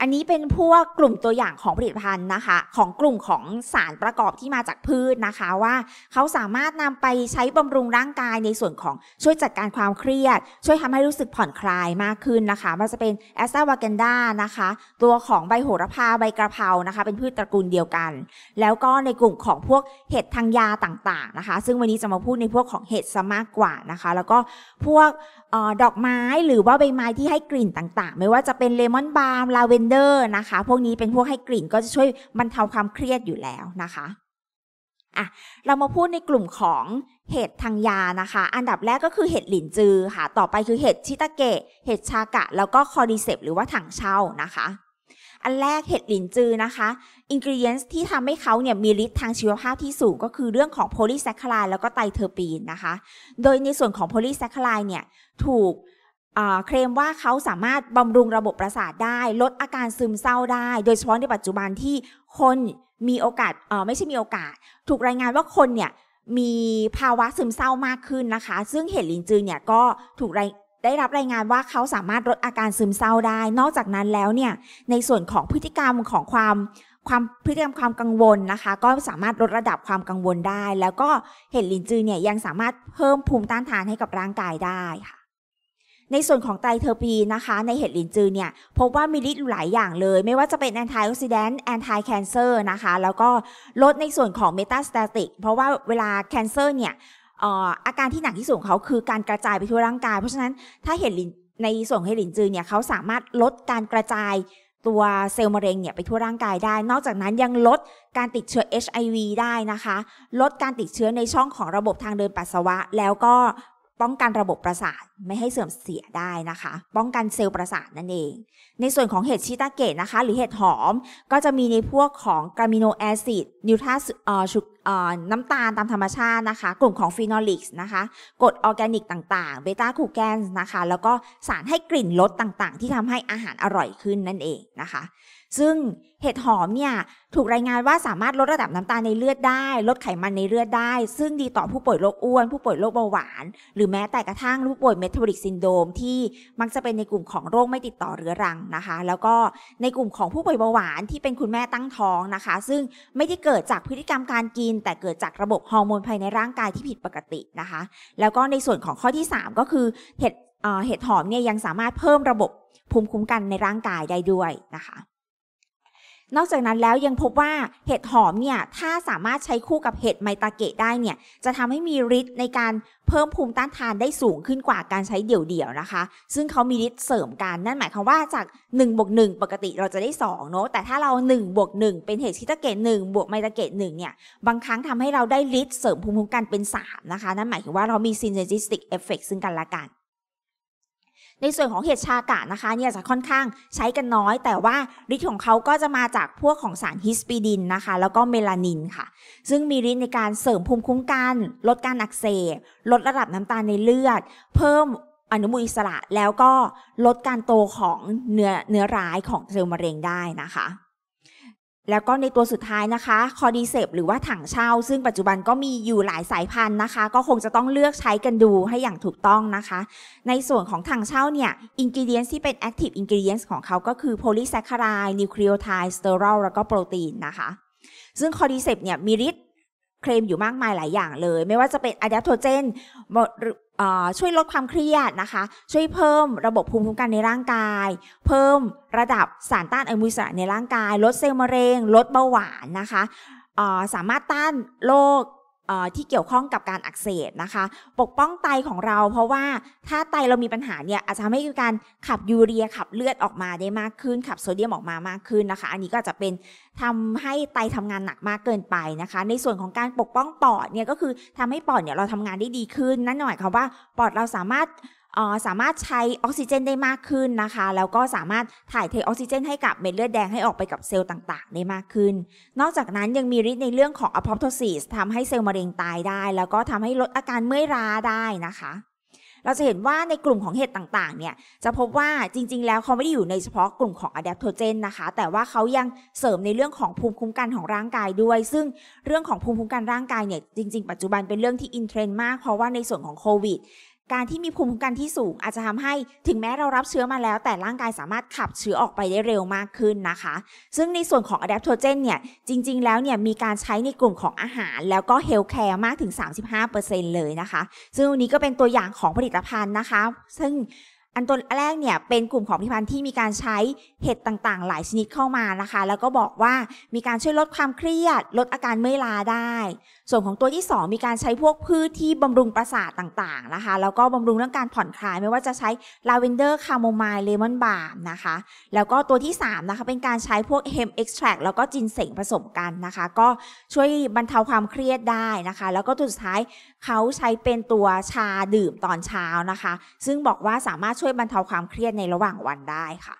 อันนี้เป็นพวกกลุ่มตัวอย่างของผลิตภัณฑ์นะคะ ของกลุ่มของสารประกอบที่มาจากพืชนะคะว่าเขาสามารถนำไปใช้บำรุงร่างกายในส่วนของช่วยจัดการความเครียด ช่วยทำให้รู้สึกผ่อนคลายมากขึ้นนะคะมันจะเป็นแอสตาวาเกนดานะคะตัวของใบโหระพาใบกระเพรานะคะ เป็นพืชตระกูลเดียวกัน แล้วก็ในกลุ่มของพวกเห็ดทางยาต่างๆนะคะ ซึ่งวันนี้จะมาพูดในพวกของเห็ดซะมากกว่านะคะ แล้วก็พวกดอกไม้หรือว่าใบไม้ที่ให้กลิ่นต่างๆ ไม่ว่าจะเป็นเลมอนบาล์มลาเวนเดอร์นะคะพวกนี้เป็นพวกให้กลิ่นก็จะช่วยบรรเทาความเครียดอยู่แล้วนะคะอ่ะเรามาพูดในกลุ่มของเห็ดทางยานะคะ อันดับแรกก็คือเห็ดหลินจือค่ะต่อไปคือเห็ดชิตาเกะ เห็ดชากะ แล้วก็คอดิเซปหรือว่าถังเช่านะคะ อันแรกเห็ดหลินจือนะคะอินกิเรียนที่ทำให้เขาเนี่ยมีฤทธิ์ทางชีวภาพที่สูงก็คือเรื่องของโพลีแซคคลายแล้วก็ไตเทอร์ปีนนะคะ โดยในส่วนของโพลีแซคคลายเนี่ยถูกเคลมว่าเขาสามารถบำรุงระบบประสาทได้ ลดอาการซึมเศร้าได้ โดยเฉพาะในปัจจุบันที่คนมีโอกาสไม่ใช่มีโอกาส ถูกรายงานว่าคนเนี่ยมีภาวะซึมเศร้ามากขึ้นนะคะ ซึ่งเห็นลินจือเนี่ยก็ถูกได้รับรายงานว่าเขาสามารถลดอาการซึมเศร้าได้ นอกจากนั้นแล้วเนี่ยในส่วนของพฤติกรรมของความความพฤติกรรมความกังวลนะคะ ก็สามารถลดระดับความกังวลได้ แล้วก็เห็นลินจือเนี่ยยังสามารถเพิ่มภูมิต้านทานให้กับร่างกายได้ค่ะในส่วนของไตเทอร์ปีนะคะในเห็ดหลินจือเนี่ยพบว่ามีฤทธิ์หลายอย่างเลย ไม่ว่าจะเป็นแอนตี้ออกซิแดนต์แอนตี้แคนเซอร์นะคะแล้วก็ลดในส่วนของเมตาสเตติกเพราะว่าเวลาแคนเซอร์เนี่ยอาการที่หนักที่สุดของเขาคือการกระจายไปทั่วร่างกาย เพราะฉะนั้นถ้าเห็ดหลินในส่วนเห็ดหลินจือเนี่ยเขาสามารถลดการกระจายตัวเซลล์มะเร็งเนี่ยไปทั่วร่างกายได้ นอกจากนั้นยังลดการติดเชื้อ HIV ได้นะคะ ลดการติดเชื้อในช่องของระบบทางเดินปัสสาวะ แล้วก็ป้องกันระบบประสาทไม่ให้เสื่อมเสียได้นะคะ ป้องกันเซลล์ประสาทนั่นเอง ในส่วนของเห็ดชิตาเกะนะคะหรือเห็ดหอม ก็จะมีในพวกของกรามิโนแอซิดนิวทราสุน้ำตาลตามธรรมชาตินะคะ กลุ่มของฟีนอลิกส์นะคะกรดออร์แกนิกต่างๆเบต้าคูแกนนะคะแล้วก็สารให้กลิ่นรสต่างๆ ที่ทำให้อาหารอร่อยขึ้นนั่นเองนะคะซึ่งเห็ดหอมเนี่ยถูกรายงานว่าสามารถลดระดับน้ำตาลในเลือดได้ลดไขมันในเลือดได้ ซึ่งดีต่อผู้ป่วยโรคอ้วนผู้ป่วยโรคเบาหวาน หรือแม้แต่กระทั่ง ผู้ป่วยเมทาบอลิกซินโดมที่มักจะเป็นในกลุ่มของโรคไม่ติดต่อเรื้อรังนะคะ แล้วก็ในกลุ่มของผู้ป่วยเบาหวานที่เป็นคุณแม่ตั้งท้องนะคะ ซึ่งไม่ได้เกิดจากพฤติกรรมการกิน แต่เกิดจากระบบฮอร์โมนภายในร่างกายที่ผิดปกตินะคะ แล้วก็ในส่วนของข้อที่ 3 ก็คือเห็ดเห็ดหอมเนี่ยยังสามารถเพิ่มระบบภูมิคุ้มกันในร่างกายได้ด้วยนะคะนอกจากนั้นแล้วยังพบว่าเห็ดหอมเนี่ยถ้าสามารถใช้คู่กับเห็ดไมตาเกะได้เนี่ยจะทำให้มีฤทธิ์ในการเพิ่มภูมิต้านทานได้สูงขึ้นกว่าการใช้เดี่ยวๆนะคะ ซึ่งเขามีฤทธิ์เสริมกันนั่นหมายความว่าจาก1บวกหปกติเราจะได้2เนาะแต่ถ้าเรา1บวกหเป็นเห็ดชิตาเกะ1บวกไมตาเกะ1เนี่ยบางครั้งทำให้เราได้ฤทธิ์เสริมภูมิคุ้มกันเป็น3นะคะนั่นหมายถึงว่าเรามีเจน e r จิสติกเอฟเฟกซึ่งกันและกันในส่วนของเห็ดชากะนะคะเนี่ยจะค่อนข้างใช้กันน้อย แต่ว่าฤทธิ์ของเขาก็จะมาจากพวกของสารฮิสปีดินนะคะ แล้วก็เมลานินค่ะ ซึ่งมีฤทธิ์ในการเสริมภูมิคุ้มกัน ลดการอักเสบ ลดระดับน้ำตาลในเลือด เพิ่มอนุมูลอิสระแล้วก็ลดการโตของเนื้อเนื้อร้ายของเซลล์มะเร็งได้นะคะแล้วก็ในตัวสุดท้ายนะคะ คอดีเซปหรือว่าถังเช่า ซึ่งปัจจุบันก็มีอยู่หลายสายพันธุ์นะคะ ก็คงจะต้องเลือกใช้กันดูให้อย่างถูกต้องนะคะ ในส่วนของถังเช่าเนี่ย อินกิเดียนที่เป็นแอคทีฟอินกิเดียนของเขาก็คือโพลีแซคคารายนิวคลีโอไทด์สเตอรอลแล้วก็โปรตีนนะคะ ซึ่งคอดีเซปเนี่ยมีฤทธิ์เคลมอยู่มากมายหลายอย่างเลย ไม่ว่าจะเป็นอะแดปโทเจนช่วยลดความเครียดนะคะ ช่วยเพิ่มระบบภูมิคุ้มกันในร่างกาย เพิ่มระดับสารต้านอนุมูลอิสระในร่างกาย ลดเซลล์มะเร็ง ลดเบาหวานนะคะ สามารถต้านโรคที่เกี่ยวข้องกับการอักเสบนะคะ ปกป้องไตของเรา เพราะว่าถ้าไตเรามีปัญหาเนี่ยอาจจะทำให้การขับยูเรียขับเลือดออกมาได้มากขึ้น ขับโซเดียมออกมามากขึ้นนะคะ อันนี้ก็จะเป็นทำให้ไตทำงานหนักมากเกินไปนะคะ ในส่วนของการปกป้องปอดเนี่ยก็คือทำให้ปอดเนี่ยเราทำงานได้ดีขึ้นนั่นหมายความว่าปอดเราสามารถสามารถใช้ออกซิเจนได้มากขึ้นนะคะ แล้วก็สามารถถ่ายเทออกซิเจนให้กับเม็ดเลือดแดงให้ออกไปกับเซลล์ต่างๆ ได้มากขึ้น นอกจากนั้นยังมีฤทธิ์ในเรื่องของอพอปโทซิสทำให้เซลล์มะเร็งตายได้ แล้วก็ทำให้ลดอาการเมื่อยล้าได้นะคะ เราจะเห็นว่าในกลุ่มของเห็ดต่างๆเนี่ย จะพบว่าจริงๆแล้วเขาไม่ได้อยู่ในเฉพาะกลุ่มของอะแดปโทเจนนะคะ แต่ว่าเขายังเสริมในเรื่องของภูมิคุ้มกันของร่างกายด้วย ซึ่งเรื่องของภูมิคุ้มกันร่างกายเนี่ยจริงๆ ปัจจุบันเป็นเรื่องที่อินเทรนด์มาก เพราะว่าในส่วนของโควิดการที่มีภูมิคุ้มกันที่สูงอาจจะทำให้ถึงแม้เรารับเชื้อมาแล้ว แต่ร่างกายสามารถขับเชื้อออกไปได้เร็วมากขึ้นนะคะ ซึ่งในส่วนของอะแดปโทเจนเนี่ยจริงๆ แล้วเนี่ยมีการใช้ในกลุ่มของอาหารแล้วก็เฮลท์แคร์มากถึง 35%เลยนะคะ ซึ่งวันนี้ก็เป็นตัวอย่างของผลิตภัณฑ์นะคะ ซึ่งอันตัวแรกเนี่ยเป็นกลุ่มของผลิตภัณฑ์ที่มีการใช้เห็ดต่างๆ หลายชนิดเข้ามานะคะ แล้วก็บอกว่ามีการช่วยลดความเครียด ลดอาการเมื่อยล้าได้ส่วนของตัวที่ 2 มีการใช้พวกพืชที่บำรุงประสาทต่างๆนะคะ แล้วก็บำรุงเรื่องการผ่อนคลายไม่ว่าจะใช้ลาเวนเดอร์คาโมไมล์เลมอนบาร์มนะคะแล้วก็ตัวที่3นะคะเป็นการใช้พวกเฮมเอ็กซ์แทรแล้วก็จินเสงผสมกันนะคะ ก็ช่วยบรรเทาความเครียดได้นะคะ แล้วก็ตัวสุดท้ายเขาใช้เป็นตัวชาดื่มตอนเช้านะคะ ซึ่งบอกว่าสามารถช่วยบรรเทาความเครียดในระหว่างวันได้ค่ะ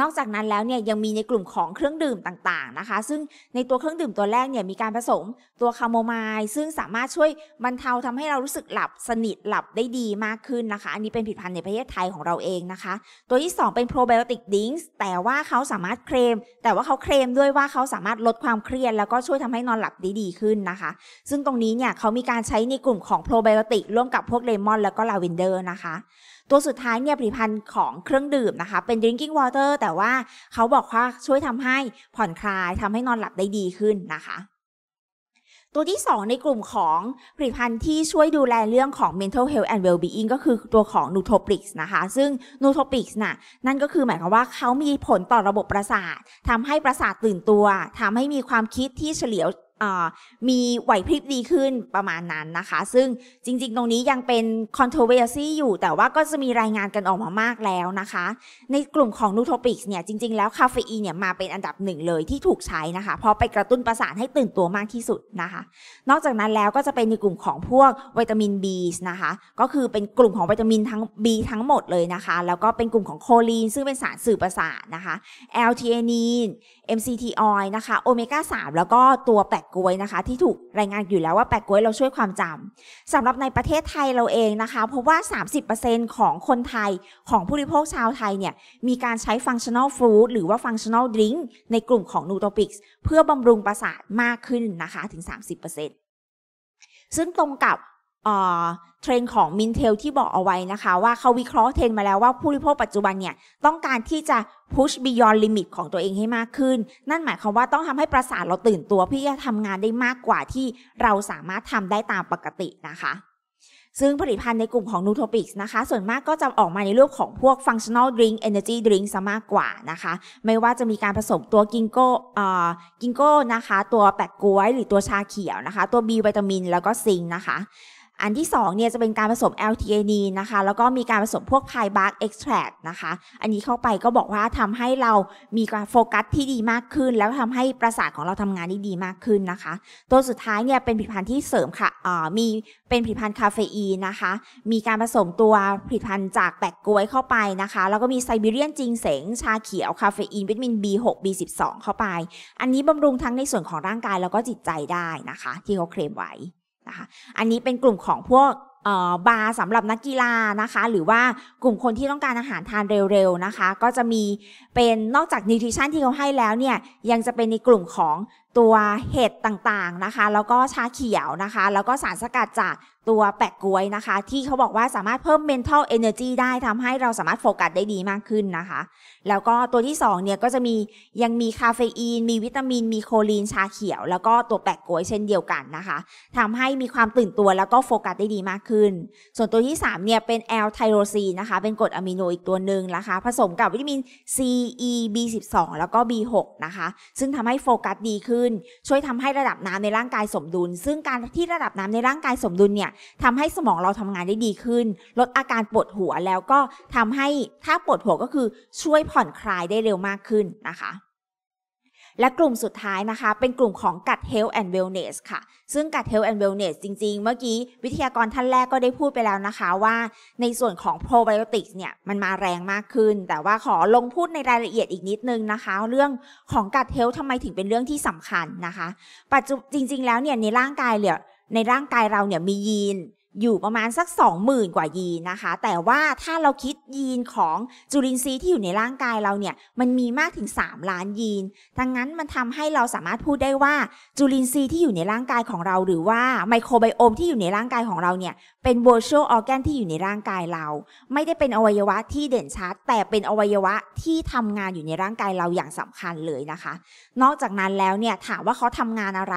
นอกจากนั้นแล้วเนี่ยยังมีในกลุ่มของเครื่องดื่มต่าง ๆนะคะซึ่งในตัวเครื่องดื่มตัวแรกเนี่ยมีการผสมตัวคาโมไมล์ซึ่งสามารถช่วยบรรเทาทำให้เรารู้สึกหลับสนิทหลับได้ดีมากขึ้นนะคะอันนี้เป็นผลิตภัณฑ์ในประเทศไทยของเราเองนะคะ ตัวที่ 2 เป็นโปรไบโอติกดิ้งแต่ว่าเขาสามารถเคลมแต่ว่าเขาเคลมด้วยว่าเขาสามารถลดความเครียดแล้วก็ช่วยทำให้นอนหลับดีดีขึ้นนะคะ ซึ่งตรงนี้เนี่ยเขามีการใช้ในกลุ่มของโปรไบโอติกร่วมกับพวกเลมอนแล้วก็ลาเวนเดอร์นะคะตัวสุดท้ายเนี่ยผลิตภัณฑ์ของเครื่องดื่มนะคะเป็น drinking water แต่ว่าเขาบอกว่าช่วยทำให้ผ่อนคลายทำให้นอนหลับได้ดีขึ้นนะคะ ตัวที่ 2 ในกลุ่มของผลิตภัณฑ์ที่ช่วยดูแลเรื่องของ mental health and well-being ก็คือตัวของ nootropics นะคะซึ่ง nootropics น่ะนั่นก็คือหมายความว่าเขามีผลต่อระบบประสาททำให้ประสาทตื่นตัวทำให้มีความคิดที่เฉลียวมีไหวพริบดีขึ้นประมาณนั้นนะคะซึ่งจริงๆ ตรงนี้ยังเป็น controversy อยู่แต่ว่าก็จะมีรายงานกันออกมามากแล้วนะคะในกลุ่มของนูโทปิกเนี่ยจริงๆ แล้วคาเฟอีนเนี่ยมาเป็นอันดับหนึ่งเลยที่ถูกใช้นะคะเพราะไปกระตุ้นประสาทให้ตื่นตัวมากที่สุดนะคะนอกจากนั้นแล้วก็จะเป็นในกลุ่มของพวก วิตามิน B นะคะ ก็คือเป็นกลุ่มของวิตามินทั้ง B ทั้งหมดเลยนะคะแล้วก็เป็นกลุ่มของโคลีนซึ่งเป็นสารสื่อประสาทนะคะ L-theanine MCT oil นะคะโอเมก้า3แล้วก็ตัวแปลกกล้วยนะคะ ที่ถูกรายงานอยู่แล้วว่าแปะกล้วยเราช่วยความจำ สำหรับในประเทศไทยเราเองนะคะเพราะว่า 30%ของคนไทยของผู้บริโภคชาวไทยเนี่ย มีการใช้ functional f o ดหรือว่า functional drink ในกลุ่มของ n ูโ t r ิ p ส์เพื่อบำรุงประสาทมากขึ้นนะคะ ถึง 30%ซึ่งตรงกับเทรนของมินเทลที่บอกเอาไว้นะคะ ว่าเขาวิเคราะห์เทรนมาแล้วว่าผู้บริโภคปัจจุบันเนี่ยต้องการที่จะ push beyond limit ของตัวเองให้มากขึ้น นั่นหมายความว่าต้องทำให้ประสาทเราตื่นตัวเพื่อจะทำงานได้มากกว่าที่เราสามารถทำได้ตามปกตินะคะ ซึ่งผลิตภัณฑ์ในกลุ่มของนูโทปิกนะคะส่วนมากก็จะออกมาในรูปของพวก functional drink energy drink ซะมากกว่านะคะ ไม่ว่าจะมีการผสมตัวกิงโก้กิงโก้นะคะ ตัวแปดกล้วยหรือตัวชาเขียวนะคะ ตัว B วิตามินแล้วก็ซิงนะคะอันที่2เนี่ยจะเป็นการผสม L-theanine นะคะแล้วก็มีการผสมพวก pine bark extract นะคะอันนี้เข้าไปก็บอกว่าทำให้เรามีการโฟกัสที่ดีมากขึ้น แล้วทำให้ประสาทของเราทำงานได้ดีมากขึ้นนะคะ ตัวสุดท้ายเนี่ยเป็นผลิตภัณฑ์ที่เสริมค่ะมีเป็นผลิตภัณฑ์คาเฟอีนนะคะมีการผสมตัวผลิตภัณฑ์จากแบกกล้วยเข้าไปนะคะ แล้วก็มีไซบีเรียนจริงเสงชาเขียวคาเฟอีนวิตามิน B6 B12 เข้าไป อันนี้บำรุงทั้งในส่วนของร่างกายแล้วก็จิตใจได้นะคะ ที่เขาเคลมไว้นะคะอันนี้เป็นกลุ่มของพวกบาร์สำหรับนักกีฬานะคะ หรือว่ากลุ่มคนที่ต้องการอาหารทานเร็วๆนะคะ ก็จะมีเป็นนอกจากนิวทริชั่นที่เขาให้แล้วเนี่ยยังจะเป็นในกลุ่มของตัวเห็ดต่างๆนะคะ แล้วก็ชาเขียวนะคะ แล้วก็สารสกัดจากตัวแปะกล้วยนะคะ ที่เขาบอกว่าสามารถเพิ่ม mental energy ได้ทำให้เราสามารถโฟกัสได้ดีมากขึ้นนะคะแล้วก็ตัวที่2เนี่ยก็จะมียังมีคาเฟอีน มีวิตามิน มีโคลีนชาเขียว แล้วก็ตัวแปะกล้วยเช่นเดียวกันนะคะ ทำให้มีความตื่นตัวแล้วก็โฟกัสได้ดีมากขึ้น ส่วนตัวที่ 3เนี่ยเป็นแอลไทโรซีนะคะเป็นกรดอะมิโนอีกตัวหนึ่งนะคะ ผสมกับวิตามิน C E B12 แล้วก็ B6 นะคะซึ่งทำให้โฟกัสดีขึ้น ช่วยทำให้ระดับน้ำในร่างกายสมดุล ซึ่งการที่ระดับน้ำในร่างกายสมดุลเนี่ยทำให้สมองเราทำงานได้ดีขึ้น ลดอาการปวดหัวแล้วก็ทำให้ถ้าปวดหัวก็คือช่วยผผ่อนคลายได้เร็วมากขึ้นนะคะ และกลุ่มสุดท้ายนะคะ เป็นกลุ่มของกัด Health and Wellness ค่ะซึ่งกัด Health and Wellness จริง ๆ เมื่อกี้วิทยากรท่านแรกก็ได้พูดไปแล้วนะคะว่าในส่วนของโปรไบโอติกเนี่ยมันมาแรงมากขึ้น แต่ว่าขอลงพูดในรายละเอียดอีกนิดนึงนะคะ เรื่องของกัดเฮลทำไมถึงเป็นเรื่องที่สำคัญนะคะ ปัจจุจริงๆแล้วเนี่ยในร่างกายเนี่ยในร่างกายเราเนี่ยมียีนอยู่ประมาณสัก 20,000 กว่ายีนนะคะ แต่ว่าถ้าเราคิดยีนของจุลินทรีย์ที่อยู่ในร่างกายเราเนี่ยมันมีมากถึง 3 ล้านยีนดังนั้นมันทำให้เราสามารถพูดได้ว่าจุลินทรีย์ที่อยู่ในร่างกายของเราหรือว่าไมโครไบโอมที่อยู่ในร่างกายของเราเนี่ยเป็น virtual organ ที่อยู่ในร่างกายเรา ไม่ได้เป็นอวัยวะที่เด่นชัด แต่เป็นอวัยวะที่ทำงานอยู่ในร่างกายเราอย่างสำคัญเลยนะคะ นอกจากนั้นแล้วเนี่ยถามว่าเขาทำงานอะไร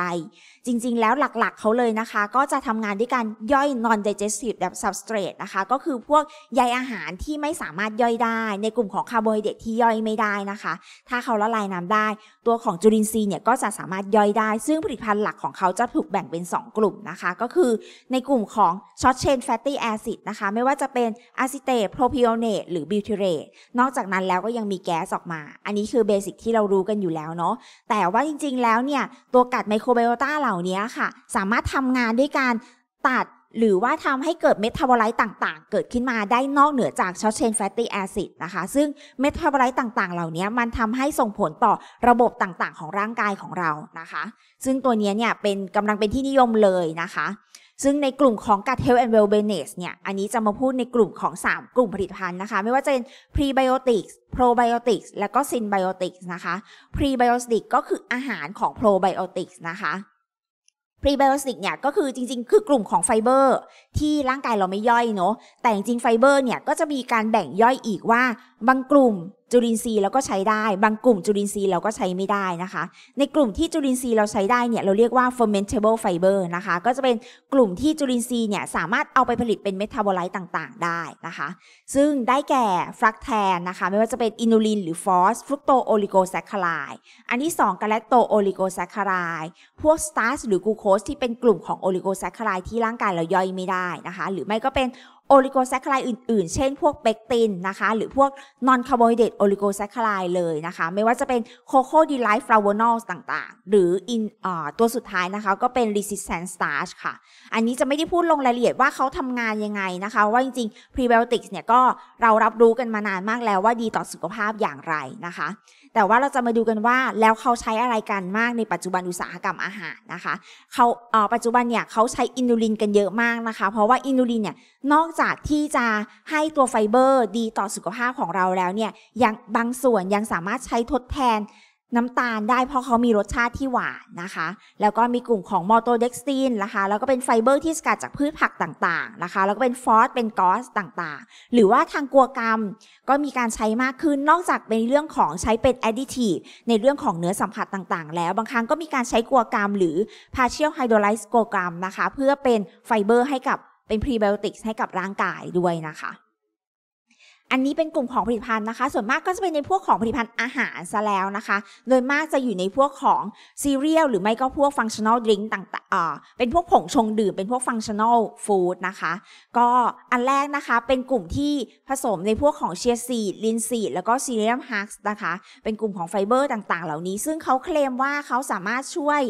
จริงๆ แล้วหลักๆ เขาเลยนะคะ ก็จะทำงานด้วยการย่อย non digestive substrate นะคะก็คือพวกใยอาหารที่ไม่สามารถย่อยได้ ในกลุ่มของคาร์โบไฮเดรตที่ย่อยไม่ได้นะคะ ถ้าเขาละลายน้ำได้ ตัวของจุลินทรีย์เนี่ยก็จะสามารถย่อยได้ ซึ่งผลิตภัณฑ์หลักของเขาจะถูกแบ่งเป็น 2 กลุ่มนะคะ ก็คือในกลุ่มของช็อตชนแฟตตี้แอซิดนะคะไม่ว่าจะเป็นอะซิเตตโพรพิโอเนตหรือบิวทิเรตนอกจากนั้นแล้วก็ยังมีแก๊สออกมา อันนี้คือเบสิกที่เรารู้กันอยู่แล้วเนาะแต่ว่าจริงๆแล้วเนี่ยตัวกัดไมโครไบโอตาเหล่านี้ค่ะ สามารถทำงานด้วยการตัดหรือว่าทำให้เกิดเมทาบอไลต์ต่างๆ เกิดขึ้นมาได้นอกเหนือจากชอเชนแฟตตี้แอซิดนะคะ ซึ่งเมทาบอไลต์ต่างๆ เหล่านี้มันทำให้ส่งผลต่อระบบต่างๆ ของร่างกายของเรานะคะ ซึ่งตัวนี้เนี่ยเป็นกำลังเป็นที่นิยมเลยนะคะซึ่งในกลุ่มของกั t เทลแอนด์เวลเบเนสเนี่ย อันนี้จะมาพูดในกลุ่มของ 3 กลุ่มผลิตภัณฑ์นะคะ ไม่ว่าจะเป็นพรีไบโอติกส์โปรไบโอติกส์และก็ซินไบโอติกส์นะคะพรีไบโอติกก็คืออาหารของโปรไบโอติกส์นะคะพรีไบโอติกเนี่ยก็คือจริง ๆ คือกลุ่มของไฟเบอร์ ที่ร่างกายเราไม่ย่อยเนาะแต่จริงๆไฟเบอร์เนี่ยก็จะมีการแบ่งย่อยอีกว่าบางกลุ่มจุลินทรีย์เราก็ใช้ได้บางกลุ่มจุลินทรีย์เราก็ใช้ไม่ได้นะคะในกลุ่มที่จุลินทรีย์เราใช้ได้เนี่ยเราเรียกว่า fermentable fiber นะคะก็จะเป็นกลุ่มที่จุลินทรีย์เนี่ยสามารถเอาไปผลิตเป็นเมตาบอไลต์ต่างๆได้นะคะซึ่งได้แก่ฟรักแทนนะคะไม่ว่าจะเป็นอินูลินหรือฟอสฟรุกโตโอลิโกแซคคารายอันที่2กาแลคโตโอลิโกแซคคารายพวกสตาร์ชหรือกูโคสที่เป็นกลุ่มของโอลิโกแซคคารายที่ร่างกายเราย่อยไม่ได้นะคะหรือไม่ก็เป็นโอลิโกแซคคลายอื่นๆ เช่นพวกเบกตินนะคะ หรือพวกนอนคาร์โบไฮเดรตโอลิโกแซคคลายเลยนะคะ ไม่ว่าจะเป็นโคโค่ดีไลฟ์ฟลาวอ์นอลต่างๆ หรืออินตัวสุดท้ายนะคะก็เป็นรีสิสแ a นสตาร์ชค่ะ อันนี้จะไม่ได้พูดลงรายละเอียดว่าเขาทำงานยังไงนะคะ ว่าจริงๆ p r e b i ติกส์เนี่ยก็เรารับรู้กันมานานมากแล้วว่าดีต่อสุขภาพอย่างไรนะคะแต่ว่าเราจะมาดูกันว่าแล้วเขาใช้อะไรกันมากในปัจจุบันอุตสาหกรรมอาหารนะคะเขาเปัจจุบันเนี่ยเขาใช้อินูลินกันเยอะมากนะคะ เพราะว่าอินูลินเนี่ยนอกจากที่จะให้ตัวไฟเบอร์ดีต่อสุขภาพของเราแล้วเนี่ยยังบางส่วนยังสามารถใช้ทดแทนน้ำตาลได้เพราะเขามีรสชาติที่หวานนะคะ แล้วก็มีกลุ่มของมอโตเด็กซินนะคะแล้วก็เป็นไฟเบอร์ที่สกัดจากพืชผักต่างๆ นะคะ แล้วก็เป็นฟอสเป็นกอสต่างๆ หรือว่าทางกัวกรรมก็มีการใช้มากขึ้น นอกจากเป็นเรื่องของใช้เป็นแอดดิทีฟในเรื่องของเนื้อสัมผัสต่างๆ แล้วบางครั้งก็มีการใช้กัวกรรมหรือพาเชียลไฮโดรไลซ์ d กัวกรรมนะคะเพื่อเป็นไฟเบอร์ให้กับเป็นพรีไบโอติกให้กับร่างกายด้วยนะคะอันนี้เป็นกลุ่มของผลิตภัณฑ์นะคะ ส่วนมากก็จะเป็นในพวกของผลิตภัณฑ์อาหารซะแล้วนะคะ โดยมากจะอยู่ในพวกของซีเรียลหรือไม่ก็พวกฟังชั่นอลดริงก์ต่างๆ เป็นพวกผงชงดื่ม เป็นพวกฟังชั่นอลฟู้ดนะคะ ก็อันแรกนะคะเป็นกลุ่มที่ผสมในพวกของเชียร์ซีดลินซีดแล้วก็ซีเรียมฮารสกนะคะ เป็นกลุ่มของไฟเบอร์ต่างๆ เหล่านี้ซึ่งเขาเคลมว่าเขาสามารถช่วย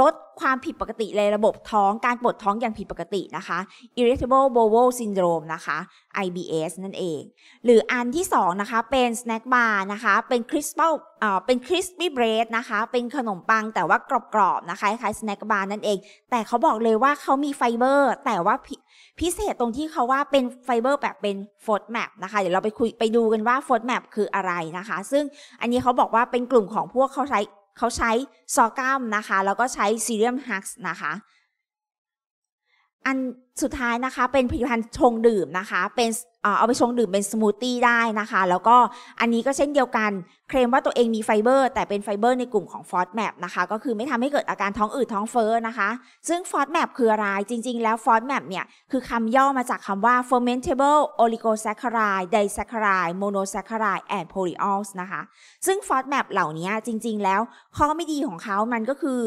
ลดความผิดปกติในระบบท้อง การปวดท้องอย่างผิดปกตินะคะ irritable bowel syndrome นะคะ IBS นั่นเอง หรืออันที่สองนะคะเป็น snack bar นะคะ เป็น crisp เป็น crispy bread นะคะ เป็นขนมปังแต่ว่ากรอบๆนะคะคล้าย snack bar นั่นเอง แต่เขาบอกเลยว่าเขามีไฟเบอร์แต่ว่าพิเศษตรงที่เขาว่าเป็นไฟเบอร์แบบเป็น f o d m a p นะคะเดี๋ยวเราไปคุยไปดูกันว่า f o d m a p คืออะไรนะคะซึ่งอันนี้เขาบอกว่าเป็นกลุ่มของพวกเขาใช้เขาใช้ซอกัมนะคะ แล้วก็ใช้ซีเรียมฮักส์นะคะ อันสุดท้ายนะคะเป็นผลิตภัณฑ์ชงดื่มนะคะ เป็นเอาไปชงดื่มเป็นสมูทตี้ได้นะคะ แล้วก็อันนี้ก็เช่นเดียวกันเคลมว่าตัวเองมีไฟเบอร์ แต่เป็นไฟเบอร์ในกลุ่มของฟอสแมปนะคะก็คือไม่ทำให้เกิดอาการท้องอืดท้องเฟ้อนะคะ ซึ่งฟอสแมปคืออะไร จริงๆ แล้วฟอสแมปเนี่ยคือคำย่อมาจากคำว่า fermentable oligosaccharide disaccharide monosaccharide and polyols นะคะซึ่งฟอสแมปเหล่านี้จริงๆแล้วข้อไม่ดีของเขา มันก็คือ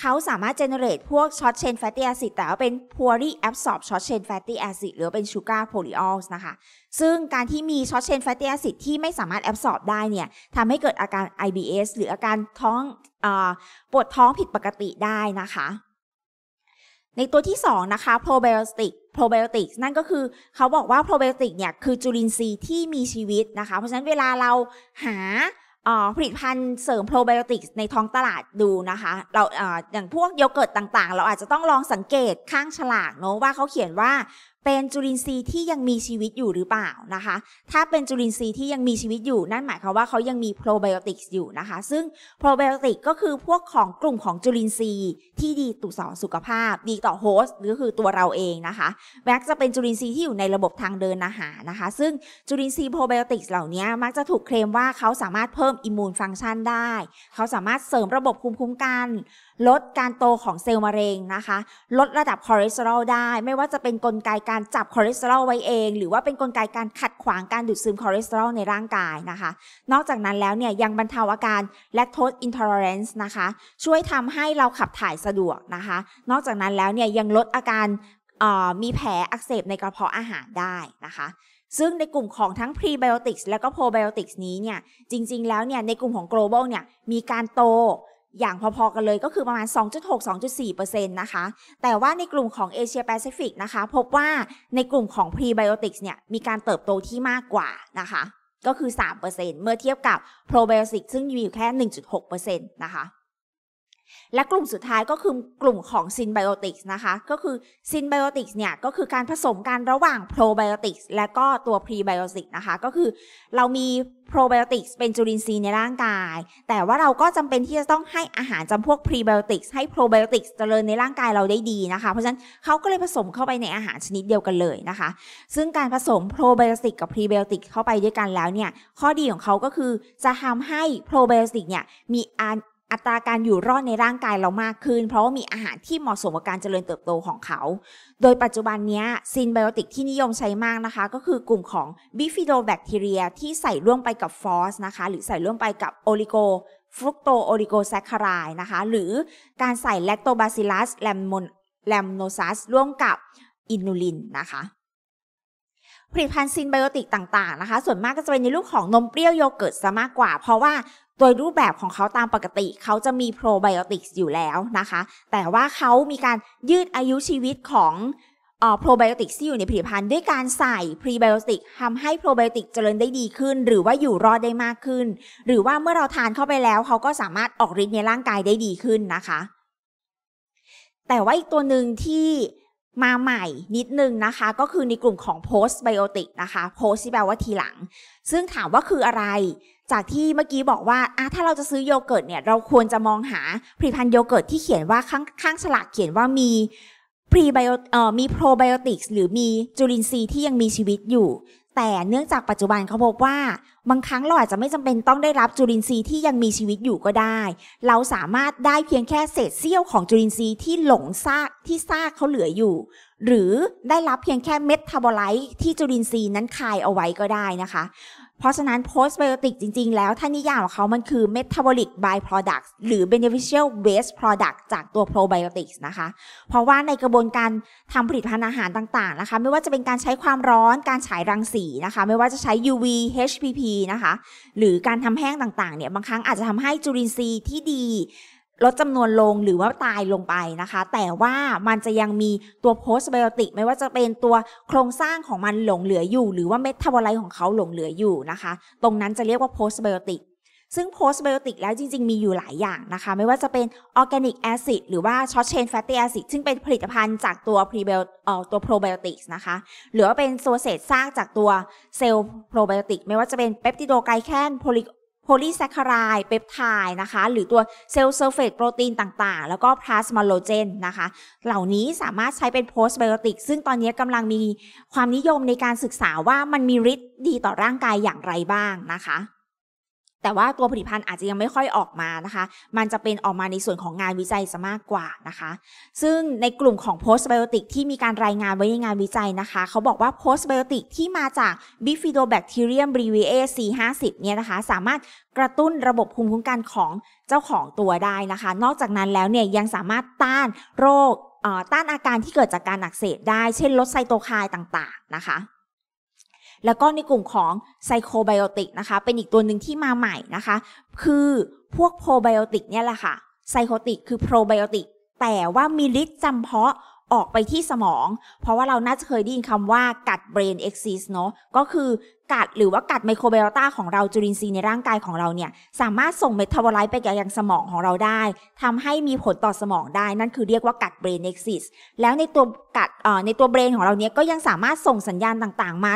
เขาสามารถเจเนเรตพวกช็อตเชนแฟตตี้แอซิดแต่ว่าเป็น poorly absorbed short chain fatty acid หรือเป็น sugar polyols นะคะซึ่งการที่มีช็อตเชนแฟตตี้แอซิดที่ไม่สามารถแอบซอบได้เนี่ยทำให้เกิดอาการ IBS หรืออาการท้องอปวดท้องผิดปกติได้นะคะ ในตัวที่2นะคะ probiotic probiotics นั่นก็คือเขาบอกว่า probiotic เนี่ยคือจุลินทรีย์ที่มีชีวิตนะคะ เพราะฉะนั้นเวลาเราหาผลิตภัณฑ์เสริมโปรไบโอติกในท้องตลาดดูนะคะเราอย่างพวกโยเกิร์ตต่างๆ เราอาจจะต้องลองสังเกตข้างฉลากเนาะว่าเขาเขียนว่าเป็นจุลินทรีย์ที่ยังมีชีวิตอยู่หรือเปล่านะคะถ้าเป็นจุลินทรีย์ที่ยังมีชีวิตอยู่นั่นหมายความว่าเขายังมีโปรไบโอติกอยู่นะคะซึ่งโปรไบโอติกก็คือพวกของกลุ่มของจุลินทรีย์ ที่ดีต่อสุขภาพ ดีต่อโฮสต์หรือคือตัวเราเองนะคะแม็กจะเป็นจุลินทรีย์ที่อยู่ในระบบทางเดินอาหารนะคะซึ่งจุลินทรีย์โปรไบโอติกเหล่านี้มักจะถูกเคลมว่าเขาสามารถเพิ่มอิมมูนฟังก์ชันได้เขาสามารถเสริมระบบภูมิคุ้มกันลดการโตของเซลล์มะเร็งนะคะ ลดระดับคอเลสเตอรอลได้ ไม่ว่าจะเป็นนกลไกการจับคอเลสเตอรอลไว้เอง หรือว่าเป็นนกลไกการขัดขวาง การดูดซึมคอเลสเตอรอลในร่างกายนะคะ นอกจากนั้นแล้วเนี่ยยังบรรเทาอาการแลคโตสอินทอร์เรนซ์นะคะ ช่วยทำให้เราขับถ่ายสะดวกนะคะ นอกจากนั้นแล้วเนี่ยยังลดอาการมีแผลอักเสบในกระเพาะอาหารได้นะคะ ซึ่งในกลุ่มของทั้ง prebiotics และก็ probiotics นี้เนี่ย จริงๆแล้วเนี่ยในกลุ่มของ global เนี่ยมีการโตอย่างพอๆกันเลยก็คือประมาณ 2.6-2.4%นะคะ แต่ว่าในกลุ่มของเอเชียแปซิฟิกนะคะพบว่าในกลุ่มของพรีไบโอติกส์เนี่ยมีการเติบโตที่มากกว่านะคะก็คือ 3%เมื่อเทียบกับโปรไบโอติกซึ่งมีอยู่แค่ 1.6%นะคะและกลุ่มสุดท้ายก็คือกลุ่มของซินไบโอติกส์นะคะก็คือซินไบโอติกส์เนี่ยก็คือการผสมกันระหว่างโปรไบโอติกส์และก็ตัวพรีไบโอติกส์นะคะก็คือเรามีโปรไบโอติกส์เป็นจุลินทรีย์ในร่างกาย แต่ว่าเราก็จำเป็นที่จะต้องให้อาหารจำพวกพรีไบโอติกส์ให้โปรไบโอติกส์เจริญในร่างกายเราได้ดีนะคะ เพราะฉะนั้นเขาก็เลยผสมเข้าไปในอาหารชนิดเดียวกันเลยนะคะ ซึ่งการผสมโปรไบโอติกกับพรีไบโอติกเข้าไปด้วยกันแล้วเนี่ยข้อดีของเขาก็คือจะทำให้โปรไบโอติกเนี่ยมีอัตราการอยู่รอดในร่างกายเรามากขึ้น เพราะว่ามีอาหารที่เหมาะสมกับการเจริญเติบโตของเขา โดยปัจจุบันนี้ซินไบโอติกที่นิยมใช้มากนะคะ ก็คือกลุ่มของบิฟิโดแบคทีเรียที่ใส่ร่วมไปกับฟอสนะคะหรือใส่ร่วมไปกับโอลิโกฟรุกโตโอลิโกแซคคารายนะคะหรือการใส่แลคโตบาซิลัสแลมโนแลมโนซัสร่วมกับอินูลินนะคะผลิตภัณฑ์ซินไบโอติกต่างๆนะคะส่วนมากก็จะเป็นในรูปของนมเปรี้ยวโยเกิร์ตซะมากกว่า เพราะว่าตดยรูปแบบของเขาตามปกติเขาจะมีโปรไบโอติกอยู่แล้วนะคะ แต่ว่าเขามีการยืดอายุชีวิตของโปรไบโอติกที่อยู่ในผลิตภัณฑ์ด้วยการใส่พรีไบโอติกทำให้โปรไบโอติกเจริญได้ดีขึ้น หรือว่าอยู่รอดได้มากขึ้น หรือว่าเมื่อเราทานเข้าไปแล้ว เขาก็สามารถออกฤทธิ์ในร่างกายได้ดีขึ้นนะคะ แต่ว่าอีกตัวหนึ่งที่มาใหม่นิดนึงนะคะ ก็คือในกลุ่มของโพสไบโอติกนะคะโพสที่แปลว่าทีหลังซึ่งถามว่าคืออะไรจากที่เมื่อกี้บอกว่าถ้าเราจะซื้อโยเกิร์ตเนี่ย เราควรจะมองหาผลิตภัณฑ์โยเกิร์ตที่เขียนว่าข้างข้างฉลากเขียนว่ามีพรีไบโอเอ่อมีโปรไบโอติกส์หรือมีจุลินทรีย์ที่ยังมีชีวิตอยู่ แต่เนื่องจากปัจจุบันเขาพบว่า บางครั้งเราอาจจะไม่จำเป็นต้องได้รับจุลินทรีย์ที่ยังมีชีวิตอยู่ก็ได้ เราสามารถได้เพียงแค่เศษเสี้ยวของจุลินทรีย์ที่หลงซากที่ซากเขาเหลืออยู่ หรือได้รับเพียงแค่เมทาบอไลท์ที่จุลินทรีย์นั้นคายเอาไว้ก็ได้นะคะเพราะฉะนั้นโพสต์ไบโอติกจริงๆ แล้วท่านิยามของเขามันคือ metabolic byproducts หรือ beneficial waste product จากตัว probiotics นะคะเพราะว่าในกระบวนการทำผลิตภัณฑ์อาหารต่างๆนะคะ ไม่ว่าจะเป็นการใช้ความร้อนการฉายรังสีนะคะ ไม่ว่าจะใช้ UV HPP นะคะ หรือการทำแห้งต่างๆเนี่ยบางครั้งอาจจะทำให้จุลินทรีย์ที่ดีลดจำนวนลงหรือว่าตายลงไปนะคะ แต่ว่ามันจะยังมีตัวโพสต์ไบโอติกไม่ว่าจะเป็นตัวโครงสร้างของมันหลงเหลืออยู่ หรือว่าเมทาบอลไลต์ของเขาหลงเหลืออยู่นะคะ ตรงนั้นจะเรียกว่าโพสต์ไบโอติกซึ่งโพสต์ไบโอติกแล้วจริงๆมีอยู่หลายอย่างนะคะ ไม่ว่าจะเป็นออร์แกนิกแอซิดหรือว่าช็อตเชนแฟตตี้แอซิดซึ่งเป็นผลิตภัณฑ์จากตัวพรีเบลตัวโปรไบโอติกนะคะหรือว่าเป็นโซเสรซากจากตัวเซลล์โปรไบโอติกไม่ว่าจะเป็นเปปติโดไกแคนโพลิโพลีแซคคารายเปปไทด์นะคะ หรือตัวเซลล์เซอร์เฟตโปรตีนต่างๆ แล้วก็พลาสมาโลเจนนะคะ เหล่านี้สามารถใช้เป็นโพสต์ไบโอติก ซึ่งตอนนี้กำลังมีความนิยมในการศึกษาว่ามันมีฤทธิ์ดีต่อร่างกายอย่างไรบ้างนะคะแต่ว่าตัวผลิตภัณฑ์อาจจะยังไม่ค่อยออกมานะคะ มันจะเป็นออกมาในส่วนของงานวิจัยซะมากกว่านะคะ ซึ่งในกลุ่มของโพสต์ไบโอติกที่มีการรายงานไว้ในงานวิจัยนะคะ เขาบอกว่าโพสต์ไบโอติกที่มาจาก Bifidobacterium breviae C50 เนี่ยนะคะ สามารถกระตุ้นระบบภูมิคุ้มกันของเจ้าของตัวได้นะคะ นอกจากนั้นแล้วเนี่ยยังสามารถต้านโรค ต้านอาการที่เกิดจากการอักเสบได้ เช่น ลดไซโตไคน์ต่างๆ นะคะแล้วก็ในกลุ่มของไซโคไบโอติกนะคะเป็นอีกตัวหนึ่งที่มาใหม่นะคะ คือพวกโปรไบโอติกเนี่ยแหละค่ะไซโคติกคือโปรไบโอติกแต่ว่ามีฤทธิ์จำเพาะออกไปที่สมอง เพราะว่าเราน่าจะเคยได้ยินคำว่ากัดเบรนเอ็กซิสเนาะก็คือกัดหรือว่ากัดไมโครไบโอตาของเราจุลินทรีย์ในร่างกายของเราเนี่ยสามารถส่งเมทาบอไลต์ไปยังสมองของเราได้ ทำให้มีผลต่อสมองได้นั่นคือเรียกว่ากัดเบรนเอ็กซิสแล้วในตัวกัดในตัวเบรนของเราเนี่ยก็ยังสามารถส่งสัญญาณต่างๆมา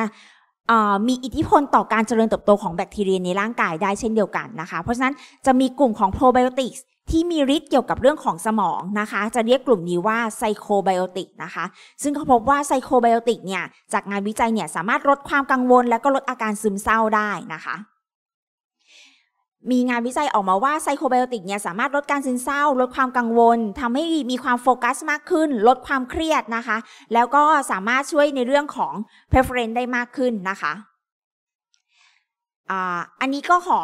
มีอิทธิพลต่อการเจริญเติบโตของแบคทีเรียในร่างกายได้เช่นเดียวกันนะคะ เพราะฉะนั้นจะมีกลุ่มของโปรไบโอติกส์ที่มีฤทธิ์เกี่ยวกับเรื่องของสมองนะคะ จะเรียกกลุ่มนี้ว่าไซโคไบโอติกนะคะ ซึ่งเขาพบว่าไซโคไบโอติกเนี่ยจากงานวิจัยเนี่ยสามารถลดความกังวลและก็ลดอาการซึมเศร้าได้นะคะมีงานวิจัยออกมาว่าไซโคไบโอติกเนี่ยสามารถลดการซึมเศร้า ลดความกังวลทำให้มีความโฟกัสมากขึ้น ลดความเครียดนะคะ แล้วก็สามารถช่วยในเรื่องของ preference ได้มากขึ้นนะคะอันนี้ก็ขอ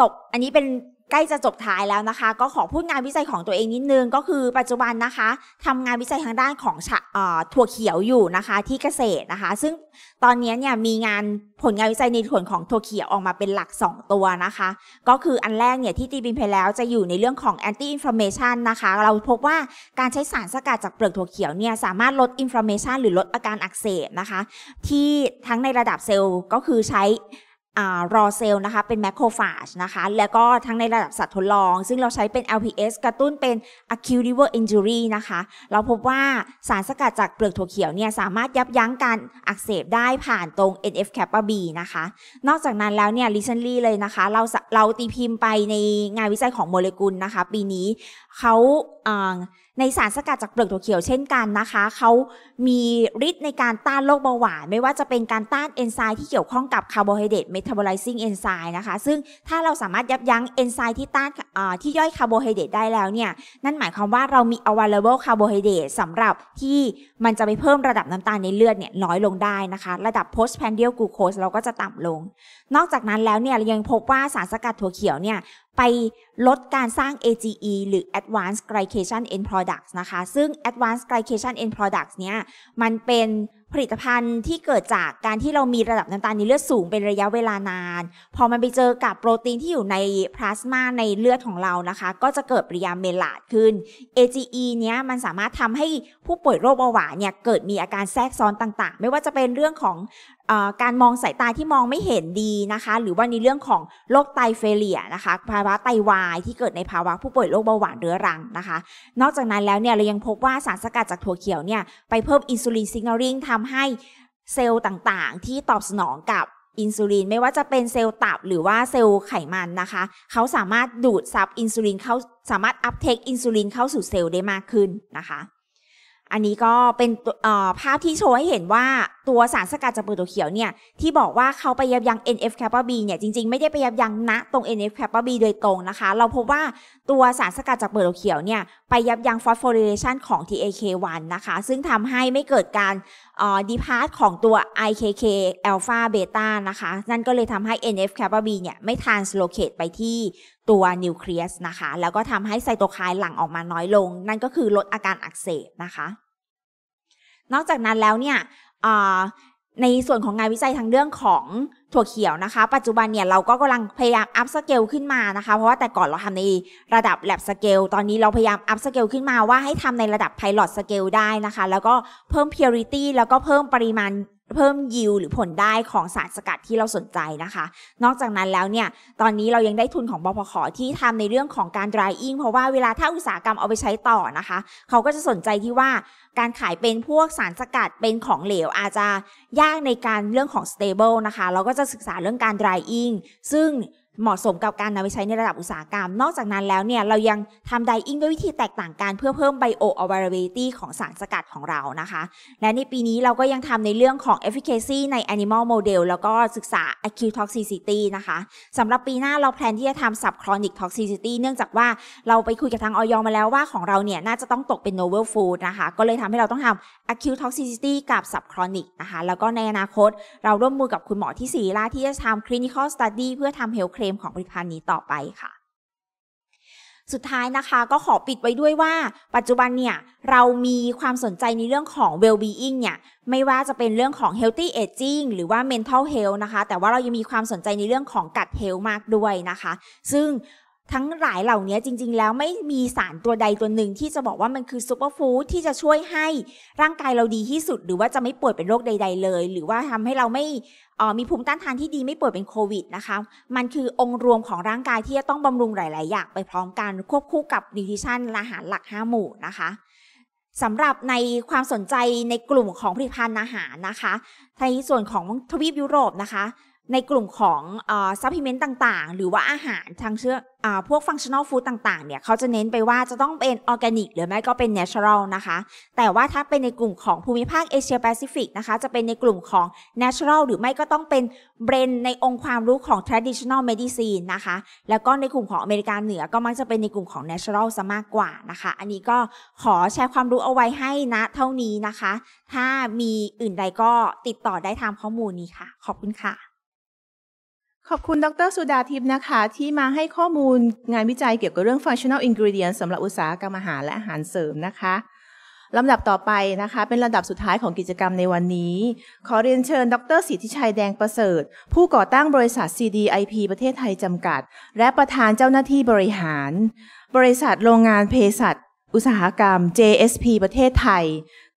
ตกอันนี้เป็นใกล้จะจบท้ายแล้วนะคะ ก็ขอพูดงานวิจัยของตัวเองนิดนึง ก็คือปัจจุบันนะคะทำงานวิจัยทางด้านของถั่วเขียวอยู่นะคะที่เกษตรนะคะ ซึ่งตอนนี้เนี่ยมีงานผลงานวิจัยในส่วนของถั่วเขียวออกมาเป็นหลัก 2 ตัวนะคะ ก็คืออันแรกเนี่ยที่ตีบินไปแล้วจะอยู่ในเรื่องของแอนตี้อินฟลามเมชันนะคะเราพบว่าการใช้สารสกัดจากเปลือกถั่วเขียวเนี่ยสามารถลดอินฟลามเมชันหรือลดอาการอักเสบนะคะ ที่ทั้งในระดับเซลล์ ก็คือใช้รอเซลล์นะคะ เป็นแมคโครฟาจนะคะ แล้วก็ทั้งในระดับสัตว์ทดลองซึ่งเราใช้เป็น LPS กระตุ้นเป็น acute liver injury นะคะ เราพบว่าสารสกัดจากเปลือกถั่วเขียวเนี่ย สามารถยับยั้งการอักเสบได้ผ่านตรง NF kappa B นะคะ นอกจากนั้นแล้วเนี่ย recently เลยนะคะเราเราตีพิมพ์ไปในงานวิจัยของโมเลกุลนะคะ ปีนี้เขาในสารสกัดจากเปลือกถั่วเขียว เช่นกันนะคะ เขามีฤทธิ์ในการต้านโรคเบาหวาน ไม่ว่าจะเป็นการต้านเอนไซม์ที่เกี่ยวข้องกับคาร์โบไฮเดรตเมตาบอลิซิ่งเอนไซม์นะคะ ซึ่งถ้าเราสามารถยับยั้งเอนไซม์ที่ต้านที่ย่อยคาร์โบไฮเดรตได้แล้วเนี่ย นั่นหมายความว่าเรามี available ์โบไฮเด d r สำหรับที่มันจะไปเพิ่มระดับน้ำตาลในเลือดเนี่ยน้อยลงได้นะคะ ระดับ postprandial glucose เราก็จะต่ำลง นอกจากนั้นแล้วเนี่ยยังพบว่าสารสกัดถั่วเขียวเนี่ยไปลดการสร้าง AGE หรือ Advanced Glycation End Products นะคะ ซึ่ง Advanced Glycation End Products เนี่ย มันเป็นผลิตภัณฑ์ที่เกิดจากการที่เรามีระดับน้ำตาลในเลือดสูงเป็นระยะเวลานาน พอมันไปเจอกับโปรตีนที่อยู่ในพลาสมาในเลือดของเรานะคะ ก็จะเกิดปริยาเมลาดขึ้น AGE เนี้ยมันสามารถทำให้ผู้ป่วยโรคเบาหวานเนี่ยเกิดมีอาการแทรกซ้อนต่างๆ ไม่ว่าจะเป็นเรื่องของการมองสายตาที่มองไม่เห็นดีนะคะ หรือว่าในเรื่องของโรคไตเฟเลียนะคะภาวะไตวาย ที่เกิดในภาวะผู้ป่วยโรคเบาหวานเรื้อรังนะคะ นอกจากนั้นแล้วเนี่ยเรายังพบว่าสารสกัดจากถั่วเขียวเนี่ยไปเพิ่มอินซูลินซิกเิลลิงททำให้เซลล์ต่างๆที่ตอบสนองกับอินซูลิน ไม่ว่าจะเป็นเซลล์ตับหรือว่าเซลล์ไขมันนะคะเขาสามารถดูดซับอินซูลินเขาสามารถอัพเทคอินซูลินเข้าสู่เซลล์ได้มากขึ้นนะคะอันนี้ก็เป็นภาพที่โชว์ให้เห็นว่าตัวสารสกัดจากเปลือกตัวเขียวเนี่ยที่บอกว่าเขาไปยับยั้ง NF c a p a B เนี่ยจริงๆไม่ได้ไปยับยั้งณตรง NF c a p a B โดยตรงนะคะ เราพบว่าตัวสารสกัดจากเปลือกตัวเขียวเนี่ยไปยับยั้งฟอสโฟริเลชันของ TAK1 นะคะซึ่งทำให้ไม่เกิดการดีพาร์ตของตัว IKK alpha beta นะคะนั่นก็เลยทำให้ NF c a p a B เนี่ยไม่ทานสโลเคตไปที่ตัวนิวเคลียสนะคะแล้วก็ทำให้ไซโตไคน์หลั่งออกมาน้อยลง นั่นก็คือลดอาการอักเสบนะคะ นอกจากนั้นแล้วเนี่ยในส่วนของงานวิจัยทางเรื่องของถั่วเขียวนะคะ ปัจจุบันเนี่ยเราก็กำลังพยายามอัพสเกลขึ้นมานะคะ เพราะว่าแต่ก่อนเราทำในระดับแลบสเกลตอนนี้เราพยายามอัพสเกลขึ้นมาว่าให้ทำในระดับไพลอตสเกลได้นะคะแล้วก็เพิ่มเพอริตี้แล้วก็เพิ่มปริมาณเพิ่มยิวหรือผลได้ของสารสกัดที่เราสนใจนะคะ นอกจากนั้นแล้วเนี่ยตอนนี้เรายังได้ทุนของบพขที่ทำในเรื่องของการ drying เพราะว่าเวลาถ้าอุตสาหกรรมเอาไปใช้ต่อนะคะ เขาก็จะสนใจที่ว่าการขายเป็นพวกสารสกัดเป็นของเหลวอาจจะยากในการเรื่องของ stable นะคะ เราก็จะศึกษาเรื่องการ drying ซึ่งเหมาะสมกับการนำไปใช้ในระดับอุตสาหกรรม นอกจากนั้นแล้วเนี่ยเรายังทำไดอิ้งด้วยวิธีแตกต่างกันเพื่อเพิ่มไบโออ v เ i อร์เตตี้ของสารสกัดของเรานะคะและในปีนี้เราก็ยังทำในเรื่องของ efficacy ใน animal model แล้วก็ศึกษา acute toxicity นะคะสำหรับปีหน้าเราแพลนที่จะทำ subchronic toxicity เนื่องจากว่าเราไปคุยกับทางออยมาแล้วว่าของเราเนี่ยน่าจะต้องตกเป็น novel food นะคะก็เลยทำให้เราต้องทำ acute toxicity กับ subchronic นะคะแล้วก็ในอนาคต เราร่วมมือกับคุณหมอที่สีล่าที่จะทำ clinical study เพื่อทำ health มของผลิตภัณฑ์นี้ต่อไปค่ะ สุดท้ายนะคะก็ขอปิดไว้ด้วยว่าปัจจุบันเนี่ยเรามีความสนใจในเรื่องของ well-being เนี่ย ไม่ว่าจะเป็นเรื่องของ healthy aging หรือว่า mental health นะคะ แต่ว่าเรายังมีความสนใจในเรื่องของกัด health มากด้วยนะคะ ซึ่งทั้งหลายเหล่านี้จริงๆแล้วไม่มีสารตัวใดตัวหนึ่งที่จะบอกว่ามันคือซูเปอร์ฟู้ดที่จะช่วยให้ร่างกายเราดีที่สุดหรือว่าจะไม่ป่วยเป็นโรคใด ๆเลย หรือว่าทำให้เราไม่มีภูมิต้านทานที่ดีไม่ป่วยเป็นโควิดนะคะ มันคือองค์รวมของร่างกายที่จะต้องบำรุงหลายๆอย่าง ไปพร้อมกันควบคู่กับดิทิชันอาหารหลัก5หมู่นะคะสำหรับในความสนใจในกลุ่มของผลิตภัณฑ์อาหารนะคะในส่วนของทวีปยุโรปนะคะในกลุ่มของซัพพลีเมนต์ต่างๆ หรือว่าอาหารทางเชื้ออพวกฟังชั่นอลฟู้ดต่างๆเนี่ยเขาจะเน้นไปว่าจะต้องเป็นออร์แกนิกหรือไม่ก็เป็นเนเชอรัลนะคะ แต่ว่าถ้าเป็นในกลุ่มของภูมิภาคเอเชียแปซิฟิกนะคะจะเป็นในกลุ่มของเนเชอรัลหรือไม่ก็ต้องเป็นเบรนในองค์ความรู้ของทรดิช t i o n a l m e d i c i n นะคะ แล้วก็ในกลุ่มของอเมริกาเหนือก็มักจะเป็นในกลุ่มของเนเชอรัลซะมากกว่านะคะอันนี้ก็ขอแชร์ความรู้เอาไว้ให้นะเท่านี้นะคะ ถ้ามีอื่นใดก็ติดต่อได้ทางข้อมูลนี้ค่ะ ขอบคุณค่ะขอบคุณดรสุดาทิพย์นะคะ ที่มาให้ข้อมูลงานวิจัยเกี่ยวกับเรื่อง functional ingredient s สำหรับอุตสาหกรรมอาหารและอาหารเสริมนะคะลำดับต่อไปนะคะ เป็นลำดับสุดท้ายของกิจกรรมในวันนี้ ขอเรียนเชิญ ดรสิทธิชัย แดงประเสริฐ ผู้ก่อตั้งบริษัท CDIP ประเทศไทยจำกัด และประธานเจ้าหน้าที่บริหาร บริษัทโรงงานเภสัชอุตสาหกรรม JSP ประเทศไทย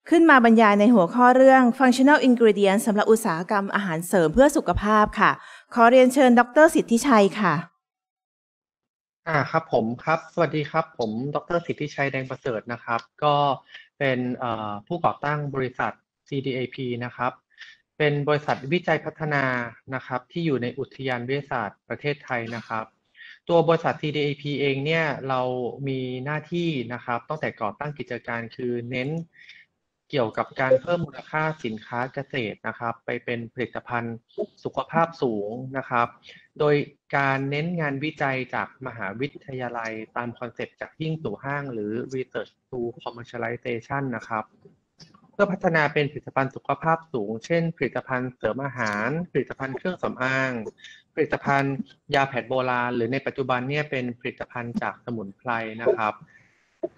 ขึ้นมาบรรยายในหัวข้อเรื่อง functional ingredient s สำหรับอุตสาหกรรมอาหารเสริมเพื่อสุขภาพค่ะขอเรียนเชิญดรสิทธิชัย ค่ะอ่าครับผมครับ สวัสดีครับ ผม ดร สิทธิชัยแดงประเสริฐนะครับ ก็เป็นผู้ก่อตั้งบริษัท CDAP นะครับ เป็นบริษัทวิจัยพัฒนานะครับ ที่อยู่ในอุทยานวิทยาศาสตร์ประเทศไทยนะครับ ตัวบริษัท CDAP เองเนี่ยเรามีหน้าที่นะครับตั้งแต่ก่อตั้งกิจการคือเน้นเกี่ยวกับการเพิ่มมูลค่าสินค้าเกษตรนะครับ ไปเป็นผลิตภัณฑ์สุขภาพสูงนะครับ โดยการเน้นงานวิจัยจากมหาวิทยาลัยตามคอนเซ็ปต์จากยิ่งสู่ห้าง หรือ research to commercialization นะครับ เพื่อพัฒนาเป็นผลิตภัณฑ์สุขภาพสูง เช่นผลิตภัณฑ์เสริมอาหาร ผลิตภัณฑ์เครื่องสำอาง ผลิตภัณฑ์ยาแผนโบราณ หรือในปัจจุบันเนี่ยเป็นผลิตภัณฑ์จากสมุนไพรนะครับ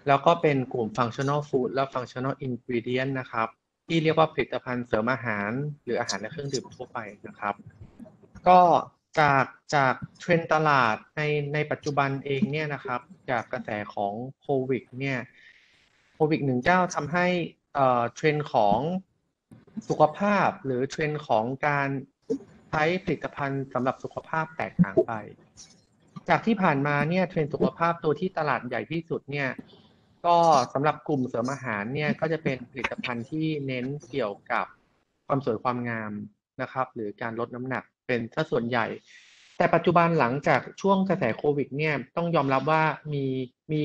แล้วก็เป็นกลุ่ม functional food และ functional ingredient นะครับ ที่เรียกว่าผลิตภัณฑ์เสริมอาหารหรืออาหารและเครื่องดื่มทั่วไปนะครับ ก็จากจากเทรนตลาดในในปัจจุบันเองเนี่ยนะครับจากกระแสของโควิดเนี่ยโควิดหนึ่งเจ้าทำให้เอ่อเทรนของสุขภาพหรือเทรนของการใช้ผลิตภัณฑ์สำหรับสุขภาพแตกต่างไปจากที่ผ่านมาเนี่ยเทรนสุขภาพตัวที่ตลาดใหญ่ที่สุดเนี่ยก็สำหรับกลุ่มเสริมอาหารเนี่ยก็จะเป็นผลิตภัณฑ์ที่เน้นเกี่ยวกับความสวยความงามนะครับ หรือการลดน้ำหนักเป็นซะส่วนใหญ่ แต่ปัจจุบันหลังจากช่วงกระแสโควิดเนี่ยต้องยอมรับว่ามีมี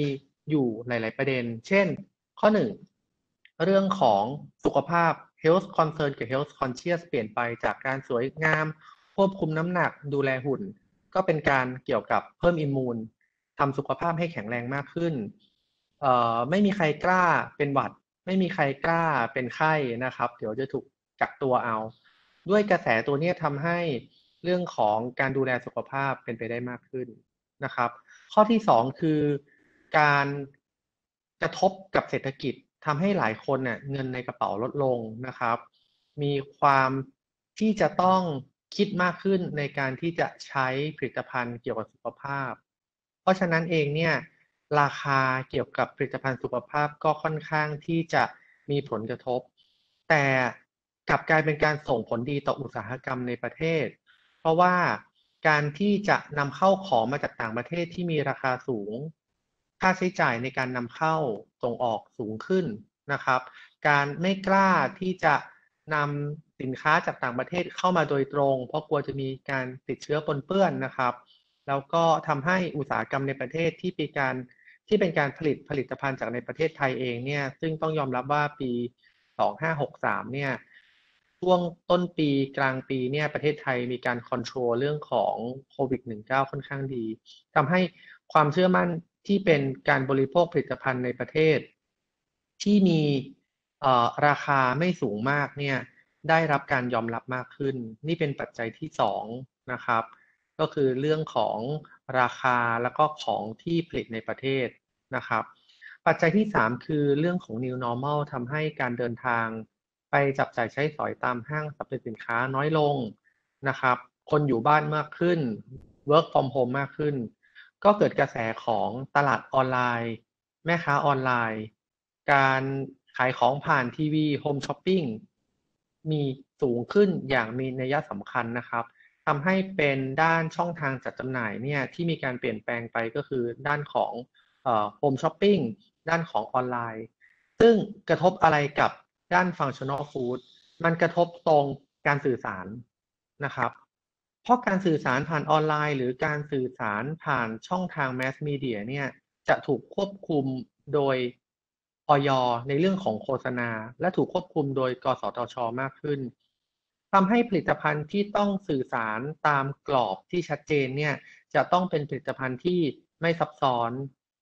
อยู่หลาย ๆประเด็น เช่นข้อหนึ่งเรื่องของสุขภาพ health concern กับ health conscious เปลี่ยนไปจากการสวยงามควบคุมน้ำหนักดูแลหุ่นก็เป็นการเกี่ยวกับเพิ่มอิมมูนทำสุขภาพให้แข็งแรงมากขึ้นไม่มีใครกล้าเป็นหวัด ไม่มีใครกล้าเป็นไข้นะครับ เดี๋ยวจะถูกกักตัวเอา ด้วยกระแสตัวนี้ทำให้เรื่องของการดูแลสุขภาพเป็นไปได้มากขึ้นนะครับ ข้อที่สองคือการกระทบกับเศรษฐกิจทำให้หลายคนเน่ยเงินในกระเป๋าลดลงนะครับ มีความที่จะต้องคิดมากขึ้นในการที่จะใช้ผลิตภัณฑ์เกี่ยวกับสุขภาพ เพราะฉะนั้นเองเนี่ยราคาเกี่ยวกับผลิตภัณฑ์สุขภาพก็ค่อนข้างที่จะมีผลกระทบ แต่กลับกลายเป็นการส่งผลดีต่ออุตสาหกรรมในประเทศ เพราะว่าการที่จะนำเข้าของมาจากต่างประเทศที่มีราคาสูง ค่าใช้จ่ายในการนำเข้าส่งออกสูงขึ้นนะครับ การไม่กล้าที่จะนำสินค้าจากต่างประเทศเข้ามาโดยตรง เพราะกลัวจะมีการติดเชื้อปนเปื้อนนะครับ แล้วก็ทำให้อุตสาหกรรมในประเทศที่เป็นการที่เป็นการผลิตผลิตภัณฑ์จากในประเทศไทยเองเนี่ย ซึ่งต้องยอมรับว่าปี 2563 เนี่ยช่วงต้นปีกลางปีเนี่ยประเทศไทยมีการคอนโทรลเรื่องของโควิด -19 ค่อนข้างดีทำให้ความเชื่อมั่นที่เป็นการบริโภคผลิตภัณฑ์ในประเทศ ที่มีออราคาไม่สูงมากเนี่ยได้รับการยอมรับมากขึ้น นี่เป็นปัจจัยที่สองนะครับ ก็คือเรื่องของราคาแล้วก็ของที่ผลิตในประเทศนะครับ ปัจจัยที่ 3 คือเรื่องของ new normal ทำให้การเดินทางไปจับจ่ายใช้สอยตามห้างสรรพสินค้าน้อยลงนะครับ คนอยู่บ้านมากขึ้น work from home มากขึ้น ก็เกิดกระแสของตลาดออนไลน์ แม่ค้าออนไลน์ การขายของผ่านทีวีโฮมช้อปปิ้งมีสูงขึ้นอย่างมีนัยสำคัญนะครับทำให้เป็นด้านช่องทางจัดจำหน่ายเนี่ยที่มีการเปลี่ยนแปลงไปก็คือ ด้านของโฮมช้อปปิ้งด้านของออนไลน์ ซึ่งกระทบอะไรกับด้านฟังชั่นอลฟู้ดมันกระทบตรงการสื่อสารนะครับ เพราะการสื่อสารผ่านออนไลน์หรือการสื่อสารผ่านช่องทางแมสมีเดียเนี่ยจะถูกควบคุมโดยอยในเรื่องของโฆษณาและถูกควบคุมโดยกสทช มากขึ้น ทำให้ผลิตภัณฑ์ที่ต้องสื่อสารตามกรอบที่ชัดเจนเนี่ย จะต้องเป็นผลิตภัณฑ์ที่ไม่ซับซ้อน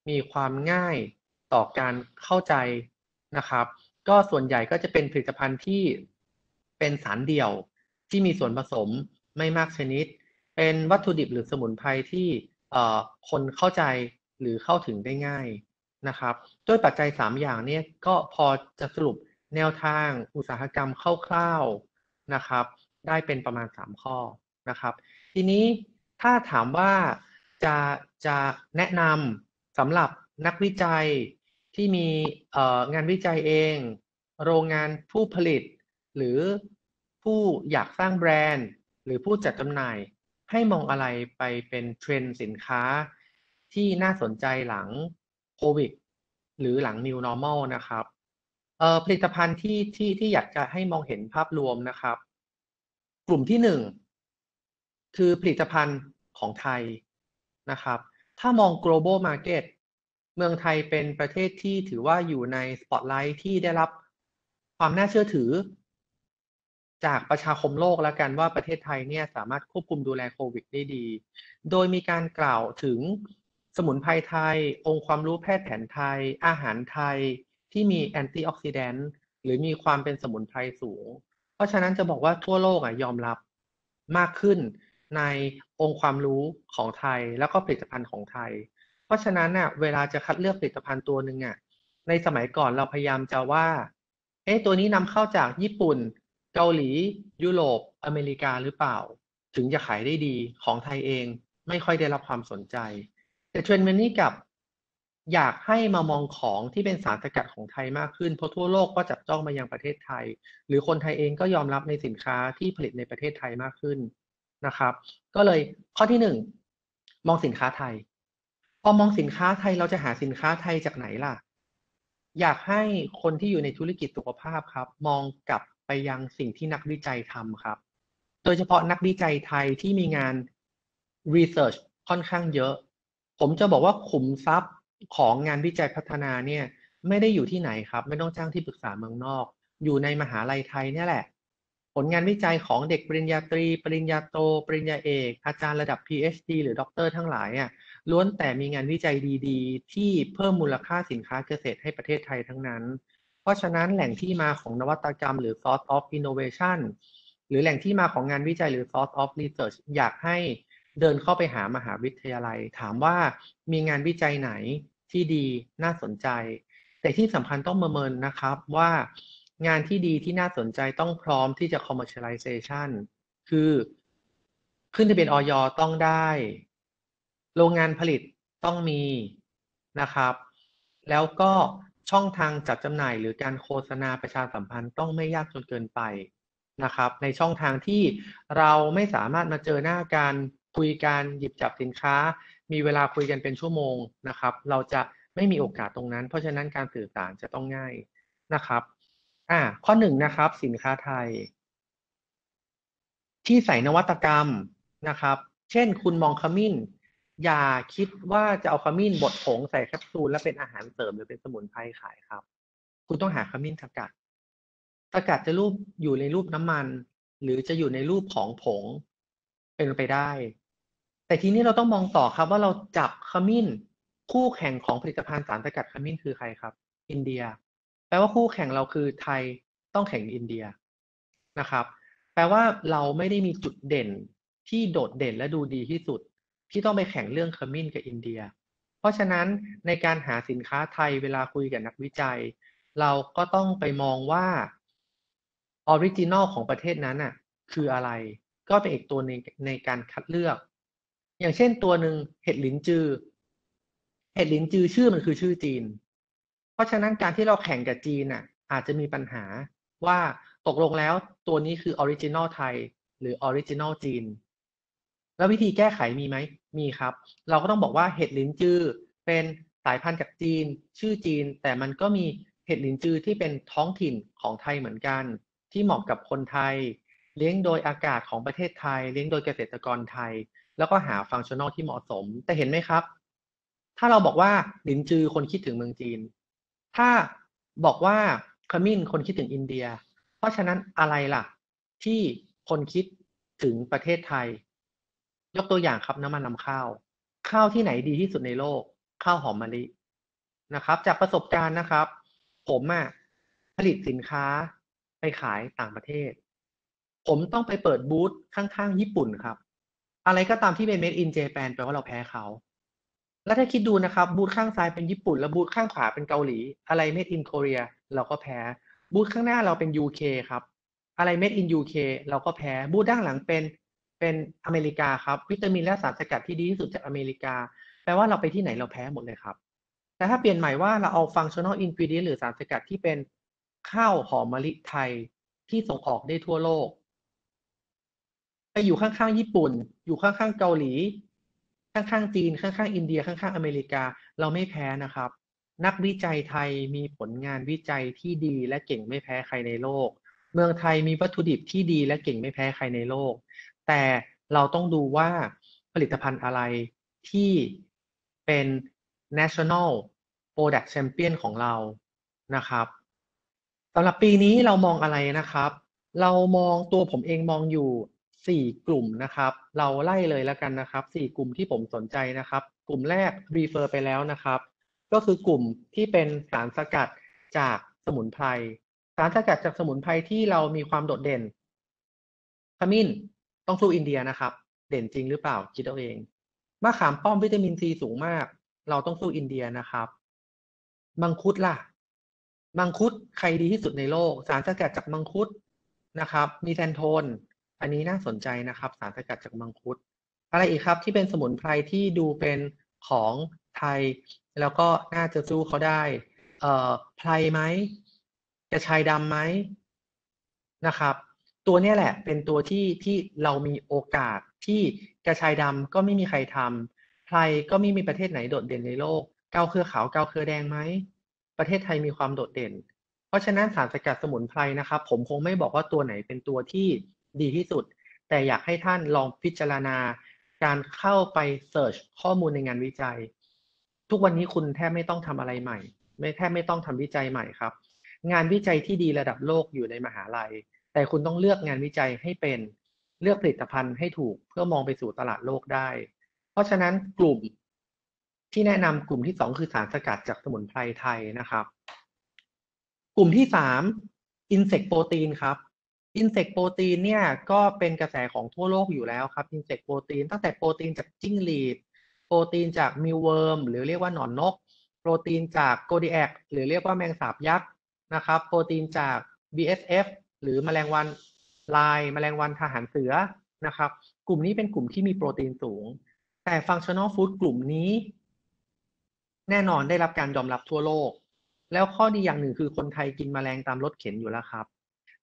มีความง่ายต่อการเข้าใจนะครับ ก็ส่วนใหญ่ก็จะเป็นผลิตภัณฑ์ที่เป็นสารเดี่ยวที่มีส่วนผสมไม่มากชนิด เป็นวัตถุดิบหรือสมุนไพรที่คนเข้าใจหรือเข้าถึงได้ง่ายนะครับ ด้วยปัจจัย 3 อย่างนี้ก็พอจะสรุปแนวทางอุตสาหกรรมคร่าวๆนะครับได้เป็นประมาณ 3 ข้อนะครับ ทีนี้ถ้าถามว่าจะจะแนะนำสำหรับนักวิจัยที่มีงานวิจัยเองโรงงานผู้ผลิตหรือผู้อยากสร้างแบรนด์หรือผู้จัดจำหน่าย ให้มองอะไรไปเป็นเทรนด์สินค้าที่น่าสนใจหลังโควิดหรือหลัง New Normal นะครับผลิตภัณฑ์ที่ที่ที่อยากจะให้มองเห็นภาพรวมนะครับ กลุ่มที่หนึ่งคือผลิตภัณฑ์ของไทยนะครับ ถ้ามอง global market เมืองไทยเป็นประเทศที่ถือว่าอยู่ในสปอตไลท์ที่ได้รับความน่าเชื่อถือ จากประชาคมโลกแล้วกันว่าประเทศไทยเนี่ย สามารถควบคุมดูแลโควิดได้ดี โดยมีการกล่าวถึงสมุนไพรไทย องค์ความรู้แพทย์แผนไทย อาหารไทยที่มีแอนตี้ออกซิแดนต์หรือมีความเป็นสมุนไพรสูง เพราะฉะนั้นจะบอกว่าทั่วโลกอ่ะยอมรับมากขึ้นในองค์ความรู้ของไทยแล้วก็ผลิตภัณฑ์ของไทย เพราะฉะนั้นน่ะเวลาจะคัดเลือกผลิตภัณฑ์ตัวหนึ่งอ่ะในสมัยก่อนเราพยายามจะว่า เอ๊ะตัวนี้นำเข้าจากญี่ปุ่นเกาหลี ยุโรปอเมริกาหรือเปล่า ถึงจะขายได้ดีของไทยเองไม่ค่อยได้รับความสนใจแต่เทรนด์มันนี่กับอยากให้มามองของที่เป็นสารสกัดของไทยมากขึ้นเพราะทั่วโลกก็จับจ้องมายังประเทศไทย หรือคนไทยเองก็ยอมรับในสินค้าที่ผลิตในประเทศไทยมากขึ้นนะครับ ก็เลยข้อที่หนึ่งมองสินค้าไทยพอมองสินค้าไทยเราจะหาสินค้าไทยจากไหนล่ะอยากให้คนที่อยู่ในธุรกิจสุขภาพครับ มองกลับไปยังสิ่งที่นักวิจัยทำครับ โดยเฉพาะนักวิจัยไทยที่มีงาน research ค่อนข้างเยอะผมจะบอกว่าขุมทรัพย์ของงานวิจัยพัฒนาเนี่ยไม่ได้อยู่ที่ไหนครับ ไม่ต้องจ้างที่ปรึกษาเมืองนอก อยู่ในมหาลัยไทยเนี่ยแหละ ผลงานวิจัยของเด็กปริญญาตรี ปริญญาโต ปริญญาเอก อาจารย์ระดับ PhD หรือด็อกเตอร์ทั้งหลายอ่ะล้วนแต่มีงานวิจัยดี ๆ ที่เพิ่มมูลค่าสินค้าเกษตรให้ประเทศไทยทั้งนั้น เพราะฉะนั้นแหล่งที่มาของนวัตกรรม หรือ source of innovation หรือแหล่งที่มาของงานวิจัยหรือ source of research อยากให้เดินเข้าไปหามหาวิทยาลัย ถามว่ามีงานวิจัยไหนที่ดีน่าสนใจ แต่ที่สำคัญต้องประเมินนะครับว่างานที่ดีที่น่าสนใจต้องพร้อมที่จะ commercialization คือขึ้นทะเบียนออยต้องได้ โรงงานผลิตต้องมีนะครับ แล้วก็ช่องทางจัดจำหน่ายหรือการโฆษณาประชาสัมพันธ์ต้องไม่ยากจนเกินไปนะครับ ในช่องทางที่เราไม่สามารถมาเจอหน้ากันคุยกันหยิบจับสินค้ามีเวลาคุยกันเป็นชั่วโมงนะครับ เราจะไม่มีโอกาสตรงนั้น เพราะฉะนั้นการสื่อสารจะต้องง่ายนะครับอ่าข้อหนึ่งนะครับ สินค้าไทย ที่ใส่นวัตกรรมนะครับ เช่น คุณมองขมิ้น อย่าคิดว่าจะเอาขมิ้นบดผงใส่แคปซูลแล้วเป็นอาหารเสริมหรือเป็นสมุนไพรขายครับ คุณต้องหาขมิ้นสกัดสกัดจะรูปอยู่ในรูปน้ำมัน หรือจะอยู่ในรูปของผงเป็นไปได้แต่ทีนี้เราต้องมองต่อครับ ว่าเราจับขมิ้น คู่แข่งของผลิตภัณฑ์สารสกัดขมิ้นคือใครครับ อินเดีย แปลว่าคู่แข่งเราคือไทยต้องแข่งอินเดีย นะครับ แปลว่าเราไม่ได้มีจุดเด่นที่โดดเด่นและดูดีที่สุด ที่ต้องไปแข่งเรื่องขมิ้นกับอินเดีย เพราะฉะนั้นในการหาสินค้าไทยเวลาคุยกับนักวิจัย เราก็ต้องไปมองว่าออริจินอลของประเทศนั้นน่ะ คืออะไร ก็เป็นอีกตัวในในการคัดเลือกอย่างเช่นตัวหนึ่งเห็ดหลินจือ เห็ดหลินจือ ชื่อมันคือชื่อจีน เพราะฉะนั้นการที่เราแข่งกับจีนอ่ะอาจจะมีปัญหาว่าตกลงแล้วตัวนี้คือออริจินอลไทยหรือออริจินอลจีน แล้ววิธีแก้ไขมีไหมมีครับ เราก็ต้องบอกว่า เห็ดหลินจือ เป็นสายพันธุ์จากจีนชื่อจีน แต่มันก็มีเห็ดหลินจือ ที่เป็นท้องถิ่นของไทยเหมือนกัน ที่เหมาะกับคนไทย เลี้ยงโดยอากาศของประเทศไทย เลี้ยงโดยเกษตรกรไทยแล้วก็หาฟังชั่นอลที่เหมาะสม แต่เห็นไหมครับ ถ้าเราบอกว่าลินจือคนคิดถึงเมืองจีน ถ้าบอกว่าขมิ้นคนคิดถึงอินเดีย เพราะฉะนั้นอะไรล่ะ ที่คนคิดถึงประเทศไทย ยกตัวอย่างครับ น้ำมันนำข้าว ข้าวที่ไหนดีที่สุดในโลก ข้าวหอมมะลินะครับ จากประสบการณ์นะครับ ผมอะผลิตสินค้าไปขายต่างประเทศ ผมต้องไปเปิดบูธข้างๆญี่ปุ่นครับอะไรก็ตามที่เป็น made in Japan แปลว่าเราแพ้เขา แล้วถ้าคิดดูนะครับ บูธข้างซ้ายเป็นญี่ปุ่น แล้วบูธข้างขวาเป็นเกาหลีอะไร made in Korea เราก็แพ้ บูธข้างหน้าเราเป็น UK ครับอะไร made in UK เราก็แพ้บูธด้านหลังเป็นเป็นอเมริกาครับ วิตามินและสารสกัดที่ดีที่สุดจากอเมริกา แปลว่าเราไปที่ไหนเราแพ้หมดเลยครับ แต่ถ้าเปลี่ยนใหม่ว่าเราเอาฟังชั่นอลอินกิ e ด i e หรือสารสกัดที่เป็นข้าวหอมมะลิไทย ที่ส่งออกได้ทั่วโลกไปอยู่ข้างๆ ญี่ปุ่น อยู่ข้างๆเกาหลี ข้างๆจีนข้างๆอินเดีย ข้างๆอเมริกาเราไม่แพ้นะครับ นักวิจัยไทยมีผลงานวิจัยที่ดีและเก่งไม่แพ้ใครในโลก เมืองไทยมีวัตถุดิบที่ดีและเก่งไม่แพ้ใครในโลก แต่เราต้องดูว่าผลิตภัณฑ์อะไรที่เป็น national product champion ของเรานะครับสำหรับปีนี้เรามองอะไรนะครับ เรามองตัวผมเองมองอยู่4กลุ่มนะครับ เราไล่เลยแล้วกันนะครับ4กลุ่มที่ผมสนใจนะครับ กลุ่มแรกรีเฟอร์ไปแล้วนะครับ ก็คือกลุ่มที่เป็นสารสกัดจากสมุนไพร สารสกัดจากสมุนไพรที่เรามีความโดดเด่น ขมิ้นต้องสู้อินเดียนะครับ เด่นจริงหรือเปล่าคิดเอาเองมะขามป้อมวิตามินซีสูงมาก เราต้องสู้อินเดียนะครับ มังคุดล่ะ มังคุดใครดีที่สุดในโลก สารสกัดจากมังคุดนะครับ มีแซนโทนอันนี้น่าสนใจนะครับ สารสกัดจากมังคุด อะไรอีกครับ ที่เป็นสมุนไพรที่ดูเป็นของไทยแล้วก็น่าจะสู้เขาได้ เอ่อไพรไหมกระชายดำไหมนะครับ ตัวนี้แหละ เป็นตัวที่ที่เรามีโอกาสที่กระชายดำก็ไม่มีใครทำไพรก็ไม่มีประเทศไหนโดดเด่นในโลก เก้าเครือขาวเก้าเครือแดงไหมประเทศไทยมีความโดดเด่น เพราะฉะนั้นสารสกัดสมุนไพรนะครับ ผมคงไม่บอกว่าตัวไหนเป็นตัวที่ดีที่สุด แต่อยากให้ท่านลองพิจารณา การเข้าไปเสิร์ชข้อมูลในงานวิจัย ทุกวันนี้คุณแทบไม่ต้องทำอะไรใหม่ ไม่แทบไม่ต้องทำวิจัยใหม่ครับ งานวิจัยที่ดีระดับโลกอยู่ในมหาลัย แต่คุณต้องเลือกงานวิจัยให้เป็นเลือกผลิตภัณฑ์ให้ถูกเพื่อมองไปสู่ตลาดโลกได้ เพราะฉะนั้นกลุ่มที่แนะนำกลุ่มที่สองคือสารสกัดจากสมุนไพรไทยนะครับ กลุ่มที่สามอินเสกโปรตีนครับอินเสกโปรตีนเนี่ยก็เป็นกระแสของทั่วโลกอยู่แล้วครับอินเสกโปรตีนตั้งแต่โปรตีนจากจิ้งหรีดโปรตีนจากมิวเวิร์มหรือเรียกว่าหนอนนกโปรตีนจากโกดิแอคหรือเรียกว่าแมงสาบยักษ์นะครับโปรตีนจาก BSF หรือแมลงวันลายแมลงวันทหารเสือนะครับกลุ่มนี้เป็นกลุ่มที่มีโปรตีนสูง แต่ฟังชั่นอลฟู้ดกลุ่มนี้ แน่นอนได้รับการยอมรับทั่วโลก แล้วข้อดีอย่างหนึ่งคือคนไทยกินมแมลงตามรถเข็นอยู่แล้วครับ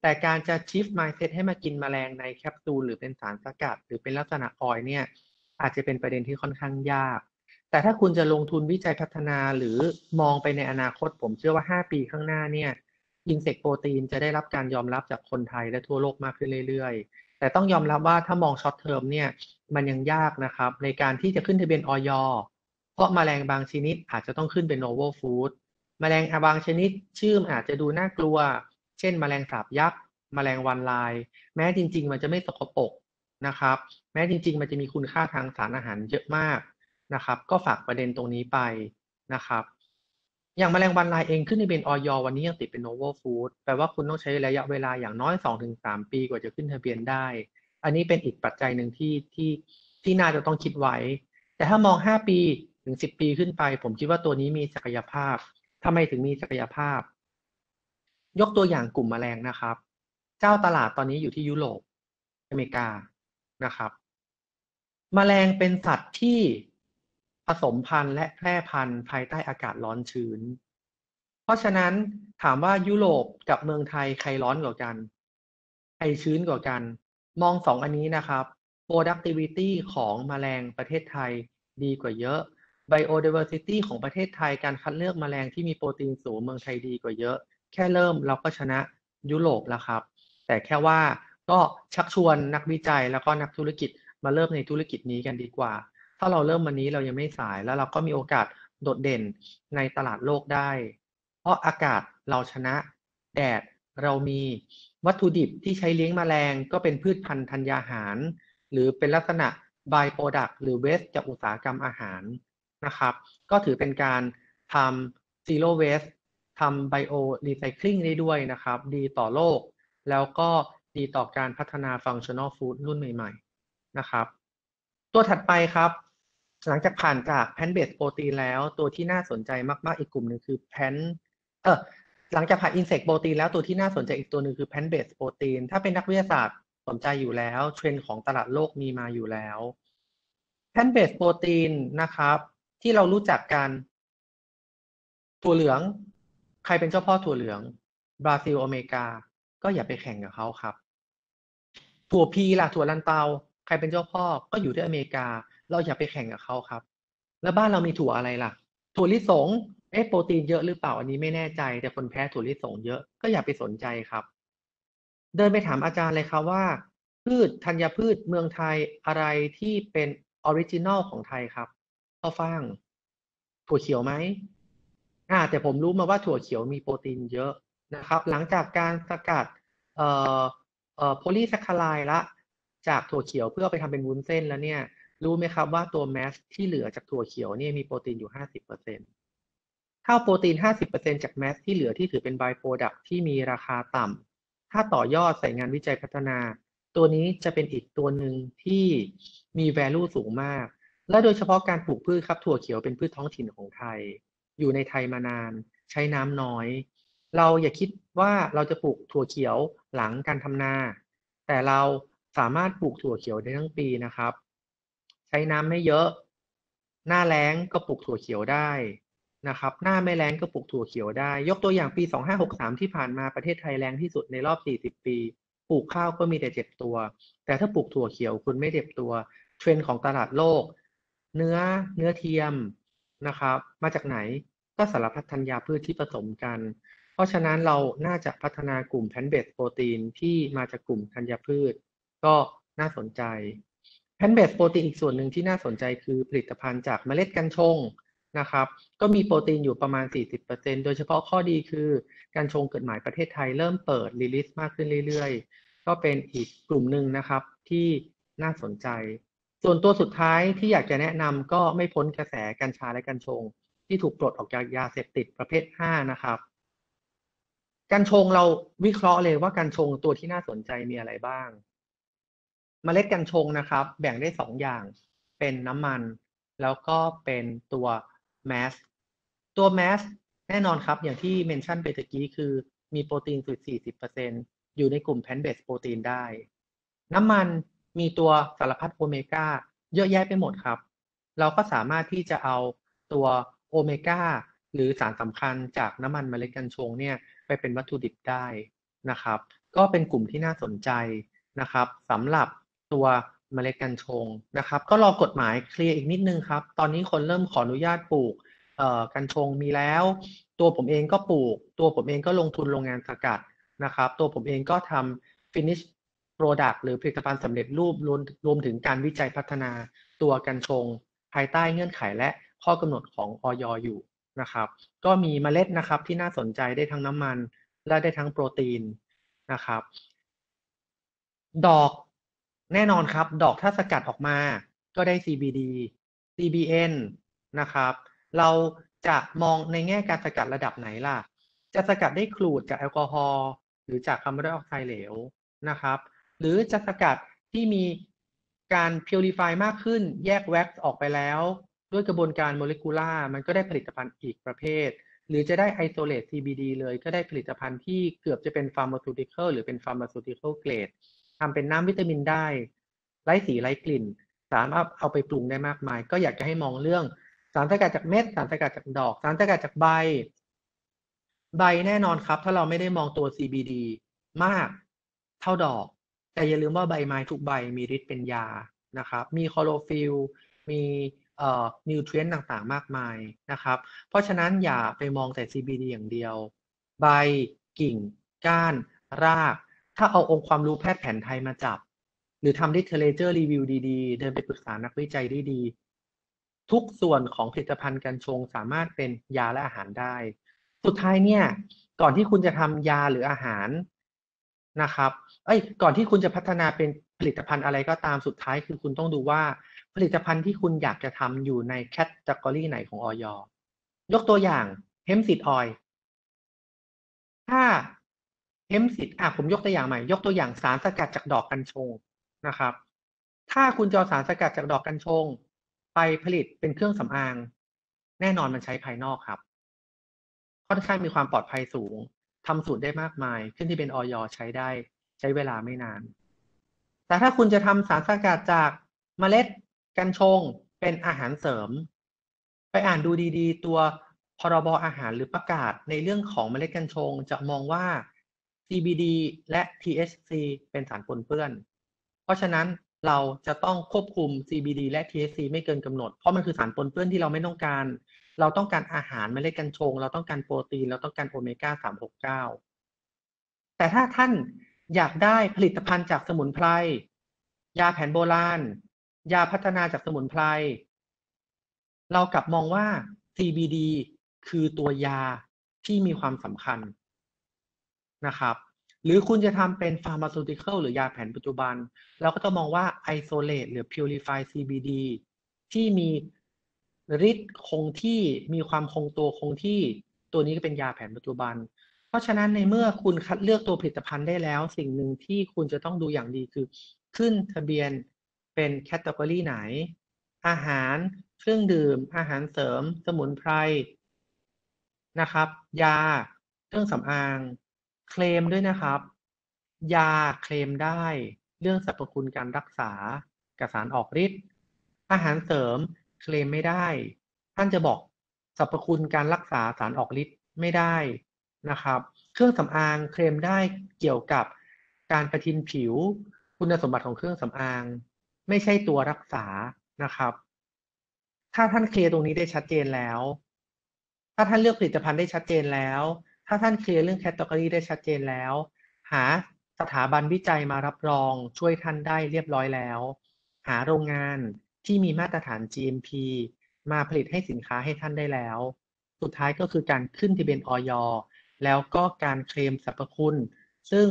แต่การจะชิฟ t m มซ d เซตให้มากินมแมลงในแคปซูลหรือเป็นสารสกัด หรือเป็นลักษณะออยเนี่ยอาจจะเป็นประเด็นที่ค่อนข้างยาก แต่ถ้าคุณจะลงทุนวิจัยพัฒนาหรือมองไปในอนาคตผมเชื่อว่า 5 ปีข้างหน้าเนี่ยอินเสกโปรตีนจะได้รับการยอมรับจากคนไทยและทั่วโลกมากขึ้นเรื่อยๆ แต่ต้องยอมรับว่าถ้ามองช็อตเทอมเนี่ยมันยังยากนะครับในการที่จะขึ้นทะเบียนออยเพราะมแมลงบางชนิดอาจจะต้องขึ้นเป็นโนเวลฟู้ดแมลงบางชนิดชื่อมอาจจะดูน่ากลัวช่นมแมลงสาบยักษ์มแมลงวันลาย แม้จริงๆมันจะไม่สกปรกนะครับ แม้จริง ๆ มันจะมีคุณค่าทางสารอาหารเยอะมากนะครับ ก็ฝากประเด็นตรงนี้ไปนะครับ อย่างมแมลงวันลายเองขึ้นในเบนออยวันนี้ยังติดเป็นโนเวอร์ฟู้ดแปลว่าคุณต้องใช้ระยะเวลาอย่างน้อย 2-3 ปีกว่าจะขึ้นทะเบียนได้ อันนี้เป็นอีกปัจจัยหนึ่งที่ที่ที่น่าจะต้องคิดไว้ แต่ถ้ามอง 5 ปีถึง10ปีขึ้นไป ผมคิดว่าตัวนี้มีศักยภาพทำไมถึงมีศักยภาพยกตัวอย่างกลุ่มแมลงนะครับ เจ้าตลาดตอนนี้อยู่ที่ยุโรป อเมริกานะครับมแมลงเป็นสัตว์ที่ผสมพันธุ์และแพร่พันธุ์ภายใต้อากาศร้อนชื้น เพราะฉะนั้นถามว่ายุโรปกับเมืองไทยใครร้อนกว่ากัน ใครชื้นกว่ากัน มองสองอันนี้นะครับ productivity ของมแมลงประเทศไทยดีกว่าเยอะ biodiversity ของประเทศไทย การคัดเลือกมแมลงที่มีโปรตีนสูงเมืองไทยดีกว่าเยอะแค่เริ่มเราก็ชนะยุโรปแล้วครับ แต่แค่ว่าก็ชักชวนนักวิจัยแล้วก็นักธุรกิจมาเริ่มในธุรกิจนี้กันดีกว่า ถ้าเราเริ่มวันนี้เรายังไม่สายแล้วเราก็มีโอกาสโดดเด่นในตลาดโลกได้ เพราะอากาศเราชนะแดดเรามีวัตถุดิบที่ใช้เลี้ยงมแมลง ก็เป็นพืชพันธุ์ธัญญาหาร หรือเป็นลักษณะ by product หรือเวสจากอุตสาหกรรมอาหารนะครับ ก็ถือเป็นการทำ zero waste ทำไบโอรีไซเคิลได้ด้วยนะครับ ดีต่อโลก แล้วก็ดีต่อการพัฒนาฟังชั่นอลฟู้ดรุ่นใหม่ ๆนะครับ ตัวถัดไปครับหลังจากผ่านจากแพนเบสโปรตีนแล้วตัวที่น่าสนใจมากๆอีกกลุ่มหนึ่งคือแพนเออหลังจากผ่านอินเสกโปรตีนแล้วตัวที่น่าสนใจอีกตัวหนึ่งคือแพนเบสโปรตีนถ้าเป็นนักวิทยาศาสตร์สนใจอยู่แล้วเทรนด์ของตลาดโลกมีมาอยู่แล้วแพนเบสโปรตีนนะครับที่เรารู้จักกัน ตัวเหลืองใครเป็นเจ้าพ่อถั่วเหลือง บราซิล อเมริกา ก็อย่าไปแข่งกับเขาครับ ถั่วพีล่ะ ถั่วลันเตา ใครเป็นเจ้าพ่อ ก็อยู่ที่อเมริกา เราอย่าไปแข่งกับเขาครับ แล้วบ้านเรามีถั่วอะไรล่ะ ถั่วลิสง เอ๊ะ โปรตีนเยอะหรือเปล่า อันนี้ไม่แน่ใจ แต่คนแพ้ถั่วลิสงเยอะ ก็อย่าไปสนใจครับ เดินไปถามอาจารย์เลยครับว่า พืช ธัญพืช เมืองไทยอะไรที่เป็นออริจินอลของไทยครับข้าวฟ่าง ถั่วเขียวไหม่าแต่ผมรู้มาว่าถั่วเขียวมีโปรตีนเยอะนะครับ หลังจากการสกัดเอ่อเอ่อโพลีแซคคาไลละจากถั่วเขียวเพื่อไปทำเป็นวุ้นเส้นแล้วเนี่ยรู้ไหมครับว่าตัวแมสที่เหลือจากถั่วเขียวเนี่ยมีโปรตีนอยู่ห้าสิบเปอร์เซ็นต์ถ้าโปรตีน 50%จากแมสที่เหลือที่ถือเป็นไบโปรดักที่มีราคาต่ำถ้าต่อยอดใส่งานวิจัยพัฒนา ตัวนี้จะเป็นอีกตัวหนึ่งที่มี value สูงมาก และโดยเฉพาะการปลูกพืชครับถั่วเขียวเป็นพืชท้องถิ่นของไทยอยู่ในไทยมานาน ใช้น้ำน้อย เราอย่าคิดว่าเราจะปลูกถั่วเขียวหลังการทำนา แต่เราสามารถปลูกถั่วเขียวได้ทั้งปีนะครับ ใช้น้ำไม่เยอะ หน้าแล้งก็ปลูกถั่วเขียวได้นะครับ หน้าไม่แรงก็ปลูกถั่วเขียวได้ ยกตัวอย่างปี 2563ที่ผ่านมาประเทศไทยแรงที่สุดในรอบ40 ปี ปลูกข้าวก็มีแต่เจ็บตัว แต่ถ้าปลูกถั่วเขียวคุณไม่เจ็บตัวเทรนด์ของตลาดโลก เนื้อเนื้อเทียมนะครับ มาจากไหนก็สารพัดธัญญาพืชที่ผสมกัน เพราะฉะนั้นเรา น่าจะพัฒนากลุ่มแพนเบสโปรตีนที่มาจากกลุ่มธัญญาพืชก็น่าสนใจ แพนเบสโปรตีนอีกส่วนหนึ่งที่น่าสนใจคือผลิตภัณฑ์จากเมล็ดกัญชงนะครับ ก็มีโปรตีนอยู่ประมาณ 40%โดยเฉพาะข้อดีคือการชงเกิดหมายประเทศไทยเริ่มเปิดรีลิส มากขึ้นเรื่อยๆ ก็เป็นอีกกลุ่มหนึ่งนะครับที่น่าสนใจส่วนตัวสุดท้ายที่อยากจะแนะนำก็ไม่พ้นกระแสกัญชาและกัญชงที่ถูกปลดออกจากยาเสพติดประเภท5นะครับกัญชงเราวิเคราะห์เลยว่ากัญชงตัวที่น่าสนใจมีอะไรบ้างมเมล็ดกัญชงนะครับ แบ่งได้ 2 อย่างเป็นน้ำมัน แล้วก็เป็นตัวแมสตัวแมสแน่นอนครับอย่างที่เมนชั่นไปตะกี้คือมีโปรตีนสุด40%อยู่ในกลุ่มแพนเบสโปรตีนได้น้ำมันมีตัวสารพัดโอเมก้าเยอะแยะไปหมดครับ เราก็สามารถที่จะเอาตัวโอเมก้าหรือสารสำคัญจากน้ำมันเมล็ดกัญชงเนี่ยไปเป็นวัตถุดิบได้นะครับ ก็เป็นกลุ่มที่น่าสนใจนะครับสำหรับตัวเมล็ดกัญชงนะครับ ก็รอกฎหมายเคลียร์อีกนิดนึงครับตอนนี้คนเริ่มขออนุญาตปลูกกัญชงมีแล้ว ตัวผมเองก็ปลูก ตัวผมเองก็ลงทุนโรงงานสกัดนะครับ ตัวผมเองก็ทำ finish โปรดักต์หรือผลิตภัณฑ์สำเร็จรูปรวมรวมถึงการวิจัยพัฒนาตัวกัญชง ภายใต้เงื่อนไขและข้อกำหนดของออยอยู่นะครับ ก็มีเมล็ดนะครับที่น่าสนใจได้ทั้งน้ำมันและได้ทั้งโปรตีนนะครับ ดอกแน่นอนครับ ดอกถ้าสกัดออกมาก็ได้ CBD CBN นะครับเราจะมองในแง่การสกัดระดับไหนล่ะ จะสกัดได้ครูดจากแอลกอฮอล์หรือจากคาร์บอนไดออกไซด์เหลวนะครับหรือจะสกัดที่มีการ purify มากขึ้นแยกแว็กซ์ออกไปแล้ว ด้วยกระบวนการโมเลกุลามันก็ได้ผลิตภัณฑ์อีกประเภท หรือจะได้ isolate CBD เลยก็ได้ผลิตภัณฑ์ที่เกือบจะเป็น pharmaceutical หรือเป็น pharmaceutical grade ทำเป็นน้ำวิตามินได้ ไร้สีไร้กลิ่น สามารถเอาไปปรุงได้มากมาย ก็อยากจะให้มองเรื่องสารสกัดจากเม็ดสารสกัดจากดอกสารสกัดจากใบ ใบแน่นอนครับ ถ้าเราไม่ได้มองตัว CBD มากเท่าดอกแต่อย่าลืมว่าใบไม้ทุกใบมีฤทธิ์เป็นยานะครับ มีคลอโรฟิล มีเอ่อนิวเทรนต์ต่าง ๆ มากมายนะครับ เพราะฉะนั้นอย่าไปมองแต่ CBD อย่างเดียว ใบ กิ่ง ก้าน ราก ถ้าเอาองค์ความรู้แพทย์แผนไทยมาจับ หรือทำดิเทเลเจอร์รีวิวดี ๆ เดินไปปรึกษานักวิจัยดีๆ ทุกส่วนของผลิตภัณฑ์กัญชงสามารถเป็นยาและอาหารได้ สุดท้ายเนี่ย ก่อนที่คุณจะทำยาหรืออาหารนะครับเอ้ยก่อนที่คุณจะพัฒนาเป็นผลิตภัณฑ์อะไรก็ตามสุดท้ายคือคุณต้องดูว่า ผลิตภัณฑ์ที่คุณอยากจะทำอยู่ในแคตตากรีไหนของออยยกตัวอย่าง เฮมซิดออยถ้าเฮมซิดอ่ะผมยกตัวอย่างใหม่ ยกตัวอย่างสารสกัดจากดอกกัญชงนะครับ ถ้าคุณจะสารสกัดจากดอกกัญชงไปผลิตเป็นเครื่องสำอาง แน่นอนมันใช้ภายนอกครับค่อนข้างมีความปลอดภัยสูง ทำสูตรได้มากมาย ขึ้นที่เป็นออยใช้ได้ช้เวลาไม่นาน แต่ถ้าคุณจะทำสารสกัดจากเมล็ดกัญชงเป็นอาหารเสริม ไปอ่านดูดี ๆ ตัวพรบอาหารหรือประกาศในเรื่องของเมล็ดกัญชงจะมองว่า CBD และ THC เป็นสารปนเปื้อน เพราะฉะนั้นเราจะต้องควบคุม CBD และ THC ไม่เกินกำหนด เพราะมันคือสารปนเปื้อนที่เราไม่ต้องการ เราต้องการอาหารเมล็ดกัญชง เราต้องการโปรตีน เราต้องการโอเมก้า369แต่ถ้าท่านอยากได้ผลิตภัณฑ์จากสมุนไพร ยาแผนโบราณ ยาพัฒนาจากสมุนไพร เรากลับมองว่า CBD คือตัวยาที่มีความสำคัญนะครับหรือคุณจะทำเป็นฟาร์มาซูติเคิลหรือยาแผนปัจจุบันเราก็จะมองว่า isolate หรือ purify CBD ที่มีฤทธิ์คงที่มีความคงตัวคงที่ตัวนี้ก็เป็นยาแผนปัจจุบันราะฉะนั้นในเมื่อคุณคัดเลือกตัวผลิตภัณฑ์ได้แล้ว สิ่งหนึ่งที่คุณจะต้องดูอย่างดีคือ ขึ้นทะเบียนเป็นแคตตากรีไหน อาหารเครื่องดื่ม อาหารเสริมสมุนไพรนะครับ ยาเครื่องสำอาง เคลมด้วยนะครับ ยาเคลมได้ เรื่องสรรพคุณการรักษากับสารออกฤทธิ์อาหารเสริมเคลมไม่ได้ ท่านจะบอกสรรพคุณการรักษาสารออกฤทธิ์ไม่ได้นะครับ เครื่องสำอางเคลมได้เกี่ยวกับการประทินผิว คุณสมบัติของเครื่องสำอาง ไม่ใช่ตัวรักษานะครับ ถ้าท่านเคลียร์ตรงนี้ได้ชัดเจนแล้ว ถ้าท่านเลือกผลิตภัณฑ์ได้ชัดเจนแล้ว ถ้าท่านเคลียร์เรื่องแคตตาล็อกได้ชัดเจนแล้ว หา สถาบันวิจัยมารับรอง ช่วยท่านได้เรียบร้อยแล้ว หาโรงงานที่มีมาตรฐาน GMP มาผลิตให้สินค้าให้ท่านได้แล้ว สุดท้ายก็คือการขึ้นทะเบียนออยแล้วก็การเคลมสรรพคุณ ซึ่ง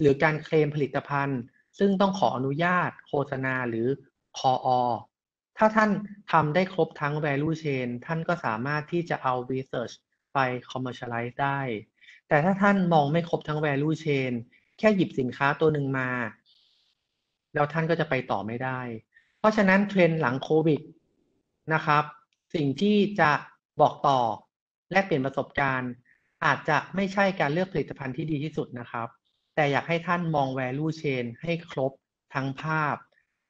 หรือการเคลมผลิตภัณฑ์ ซึ่งต้องขออนุญาต โฆษณาหรือคออ ถ้าท่านทำได้ครบทั้ง value chain ท่านก็สามารถที่จะเอา research ไป commercialize ได้ แต่ถ้าท่านมองไม่ครบทั้ง value chain แค่หยิบสินค้าตัวหนึ่งมา แล้วท่านก็จะไปต่อไม่ได้ เพราะฉะนั้นเทรนด์หลังโควิดนะครับ สิ่งที่จะบอกต่อและเปลี่ยนประสบการณ์อาจจะไม่ใช่การเลือกผลิตภัณฑ์ที่ดีที่สุดนะครับ แต่อยากให้ท่านมอง value chain ให้ครบทั้งภาพ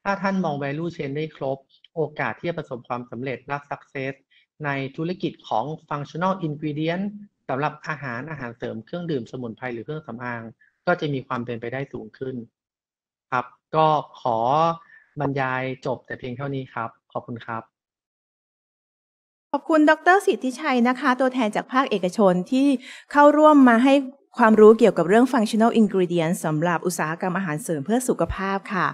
ถ้าท่านมอง value chain ได้ครบ โอกาสที่จะประสบความสำเร็จและ success ในธุรกิจของ functional ingredient สำหรับอาหารอาหารเสริม เครื่องดื่มสมุนไพร หรือเครื่องสำอาง ก็จะมีความเป็นไปได้สูงขึ้น ครับ ก็ขอบรรยายจบแต่เพียงเท่านี้ครับ ขอบคุณครับขอบคุณดรสิทธิชัยนะคะตัวแทนจากภาคเอกชนที่เข้าร่วมมาให้ความรู้เกี่ยวกับเรื่อง functional ingredient s สำหรับอุตสาหกรรมอาหารเสริมเพื่อสุขภาพค่ะ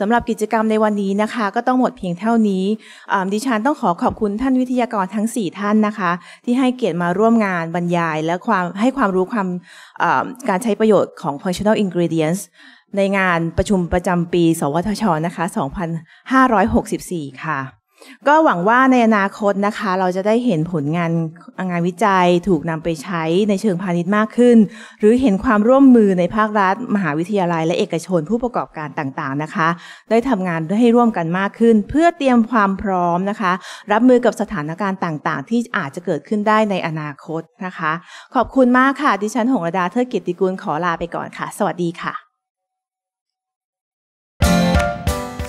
สำหรับกิจกรรมในวันนี้นะคะ ก็ต้องหมดเพียงเท่านี้ดิฉัน ต้องขอขอบคุณท่านวิทยากรทั้ง 4 ท่านนะคะ ที่ให้เกียรติมาร่วมงานบรรยาย และความให้ความรู้ความการใช้ประโยชน์ของ functional ingredients ในงานประชุมประจำปีสวทชนะคะ2564ค่ะก็หวังว่าในอนาคตนะคะ เราจะได้เห็นผลงานงานวิจัยถูกนำไปใช้ในเชิงพาณิชย์มากขึ้น หรือเห็นความร่วมมือในภาครัฐ มหาวิทยาลัย และเอกชนผู้ประกอบการต่างๆนะคะได้ทำงานให้ร่วมกันมากขึ้น เพื่อเตรียมความพร้อมนะคะ รับมือกับสถานการณ์ต่างๆ ที่อาจจะเกิดขึ้นได้ในอนาคตนะคะ ขอบคุณมากค่ะดิฉันหงระดาเทิดกิติกุลขอลาไปก่อนค่ะสวัสดีค่ะ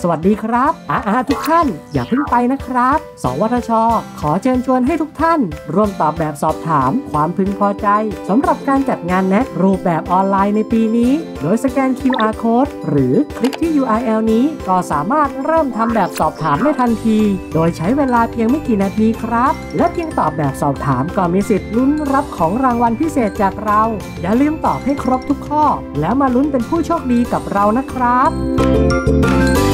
สวัสดีครับ อาอาทุกท่าน อย่าเพิ่งไปนะครับ สวทช ขอเชิญชวนให้ทุกท่าน ร่วมตอบแบบสอบถามความพึงพอใจสำหรับการจัดงานแนะรูปแบบออนไลน์ในปีนี้ โดยสแกน QR code หรือคลิกที่ URL นี้ก็สามารถเริ่มทำแบบสอบถามได้ทันที โดยใช้เวลาเพียงไม่กี่นาทีครับ และเพียงตอบแบบสอบถามก็มีสิทธิ์ลุ้นรับของรางวัลพิเศษจากเรา อย่าลืมตอบให้ครบทุกข้อ แล้วมาลุ้นเป็นผู้โชคดีกับเรานะครับ thank you